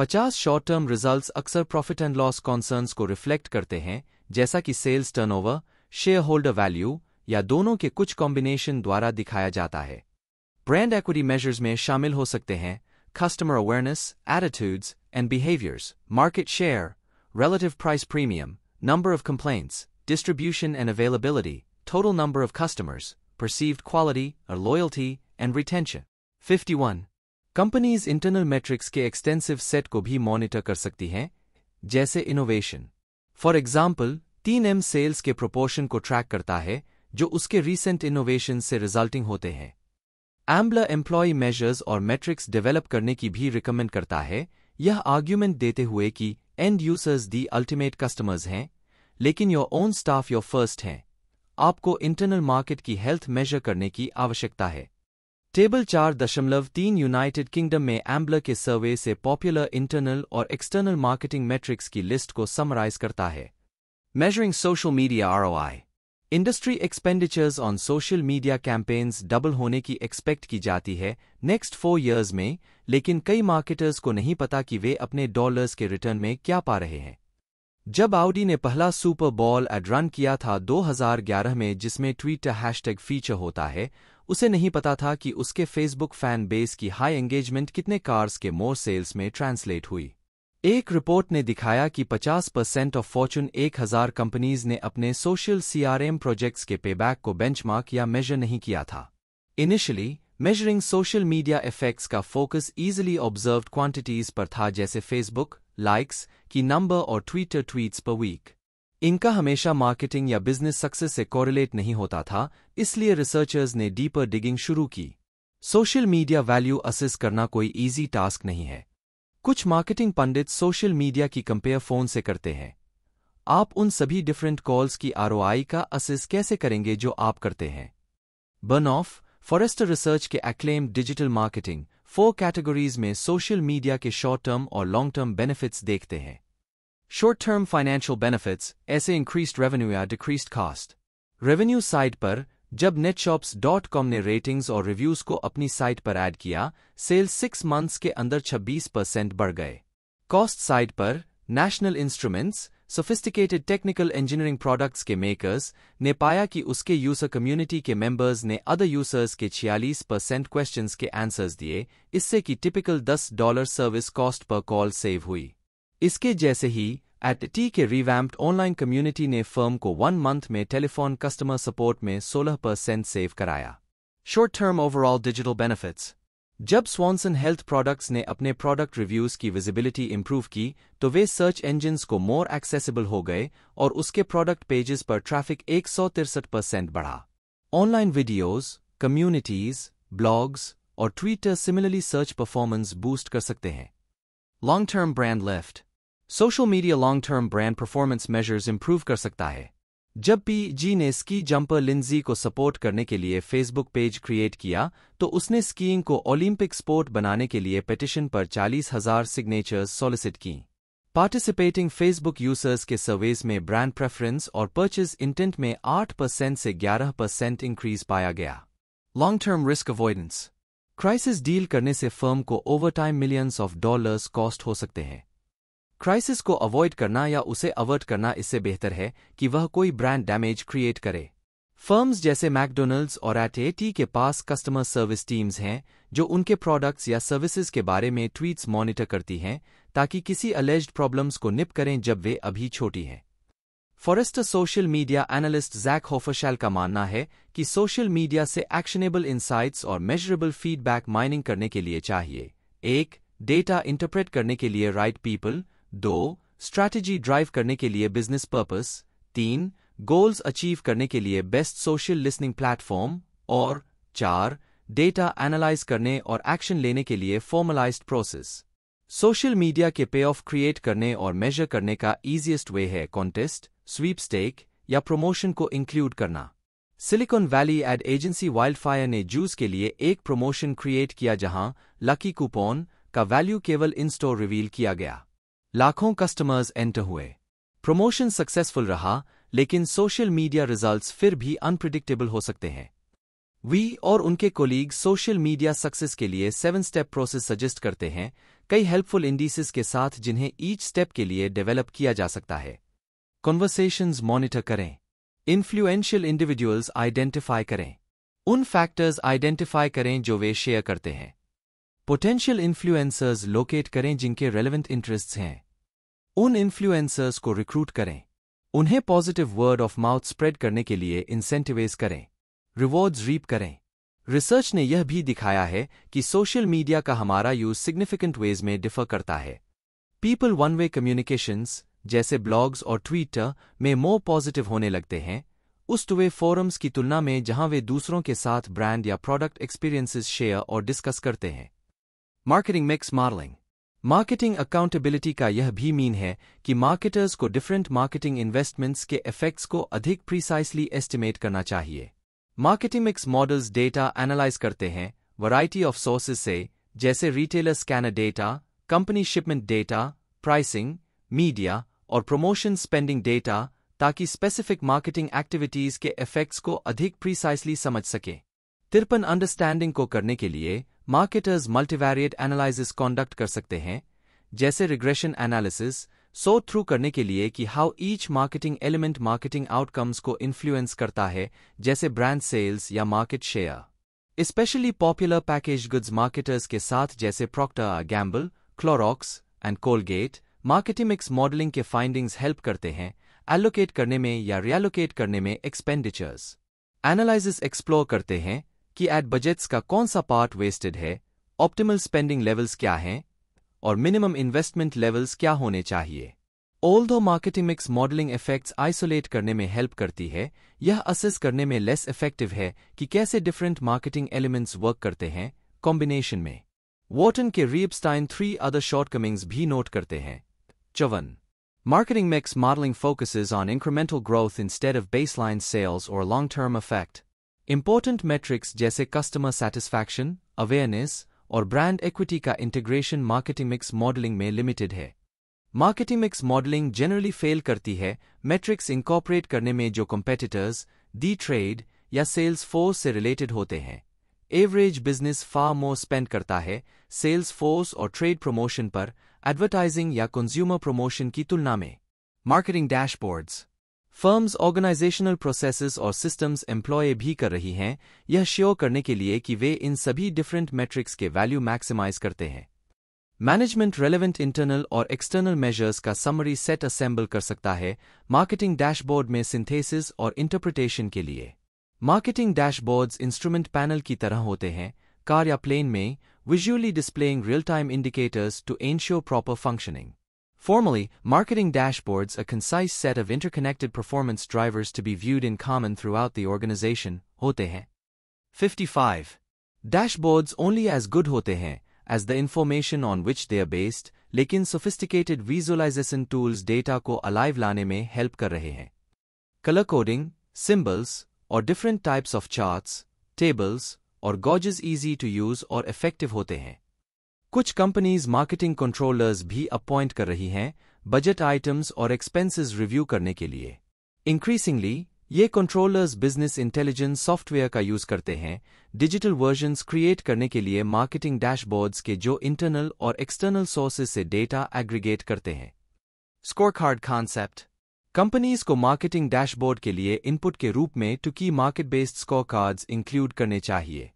50 short term results अक्सर प्रॉफिट एंड लॉस कॉन्सर्न्स को रिफ्लेक्ट करते हैं जैसा कि sales turnover, share holder value या दोनों के कुछ कॉम्बिनेशन द्वारा दिखाया जाता है ब्रांड एक्विटी मेजर्स में शामिल हो सकते हैं customer awareness attitudes and behaviours market share relative price premium number of complaints distribution and availability थोड़ो number of customers perceived quality और loyalty and retention fifty one companies internal metrics के extensive set को भी monitor कर सकती हैं जैसे innovation for example तीन एम सेल्स के प्रोपोर्शन को ट्रैक करता है जो उसके रीसेंट इनोवेशन से रिजल्टिंग होते हैं एम्बला एम्प्लॉय मेजर्स और मैट्रिक्स डेवलप करने की भी रिकमेंड करता है यह आर्ग्यूमेंट देते हुए कि end users the ultimate customers हैं लेकिन your own staff your first हैं आपको इंटरनल मार्केट की हेल्थ मेजर करने की आवश्यकता है टेबल चार दशमलव तीन यूनाइटेड किंगडम में एम्बलर के सर्वे से पॉपुलर इंटरनल और एक्सटर्नल मार्केटिंग मैट्रिक्स की लिस्ट को समराइज करता है measuring social media R industry expenditures on social media campaigns double होने की एक्सपेक्ट की जाती है नेक्स्ट फोर ईयर्स में लेकिन कई मार्केटर्स को नहीं पता कि वे अपने डॉलर्स के रिटर्न में क्या पा रहे हैं जब आउडी ने पहला सुपर बॉल एड रन किया था 2011 में जिसमें ट्वीटर हैशटैग फीचर होता है उसे नहीं पता था कि उसके फेसबुक फैन बेस की हाई एंगेजमेंट कितने कार्स के मोर सेल्स में ट्रांसलेट हुई एक रिपोर्ट ने दिखाया कि 50 परसेंट ऑफ फॉर्चून 1000 कंपनीज ने अपने सोशल सीआरएम प्रोजेक्ट्स के पेबैक को बेंचमार्क या मेजर नहीं किया था initially measuring social media effects का फोकस इजिली ऑब्जर्व क्वांटिटीज पर था जैसे फेसबुक लाइक्स की नंबर और ट्वीटर ट्वीट्स पर वीक इनका हमेशा मार्केटिंग या बिजनेस सक्सेस से कोरिलेट नहीं होता था इसलिए रिसर्चर्स ने डीपर डिगिंग शुरू की सोशल मीडिया वैल्यू असेस करना कोई ईजी टास्क नहीं है कुछ मार्केटिंग पंडित सोशल मीडिया की कंपेयर फोन से करते हैं आप उन सभी डिफरेंट कॉल्स की आर का असेस कैसे करेंगे जो आप करते हैं बर्न ऑफ फॉरेस्टर रिसर्च के acclaim digital marketing four categories में सोशल मीडिया के शॉर्ट टर्म और लॉन्ग टर्म बेनिफिट्स देखते हैं Short term financial benefits, SA increased revenue ya decreased cost. Revenue side per, jab netshops.com ne ratings or reviews ko apni site per add kiya, sales 6 months ke under 26% bar gaye. Cost side per, national instruments, sophisticated technical engineering products ke makers, ne paya ki uske user community ke members ne other users ke 46% questions ke answers diye, isse ki typical $10 service cost per call save hui. इसके जैसे ही AT T के revamped online community ने firm को one month में telephone customer support में 16 percent save कराया short term overall digital benefits जब स्वॉन्सन हेल्थ प्रोडक्ट्स ने अपने प्रोडक्ट रिव्यूज की विजिबिलिटी इंप्रूव की तो वे सर्च इंजिन्स को मोर एक्सेसिबल हो गए और उसके प्रोडक्ट पेजेस पर ट्रैफिक एक परसेंट बढ़ा ऑनलाइन वीडियोज़ कम्युनिटीज ब्लॉग्स और Twitter similarly search performance boost कर सकते हैं long-term brand lift social media long term brand performance measures improve कर सकता है जब पी जी ने स्की जंपर लिंजी को सपोर्ट करने के लिए फेसबुक पेज क्रिएट किया तो उसने स्कीइंग को ओलंपिक स्पोर्ट बनाने के लिए पिटिशन पर चालीस हजार सिग्नेचर्स सॉलिसिट की पार्टिसिपेटिंग फेसबुक यूजर्स के सर्वेज में ब्रांड प्रेफरेंस और परचेज इंटेंट में 8 परसेंट से 11 परसेंट इंक्रीज पाया गया long term risk avoidance crisis deal करने से फर्म को overtime millions of dollars cost हो सकते हैं क्राइसिस को अवॉइड करना या उसे अवर्ट करना इससे बेहतर है कि वह कोई ब्रांड डैमेज क्रिएट करे फर्म्स जैसे मैकडोनल्ड्स और एटी के पास कस्टमर सर्विस टीम्स हैं जो उनके प्रोडक्ट्स या सर्विसेज के बारे में ट्वीट्स मॉनिटर करती हैं ताकि किसी अलेज्ड प्रॉब्लम्स को निप करें जब वे अभी छोटी हैं Forrester social media analyst Zach Hofershall का मानना है कि सोशल मीडिया से एक्शनेबल इंसाइट्स और मेजरेबल फीडबैक माइनिंग करने के लिए चाहिए एक डेटा इंटरप्रेट करने के लिए राइट पीपल दो स्ट्रैटेजी ड्राइव करने के लिए बिजनेस पर्पस तीन गोल्स अचीव करने के लिए बेस्ट सोशल लिसनिंग प्लेटफॉर्म और चार डेटा एनालाइज करने और एक्शन लेने के लिए फॉर्मलाइज प्रोसेस सोशल मीडिया के पे ऑफ क्रिएट करने और मेजर करने का ईजिएस्ट वे है कॉन्टेस्ट स्वीपस्टेक या प्रमोशन को इंक्लूड करना Silicon Valley ad agency Wildfire ने जूस के लिए एक प्रमोशन क्रिएट किया जहां लकी कूपन का वैल्यू केवल इन स्टोर रिवील किया गया लाखों कस्टमर्स एंटर हुए प्रमोशन सक्सेसफुल रहा लेकिन सोशल मीडिया रिजल्ट्स फिर भी अनप्रिडिक्टेबल हो सकते हैं वी और उनके कोलीग सोशल मीडिया सक्सेस के लिए सेवन स्टेप प्रोसेस सजेस्ट करते हैं कई हेल्पफुल इंडिसेस के साथ जिन्हें ईच स्टेप के लिए डेवलप किया जा सकता है कॉन्वर्सेशंस मॉनिटर करें इन्फ्लुएंशियल इंडिविजुअल्स आइडेंटिफाई करें उन फैक्टर्स आइडेंटिफाई करें जो वे शेयर करते हैं पोटेंशियल इन्फ्लुएंसर्स लोकेट करें जिनके रेलिवेंट इंटरेस्ट्स हैं उन इन्फ्लुएंसर्स को रिक्रूट करें उन्हें positive word of mouth spread करने के लिए इंसेंटिवेज करें रिवॉर्ड्स रीप करें रिसर्च ने यह भी दिखाया है कि सोशल मीडिया का हमारा यूज सिग्निफिकेंट वेज में डिफर करता है पीपल वन वे कम्युनिकेशंस जैसे ब्लॉग्स और ट्वीटर में मोर पॉजिटिव होने लगते हैं उस टुवे तो फोरम्स की तुलना में जहां वे दूसरों के साथ ब्रांड या प्रोडक्ट एक्सपीरियंसेस शेयर और डिस्कस करते हैं marketing mix modelling marketing accountability का यह भी मीन है कि मार्केटर्स को डिफरेंट मार्केटिंग इन्वेस्टमेंट्स के इफेक्ट्स को अधिक प्रिसाइसली एस्टिमेट करना चाहिए marketing mix models data analyse करते हैं वराइटी ऑफ सोर्सेज से जैसे retailer scanner data company shipment data pricing media और प्रमोशन स्पेंडिंग डेटा ताकि स्पेसिफिक मार्केटिंग एक्टिविटीज के इफेक्ट्स को अधिक प्रीसाइसली समझ सके तिरपन अंडरस्टैंडिंग को करने के लिए मार्केटर्स मल्टीवेरिएट एनालिसिस कॉन्डक्ट कर सकते हैं जैसे रिग्रेशन एनालिसिस सो थ्रू करने के लिए कि how each marketing element marketing outcomes को इन्फ्लुएंस करता है जैसे ब्रांड सेल्स या market share specially popular package goods marketers के साथ जैसे Procter Gamble Clorox and Colgate marketing mix modelling के फाइंडिंग्स हेल्प करते हैं एलोकेट करने में या रियालोकेट करने में एक्सपेंडिचर्स एनालिसिस एक्सप्लोर करते हैं कि एट बजट्स का कौन सा पार्ट वेस्टेड है ऑप्टिमल स्पेंडिंग लेवल्स क्या हैं और मिनिमम इन्वेस्टमेंट लेवल्स क्या होने चाहिए ऑल दो मार्केटिमिक्स मॉडलिंग इफेक्ट्स आइसोलेट करने में हेल्प करती है यह असेस करने में लेस इफेक्टिव है कि कैसे डिफरेंट मार्केटिंग एलिमेंट्स वर्क करते हैं कॉम्बिनेशन में वॉटन के रीबस्टाइन थ्री अदर शॉर्टकमिंग्स भी नोट करते हैं Jovan. Marketing mix modeling focuses on incremental growth instead of baseline sales or long-term effect. Important metrics जैसे customer satisfaction, awareness or brand equity ka integration marketing mix modeling may limited hai. Marketing mix modeling generally fail करती है metrics incorporate करने में जो competitors, D-Trade या sales force से related होते हैं. Average business far more spend करता है sales force और trade promotion पर एडवर्टाइजिंग या कंज्यूमर प्रमोशन की तुलना में marketing dashboards firms organisational processes और सिस्टम्स एम्प्लॉय भी कर रही हैं यह श्योर करने के लिए कि वे इन सभी डिफरेंट मैट्रिक्स के वैल्यू मैक्सिमाइज करते हैं मैनेजमेंट रेलेवेंट इंटरनल और एक्सटर्नल मेजर्स का समरी सेट असेंबल कर सकता है मार्केटिंग डैशबोर्ड में सिंथेसिस और इंटरप्रिटेशन के लिए मार्केटिंग डैशबोर्ड्स इंस्ट्रूमेंट पैनल की तरह होते हैं कार या प्लेन में visually displaying real-time indicators to ensure proper functioning. Formally, marketing dashboards a concise set of interconnected performance drivers to be viewed in common throughout the organization, hote hain. 55. Dashboards only as good hote hain as the information on which they are based, लेकिन sophisticated visualization tools data ko alive लाने में help कर रहे हैं. Color coding, symbols, or different types of charts, tables, और gauges easy to use और effective होते हैं कुछ कंपनीज मार्केटिंग कंट्रोलर्स भी अपॉइंट कर रही हैं बजट आइटम्स और एक्सपेंसेस रिव्यू करने के लिए इंक्रीसिंगली ये कंट्रोलर्स बिजनेस इंटेलिजेंस सॉफ्टवेयर का यूज करते हैं डिजिटल वर्जन्स क्रिएट करने के लिए मार्केटिंग डैशबोर्ड्स के जो इंटरनल और एक्सटर्नल सोर्सेज से डेटा एग्रीगेट करते हैं स्कोर कार्ड कॉन्सेप्ट कंपनीज को मार्केटिंग डैशबोर्ड के लिए इनपुट के रूप में two key market based score cards include करने चाहिए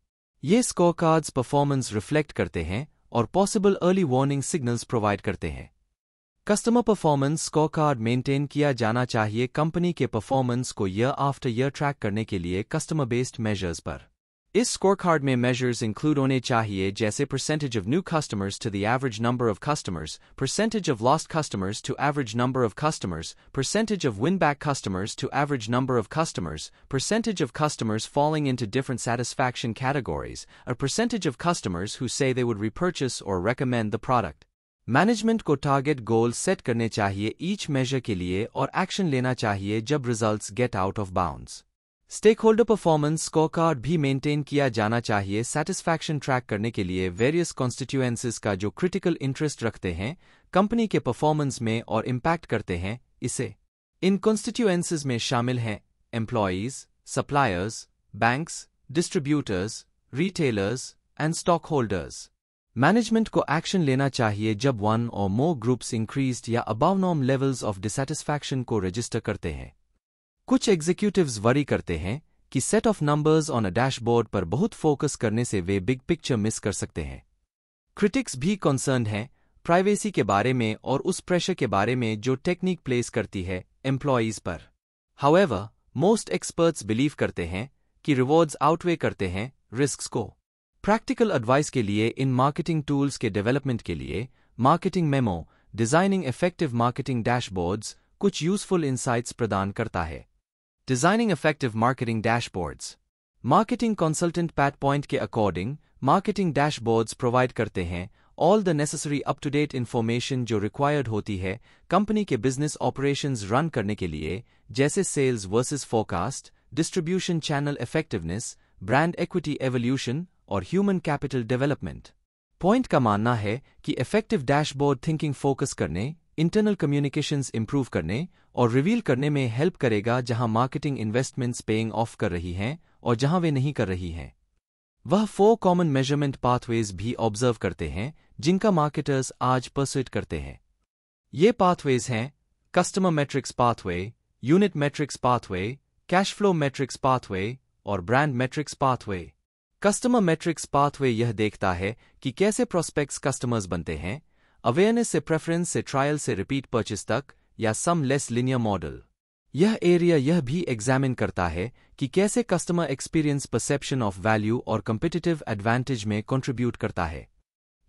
ये स्कोर कार्ड्स परफॉर्मेंस रिफ्लेक्ट करते हैं और possible early warning signals provide करते हैं customer performance score card maintain किया जाना चाहिए कंपनी के परफॉर्मेंस को ईयर आफ्टर ईयर ट्रैक करने के लिए कस्टमर बेस्ड मेजर्स पर इस स्कोरकार्ड में मेजर्स इंक्लूड होने चाहिए जैसे percentage of new customers to the average number of customers percentage of lost customers to average number of customers percentage of win back customers to average number of customers percentage of customers falling into different satisfaction categories, a percentage of customers who say they would repurchase or recommend the product. Management को target goal set करने चाहिए each major के लिए और action लेना चाहिए जब results get out of bounds stakeholder performance score card भी मेंटेन किया जाना चाहिए सेटिस्फैक्शन ट्रैक करने के लिए वेरियस कॉन्स्टिट्यूएंसीज का जो क्रिटिकल इंटरेस्ट रखते हैं कंपनी के परफॉर्मेंस में और इम्पैक्ट करते हैं इसे इन कॉन्स्टिट्यूएंसिस में शामिल हैं employees suppliers banks distributors retailers and stock holders management को एक्शन लेना चाहिए जब one or more groups increased या above norm levels of dissatisfaction को रजिस्टर करते हैं कुछ एग्जीक्यूटिव्स वरी करते हैं कि set of numbers on a dashboard पर बहुत फोकस करने से वे बिग पिक्चर मिस कर सकते हैं क्रिटिक्स भी कंसर्न हैं प्राइवेसी के बारे में और उस प्रेशर के बारे में जो टेक्निक प्लेस करती है एम्प्लॉयज पर हाउएवर मोस्ट एक्सपर्ट्स बिलीव करते हैं कि रिवॉर्ड्स आउटवे करते हैं रिस्क को प्रैक्टिकल एडवाइस के लिए इन मार्केटिंग टूल्स के डेवलपमेंट के लिए marketing memo designing effective marketing dashboards कुछ यूजफुल इंसाइट्स प्रदान करता है Designing effective marketing dashboards. Marketing consultant Pat Point के अकॉर्डिंग मार्केटिंग डैशबोर्ड्स प्रोवाइड करते हैं all the necessary up to date information जो रिक्वायर्ड होती है कंपनी के बिजनेस ऑपरेशंस रन करने के लिए जैसे sales versus forecast distribution channel effectiveness brand equity evolution और ह्यूमन कैपिटल डेवलपमेंट पॉइंट का मानना है कि इफेक्टिव डैशबोर्ड थिंकिंग फोकस करने इंटरनल कम्युनिकेशंस इंप्रूव करने और रिवील करने में हेल्प करेगा जहां मार्केटिंग इन्वेस्टमेंट्स पेइंग ऑफ कर रही हैं और जहां वे नहीं कर रही हैं वह फोर कॉमन मेजरमेंट पाथवेज भी ऑब्जर्व करते हैं जिनका मार्केटर्स आज परसुइट करते हैं ये पाथवेज हैं customer metrics pathway unit metrics pathway cash flow metrics pathway और brand metrics pathway customer metrics pathway यह देखता है कि कैसे प्रोस्पेक्ट्स कस्टमर्स बनते हैं अवेयरनेस से प्रेफरेंस से ट्रायल से रिपीट परचेस तक या सम लेस लिनियर मॉडल यह एरिया यह भी एग्जामिन करता है कि कैसे customer experience perception of value और कम्पिटिटिव एडवांटेज में कंट्रीब्यूट करता है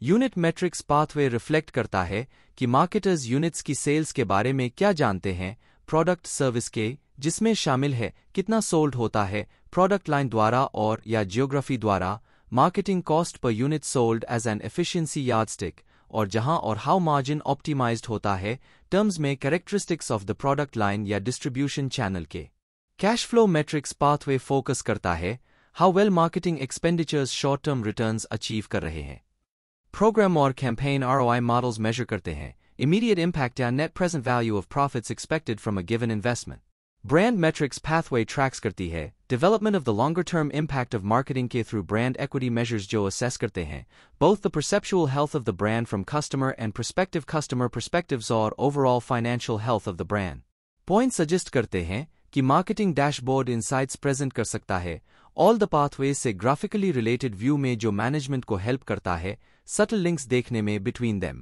यूनिट मैट्रिक्स पाथवे रिफ्लेक्ट करता है कि मार्केटर्स यूनिट्स की सेल्स के बारे में क्या जानते हैं प्रोडक्ट सर्विस के जिसमें शामिल है कितना सोल्ड होता है प्रोडक्ट लाइन द्वारा और या जियोग्राफी द्वारा मार्केटिंग कॉस्ट पर unit sold as an efficiency yardstick और जहां और हाउ मार्जिन ऑप्टिमाइज्ड होता है टर्म्स में characteristics of the product line या डिस्ट्रीब्यूशन चैनल के cash flow metrics pathway focus करता है how well marketing expenditures short term return achieve कर रहे हैं प्रोग्राम और कैंपेन आर मॉडल्स मेजर करते हैं इमीडिएट इम्पैक्ट या net present value of profits expected from a given investment Brand metrics pathway tracks करती है development of the longer term impact of marketing के through brand equity measures जो assess करते हैं both the perceptual health of the brand from customer and prospective customer perspectives और overall financial health of the brand. Point suggest करते हैं कि marketing dashboard insights present कर सकता है all the pathways से graphically related view में जो management को help करता है subtle links देखने में between them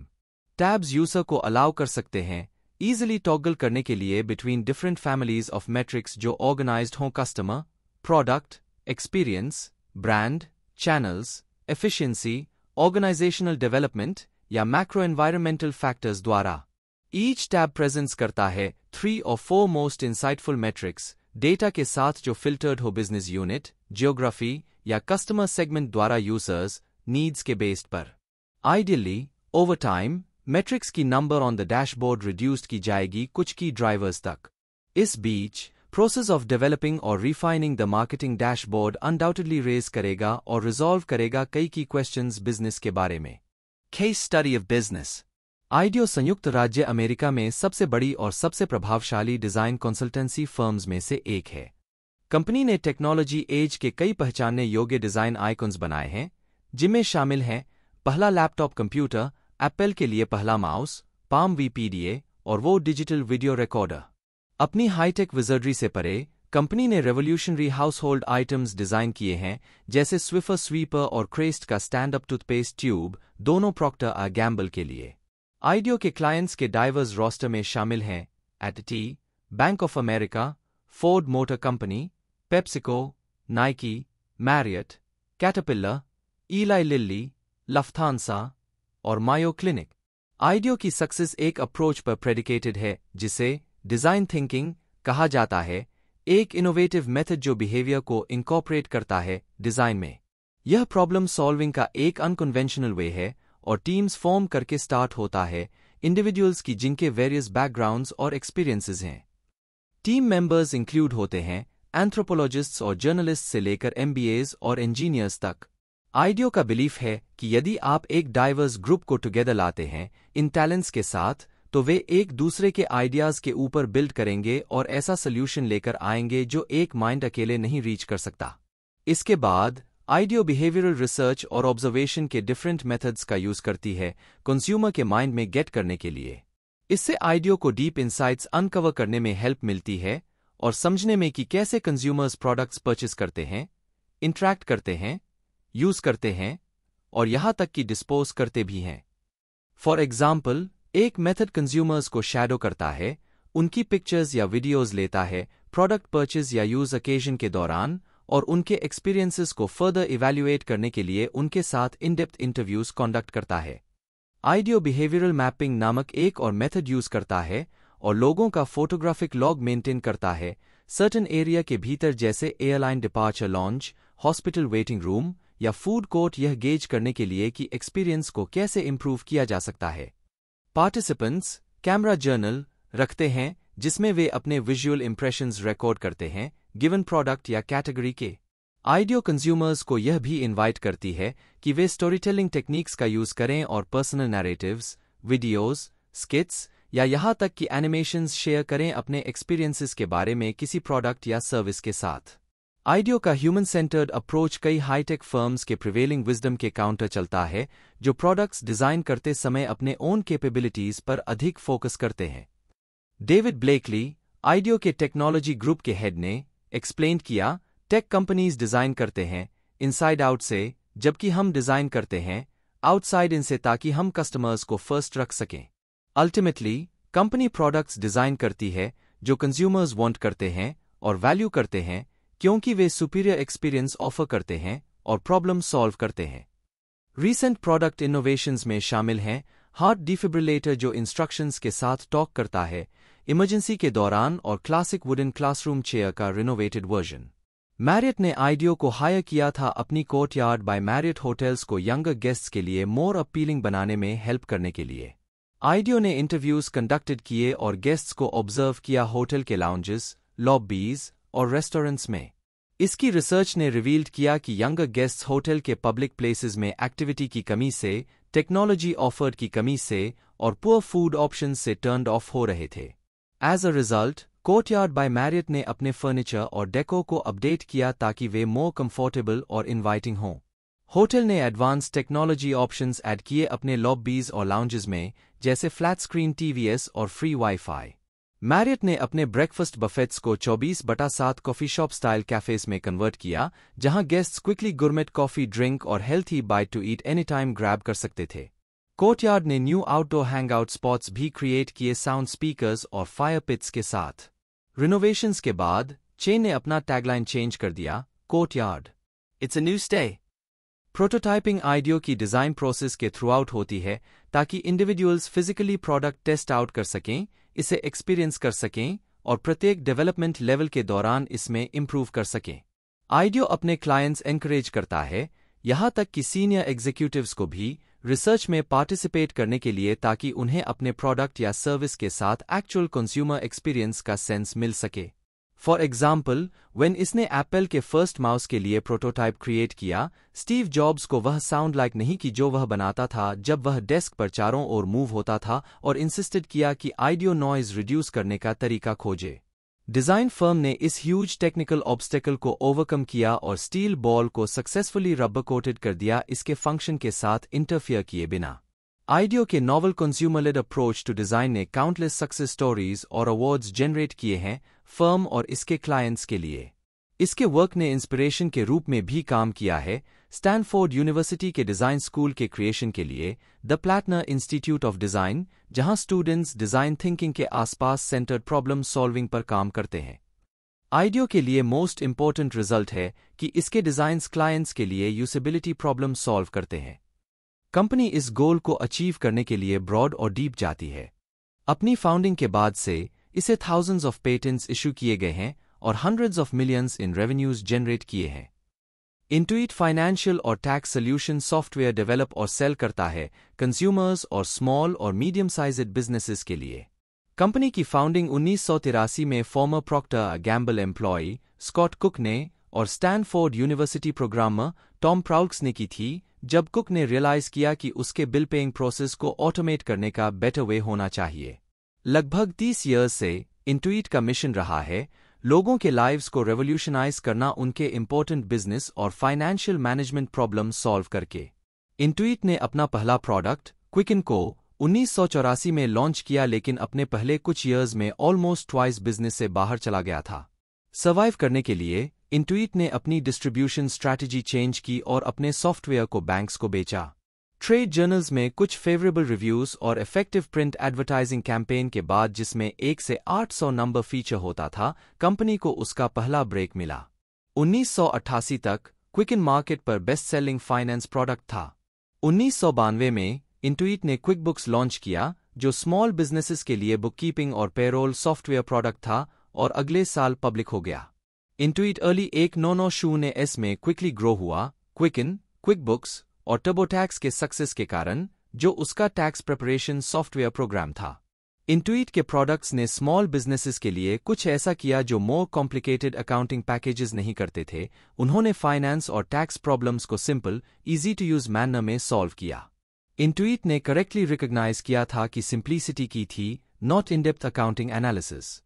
tabs user को allow कर सकते हैं easily toggle करने के लिए between different families of metrics जो organized हों customer, product, experience, brand, channels, efficiency, organizational development या macro environmental factors द्वारा Each tab presents करता है three or four most insightful metrics data के साथ जो फिल्टर्ड हो बिजनेस यूनिट जियोग्राफी या कस्टमर सेगमेंट द्वारा यूजर्स नीड्स के बेस्ड पर आइडियली ओवर टाइम मैट्रिक्स की number on the dashboard reduced की जाएगी कुछ की ड्राइवर्स तक इस बीच प्रोसेस ऑफ डेवलपिंग और refining the marketing dashboard undoubtedly raise करेगा और रिजॉल्व करेगा कई की क्वेश्चन बिजनेस के बारे में खेस स्टडी ऑफ बिजनेस आइडियो संयुक्त राज्य अमेरिका में सबसे बड़ी और सबसे प्रभावशाली डिजाइन कंसल्टेंसी फर्म्स में से एक है कंपनी ने टेक्नोलॉजी एज के कई पहचानने योग्य डिजाइन आइकॉन्स बनाए हैं जिनमें शामिल हैं पहला लैपटॉप कंप्यूटर एप्पल के लिए पहला माउस पाम वीपीडीए और वो डिजिटल वीडियो रिकॉर्डर अपनी हाईटेक विजर्डरी से परे कंपनी ने revolutionary household items design किए हैं जैसे स्विफर स्वीपर और क्रेस्ट का स्टैंड अप टूथपेस्ट ट्यूब दोनों प्रॉक्टर आ गैम्बल के लिए आइडियो के क्लाइंट्स के डाइवर्स रोस्टर में शामिल हैं AT&T Bank of America Ford Motor Company PepsiCo Nike Marriott Caterpillar Eli Lilly Lufthansa और मायो क्लिनिक आइडियो की सक्सेस एक अप्रोच पर प्रेडिकेटेड है जिसे डिज़ाइन थिंकिंग कहा जाता है एक इनोवेटिव मेथड जो बिहेवियर को इंकॉपरेट करता है डिज़ाइन में यह प्रॉब्लम सॉल्विंग का एक अनकन्वेंशनल वे है और टीम्स फॉर्म करके स्टार्ट होता है इंडिविजुअल्स की जिनके वेरियस बैकग्राउंड्स और एक्सपीरियंसेस हैं टीम मेंबर्स इंक्लूड होते हैं एंथ्रोपोलॉजिस्ट्स और जर्नलिस्ट से लेकर एमबीएज और इंजीनियर्स तक आइडियो का बिलीफ है कि यदि आप एक डाइवर्स ग्रुप को टुगेदर लाते हैं इन टैलेंट्स के साथ तो वे एक दूसरे के आइडियाज के ऊपर बिल्ड करेंगे और ऐसा सोल्यूशन लेकर आएंगे जो एक माइंड अकेले नहीं रीच कर सकता इसके बाद आइडियो बिहेवियरल रिसर्च और ऑब्जर्वेशन के डिफरेंट मेथड्स का यूज करती है कंज्यूमर के माइंड में गेट करने के लिए इससे आइडियो को डीप इंसाइट्स अनकवर करने में हेल्प मिलती है और समझने में कि कैसे कंज्यूमर्स प्रोडक्ट्स परचेस करते हैं इंट्रैक्ट करते हैं यूज करते हैं और यहां तक कि डिस्पोज करते भी हैं फॉर एग्जाम्पल एक मेथड कंज्यूमर्स को शेडो करता है उनकी पिक्चर्स या वीडियोज लेता है प्रोडक्ट परचेज या यूज ओकेजन के दौरान और उनके एक्सपीरियंसेस को फर्दर इवेल्युएट करने के लिए उनके साथ इन डेप्थ इंटरव्यूज कॉन्डक्ट करता है आइडियो बिहेवियरल मैपिंग नामक एक और मेथड यूज करता है और लोगों का फोटोग्राफिक लॉग मेंटेन करता है सर्टन एरिया के भीतर जैसे airline departure lounge hospital waiting room या फूड कोर्ट यह गेज करने के लिए कि एक्सपीरियंस को कैसे इम्प्रूव किया जा सकता है पार्टिसिपेंट्स कैमरा जर्नल रखते हैं जिसमें वे अपने विजुअल इम्प्रेशंस रिकॉर्ड करते हैं गिवन प्रोडक्ट या कैटेगरी के आइडियो कंज्यूमर्स को यह भी इनवाइट करती है कि वे स्टोरीटेलिंग टेक्निक्स का यूज करें और पर्सनल नैरेटिव्स वीडियोस, स्किट्स या यहां तक कि एनिमेशंस शेयर करें अपने एक्सपीरियंसेस के बारे में किसी प्रोडक्ट या सर्विस के साथ आइडियो का ह्यूमन सेंटर्ड अप्रोच कई हाईटेक फर्म्स के प्रिवेलिंग विजडम के काउंटर चलता है जो प्रोडक्ट्स डिजाइन करते समय अपने ओन कैपेबिलिटीज पर अधिक फोकस करते हैं डेविड ब्लेकली आइडियो के टेक्नोलॉजी ग्रुप के हेड ने एक्सप्लेन किया टेक कंपनीज डिजाइन करते हैं इनसाइड आउट से जबकि हम डिजाइन करते हैं आउटसाइड इनसे ताकि हम कस्टमर्स को फर्स्ट रख सकें अल्टीमेटली कंपनी प्रोडक्ट्स डिजाइन करती है जो कंज्यूमर्स वांट करते हैं और वैल्यू करते हैं क्योंकि वे सुपीरियर एक्सपीरियंस ऑफर करते हैं और प्रॉब्लम सॉल्व करते हैं रीसेंट प्रोडक्ट इनोवेशंस में शामिल हैं हार्ट डिफिब्रिलेटर जो इंस्ट्रक्शंस के साथ टॉक करता है इमरजेंसी के दौरान और क्लासिक वुडन क्लासरूम चेयर का रिनोवेटेड वर्जन मैरियट ने आइडियो को हायर किया था अपनी Courtyard by Marriott hotels को यंगर गेस्ट्स के लिए मोर अपीलिंग बनाने में हेल्प करने के लिए आइडियो ने इंटरव्यूज कंडक्टेड किए और गेस्ट्स को ऑब्जर्व किया होटल के लाउंजेस लॉबीज और रेस्टोरेंट्स में इसकी रिसर्च ने रिवील्ड किया कि यंगर गेस्ट्स होटल के पब्लिक प्लेसेस में एक्टिविटी की कमी से टेक्नोलॉजी ऑफर्ड की कमी से और पुअर फूड ऑप्शन से टर्न ऑफ हो रहे थे as a result Courtyard by Marriott ने अपने फर्नीचर और डेको को अपडेट किया ताकि वे मोर कंफर्टेबल और इन्वाइटिंग हों होटल ने एडवांस टेक्नोलॉजी ऑप्शंस ऐड किए अपने लॉबीज और लाउंजेस में जैसे फ्लैट स्क्रीन टीवीएस और फ्री वाईफाई मैरियट ने अपने ब्रेकफास्ट बफेट्स को 24 बटा सात कॉफी शॉप स्टाइल कैफेज में कन्वर्ट किया जहां guests quickly gourmet coffee drink और healthy bite to eat any time grab कर सकते थे कोर्टयार्ड ने न्यू आउटडोर हैंगआउट स्पॉट्स भी क्रिएट किए साउंड स्पीकर्स और फायर पिट्स के साथ रिनोवेशंस के बाद चेन ने अपना टैगलाइन चेंज कर दिया Courtyard it's a new stay prototyping IDEO की डिजाइन प्रोसेस के थ्रू आउट होती है ताकि individuals physically product test out कर सकें इसे एक्सपीरियंस कर सकें और प्रत्येक डेवलपमेंट लेवल के दौरान इसमें इम्प्रूव कर सकें आइडियो अपने क्लाइंट्स एंकरेज करता है यहां तक कि सीनियर एग्जीक्यूटिव्स को भी रिसर्च में पार्टिसिपेट करने के लिए ताकि उन्हें अपने प्रोडक्ट या सर्विस के साथ एक्चुअल कंज्यूमर एक्सपीरियंस का सेंस मिल सके फॉर एग्जाम्पल वेन इसने एप्पल के फर्स्ट माउस के लिए प्रोटोटाइप क्रिएट किया स्टीव जॉब्स को वह साउंड लाइक नहीं कि जो वह बनाता था जब वह डेस्क पर चारों ओर मूव होता था और इंसिस्टेड किया कि आइडियो नॉइज रिड्यूस करने का तरीका खोजे डिजाइन फर्म ने इस ह्यूज टेक्निकल ऑब्स्टेकल को ओवरकम किया और स्टील बॉल को सक्सेसफुली रबर कोटेड कर दिया इसके फंक्शन के साथ इंटरफियर किए बिना आइडियो के novel consumer led approach to design ने काउंटलेस सक्सेस स्टोरीज और अवार्ड्स जनरेट किए हैं फर्म और इसके क्लाइंट्स के लिए इसके वर्क ने इंस्पिरेशन के रूप में भी काम किया है स्टैनफोर्ड यूनिवर्सिटी के डिज़ाइन स्कूल के क्रिएशन के लिए the Plattner Institute of Design जहां स्टूडेंट्स डिज़ाइन थिंकिंग के आसपास सेंटर्ड प्रॉब्लम सॉल्विंग पर काम करते हैं आइडियो के लिए मोस्ट इम्पॉर्टेंट रिजल्ट है कि इसके डिजाइन्स क्लाइंट्स के लिए यूसेबिलिटी प्रॉब्लम सॉल्व करते हैं कंपनी इस गोल को अचीव करने के लिए ब्रॉड और डीप जाती है अपनी फाउंडिंग के बाद से इसे थाउजेंड्स ऑफ पेटेंट्स इश्यू किए गए हैं और hundreds of millions in revenues generate किए हैं इंटुइट फाइनेंशियल और टैक्स सोल्यूशन सॉफ्टवेयर डेवलप और सेल करता है कंज्यूमर्स और स्मॉल और मीडियम साइज बिजनेसेस के लिए कंपनी की फाउंडिंग उन्नीस में former Procter Gamble employ Scott Cook ने और Stanford University programmer Tom Proulx ने की थी जब कुक ने रियलाइज किया कि उसके बिल पेइंग प्रोसेस को ऑटोमेट करने का बेटर वे होना चाहिए लगभग 30 ईयर्स से इंटुइट का मिशन रहा है लोगों के लाइव्स को रेवोल्यूशनाइज करना उनके इम्पोर्टेंट बिजनेस और फाइनेंशियल मैनेजमेंट प्रॉब्लम सॉल्व करके इंटुइट ने अपना पहला प्रोडक्ट क्विकन को उन्नीस में लॉन्च किया लेकिन अपने पहले कुछ ईयर्स में ऑलमोस्ट ट्वाइस बिजनेस से बाहर चला गया था सर्वाइव करने के लिए इंटुइट ने अपनी डिस्ट्रीब्यूशन स्ट्रैटेजी चेंज की और अपने सॉफ्टवेयर को बैंक्स को बेचा ट्रेड जर्नल्स में कुछ फेवरेबल रिव्यूज और इफेक्टिव प्रिंट एडवर्टाइजिंग कैंपेन के बाद जिसमें एक से 800 नंबर फीचर होता था कंपनी को उसका पहला ब्रेक मिला 1988 तक क्विकन मार्केट पर बेस्ट सेलिंग फाइनेंस प्रोडक्ट था उन्नीस में इंटुइट ने क्विक बुक्स लॉन्च किया जो स्मॉल बिजनेसेस के लिए बुककीपिंग और पेरोल सॉफ्टवेयर प्रोडक्ट था और अगले साल पब्लिक हो गया Intuit Early 1990 में क्विकली ग्रो हुआ क्विकन बुक्स और टर्बोटैक्स के सक्सेस के कारण जो उसका टैक्स प्रिपरेशन सॉफ्टवेयर प्रोग्राम था इंटुइट के प्रोडक्ट्स ने स्मॉल बिजनेसेस के लिए कुछ ऐसा किया जो मोर कॉम्प्लिकेटेड अकाउंटिंग पैकेजेस नहीं करते थे उन्होंने फाइनेंस और टैक्स प्रॉब्लम्स को simple easy to use manner में सॉल्व किया इंटुइट ने करेक्टली रिकॉग्नाइज किया था कि सिंप्लिसिटी की थी नॉट इनडेप्थ अकाउंटिंग एनालिसिस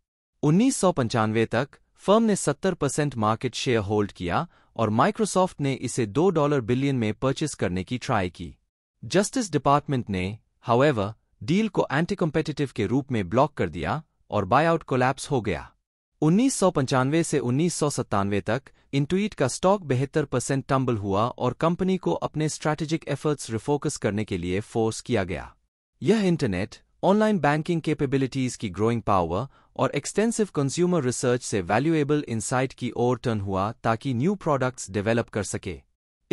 उन्नीस तक फर्म ने 70 परसेंट मार्केट शेयर होल्ड किया और माइक्रोसॉफ्ट ने इसे 2 डॉलर बिलियन में परचेस करने की ट्राई की जस्टिस डिपार्टमेंट ने हाउएवर डील को एंटी कॉम्पेटिटिव के रूप में ब्लॉक कर दिया और बायआउट कोलैप्स हो गया उन्नीस से उन्नीस तक इंटुईट का स्टॉक बेहतर परसेंट टम्बल हुआ और कंपनी को अपने स्ट्रैटेजिक एफर्ट्स रिफोकस करने के लिए फोर्स किया गया यह इंटरनेट ऑनलाइन बैंकिंग कैपेबिलिटीज की ग्रोइंग पावर और एक्सटेंसिव कंज्यूमर रिसर्च से वैल्यूएबल इनसाइट की ओर टर्न हुआ ताकि न्यू प्रोडक्ट्स डेवलप कर सके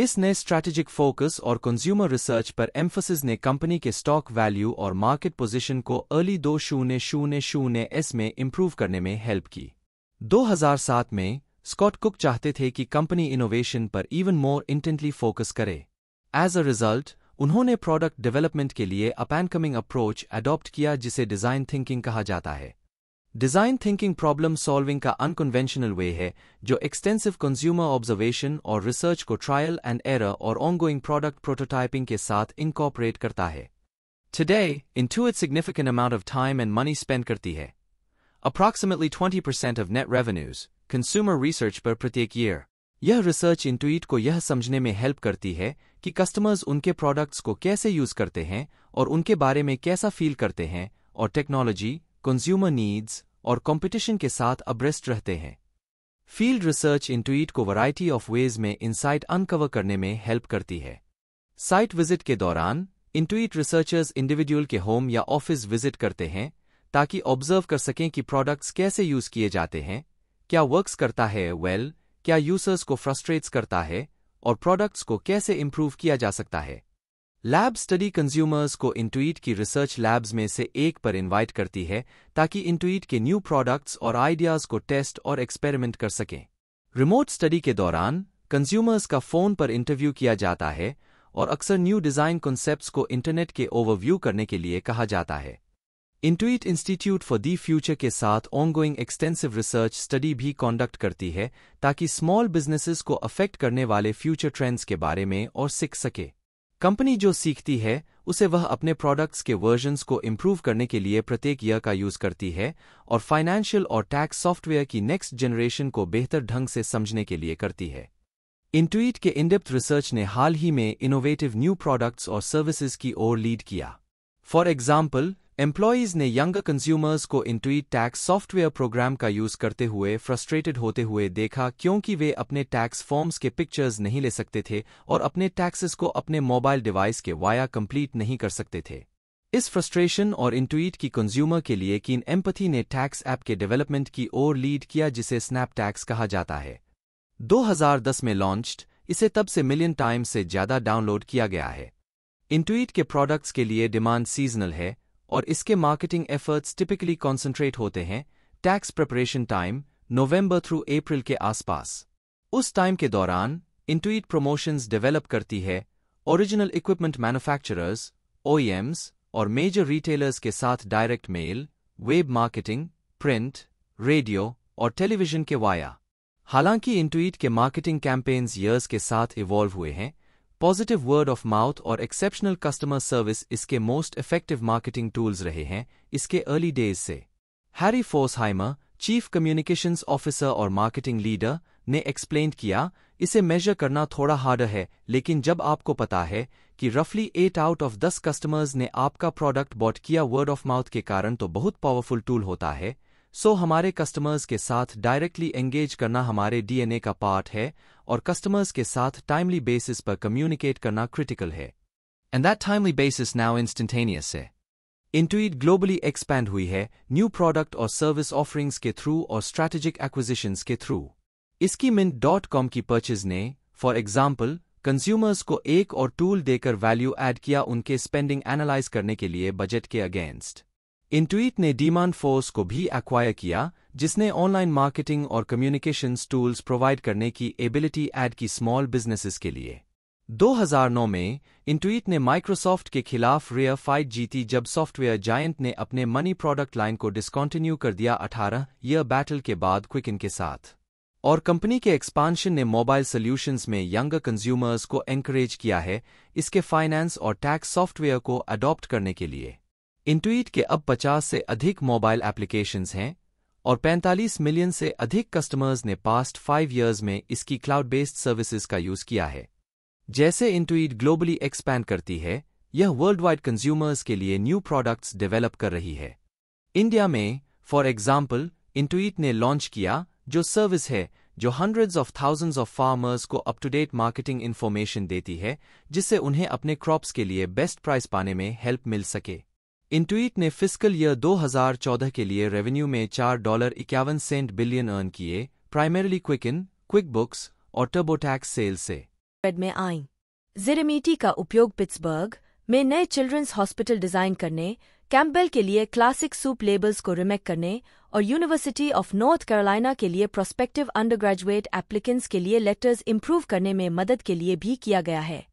इस नए स्ट्रैटेजिक फोकस और कंज्यूमर रिसर्च पर एम्फोसिस ने कंपनी के स्टॉक वैल्यू और मार्केट पोजीशन को अर्ली दो शून्य शून्य शून्य एस में इम्प्रूव करने में हेल्प की 2007 में स्कॉट कुक चाहते थे कि कंपनी इनोवेशन पर इवन मोर इंटेंटली फोकस करे एज अ रिजल्ट उन्होंने प्रोडक्ट डेवलपमेंट के लिए अप अप्रोच एडॉप्ट किया जिसे डिज़ाइन थिंकिंग कहा जाता है डिजाइन थिंकिंग प्रॉब्लम सॉल्विंग का अनकन्वेंशनल वे है जो एक्सटेंसिव कंज्यूमर ऑब्जर्वेशन और रिसर्च को ट्रायल एंड एरर और ऑनगोइंग प्रोडक्ट प्रोटोटाइपिंग के साथ इनकॉपरेट करता है today it significant amount of time and money spend करती है approximately twenty percent of net revenues consumer research पर प्रत्येक ईयर यह रिसर्च ट्वीट को यह समझने में हेल्प करती है कि कस्टमर्स उनके प्रोडक्ट्स को कैसे यूज करते हैं और उनके बारे में कैसा फील करते हैं और टेक्नोलॉजी कंज्यूमर नीड्स और कंपटीशन के साथ अब्रेस्ट रहते हैं फील्ड रिसर्च इंटुईट को वैरायटी ऑफ वेज में इनसाइट अनकवर करने में हेल्प करती है साइट विजिट के दौरान इंटुईट रिसर्चर्स इंडिविजुअल के होम या ऑफिस विजिट करते हैं ताकि ऑब्जर्व कर सकें कि प्रोडक्ट्स कैसे यूज किए जाते हैं क्या वर्क्स करता है वेल well, क्या यूजर्स को फ्रस्ट्रेट्स करता है और प्रोडक्ट्स को कैसे इम्प्रूव किया जा सकता है लैब स्टडी कंज्यूमर्स को इंटुईट की रिसर्च लैब्स में से एक पर इनवाइट करती है ताकि इंटुईट के न्यू प्रोडक्ट्स और आइडियाज को टेस्ट और एक्सपेरिमेंट कर सकें रिमोट स्टडी के दौरान कंज्यूमर्स का फोन पर इंटरव्यू किया जाता है और अक्सर न्यू डिज़ाइन कॉन्सेप्ट्स को इंटरनेट के ओवरव्यू करने के लिए कहा जाता है Intuit Institute for the Future के साथ ऑनगोइंग एक्सटेंसिव रिसर्च स्टडी भी कॉन्डक्ट करती है ताकि स्मॉल बिजनेसेस को अफेक्ट करने वाले फ्यूचर ट्रेंड्स के बारे में और सीख सके कंपनी जो सीखती है उसे वह अपने प्रोडक्ट्स के वर्जन्स को इम्प्रूव करने के लिए प्रत्येक ईयर का यूज करती है और फाइनेंशियल और टैक्स सॉफ्टवेयर की नेक्स्ट जनरेशन को बेहतर ढंग से समझने के लिए करती है इंटुइट के इनडेप्थ रिसर्च ने हाल ही में इनोवेटिव न्यू प्रोडक्ट्स और सर्विसेज की ओर लीड किया फॉर एग्जाम्पल एम्प्लॉयज ने यंग कंज्यूमर्स को इंट्वीट टैक्स सॉफ्टवेयर प्रोग्राम का यूज करते हुए फ्रस्ट्रेटेड होते हुए देखा क्योंकि वे अपने टैक्स फॉर्म्स के पिक्चर्स नहीं ले सकते थे और अपने टैक्सेस को अपने मोबाइल डिवाइस के वाया कंप्लीट नहीं कर सकते थे इस फ्रस्ट्रेशन और इंट्वीट की कंज्यूमर के लिए कीन एम्पथी ने टैक्स ऐप के डेवलपमेंट की ओर लीड किया जिसे स्नैप टैक्स कहा जाता है 2010 में लॉन्च्ड इसे तब से मिलियन टाइम से ज्यादा डाउनलोड किया गया है इंटुईट के प्रोडक्ट्स के लिए डिमांड सीजनल है और इसके मार्केटिंग एफर्ट्स टिपिकली कॉन्सेंट्रेट होते हैं tax preparation time November through April के आसपास उस टाइम के दौरान इंटुइट प्रोमोशंस डेवलप करती है ओरिजिनल इक्विपमेंट मैन्युफैक्चरर्स ओएम्स और मेजर रिटेलर्स के साथ direct mail web marketing print radio और टेलीविजन के वाया हालांकि इंटुइट के मार्केटिंग कैंपेन्स ईयर्स के साथ इवॉल्व हुए हैं पॉजिटिव वर्ड ऑफ माउथ और एक्सेप्शनल कस्टमर सर्विस इसके मोस्ट इफेक्टिव मार्केटिंग टूल्स रहे हैं इसके अर्ली डेज से Harry Forsheimer chief communications officer और मार्केटिंग लीडर ने एक्सप्लेन किया इसे मेजर करना थोड़ा हार्ड है लेकिन जब आपको पता है कि रफली एट आउट ऑफ दस कस्टमर्स ने आपका प्रोडक्ट बॉट किया वर्ड ऑफ माउथ के कारण तो बहुत पावरफुल टूल होता है सो हमारे कस्टमर्स के साथ डायरेक्टली एंगेज करना हमारे डीएनए का पार्ट है और कस्टमर्स के साथ टाइमली बेसिस पर कम्युनिकेट करना क्रिटिकल है and that timely basis now instantaneous है इंटुइट ग्लोबली एक्सपैंड हुई है न्यू प्रोडक्ट और सर्विस ऑफरिंग्स के थ्रू और स्ट्रैटेजिक एक्विजिशंस के थ्रू इसकी मिन डॉट कॉम की पर्चेज ने फॉर एग्जाम्पल कंज्यूमर्स को एक और टूल देकर वैल्यू एड किया उनके स्पेंडिंग एनालाइज करने के लिए बजट के अगेंस्ट इंट्वीट ने डीमांड फोर्स को भी एक्वायर किया जिसने ऑनलाइन मार्केटिंग और कम्युनिकेशन टूल्स प्रोवाइड करने की एबिलिटी ऐड की स्मॉल बिजनेसेस के लिए 2009 में इंट्वीट ने माइक्रोसॉफ्ट के खिलाफ रेयर फाइट जीती जब सॉफ्टवेयर जायंट ने अपने मनी प्रोडक्ट लाइन को डिस्कॉन्टिन्यू कर दिया 18 ईयर बैटल के बाद क्विक इनके साथ और कंपनी के एक्सपांशन ने मोबाइल सोल्यूशंस में यंगर कंज्यूमर्स को एंकरेज किया है इसके फाइनेंस और टैक्स सॉफ्टवेयर को अडॉप्ट करने के लिए इंट्वीट के अब 50 से अधिक मोबाइल एप्लीकेशंस हैं और 45 मिलियन से अधिक कस्टमर्स ने पास्ट फाइव ईयर्स में इसकी क्लाउड बेस्ड सर्विसेज का यूज किया है जैसे इंटुईट ग्लोबली एक्सपैंड करती है यह वर्ल्ड वाइड कंज्यूमर्स के लिए न्यू प्रोडक्ट्स डेवलप कर रही है इंडिया में फॉर एग्जाम्पल इंट्वीट ने लॉन्च किया जो सर्विस है जो hundreds of thousands of farmers को up to date marketing information देती है जिससे उन्हें अपने क्रॉप्स के लिए बेस्ट प्राइस पाने में हेल्प मिल सके इंटुइट ने फिस्कल ईयर 2014 के लिए रेवेन्यू में चार डॉलर इक्यावन सेंट बिलियन अर्न किए प्राइमरली इन क्विक बुक्स और टर्बोटैक्स सेल से में आई जिरेमीटी का उपयोग पिट्सबर्ग में नए चिल्ड्रंस हॉस्पिटल डिजाइन करने कैंपबेल के लिए क्लासिक सूप लेबल्स को रिमेक करने और यूनिवर्सिटी ऑफ नॉर्थ कैरोलिना के लिए प्रोस्पेक्टिव अंडरग्रेजुएट एप्लीकेंट्स के लिए लेटर्स इम्प्रूव करने में मदद के लिए भी किया गया है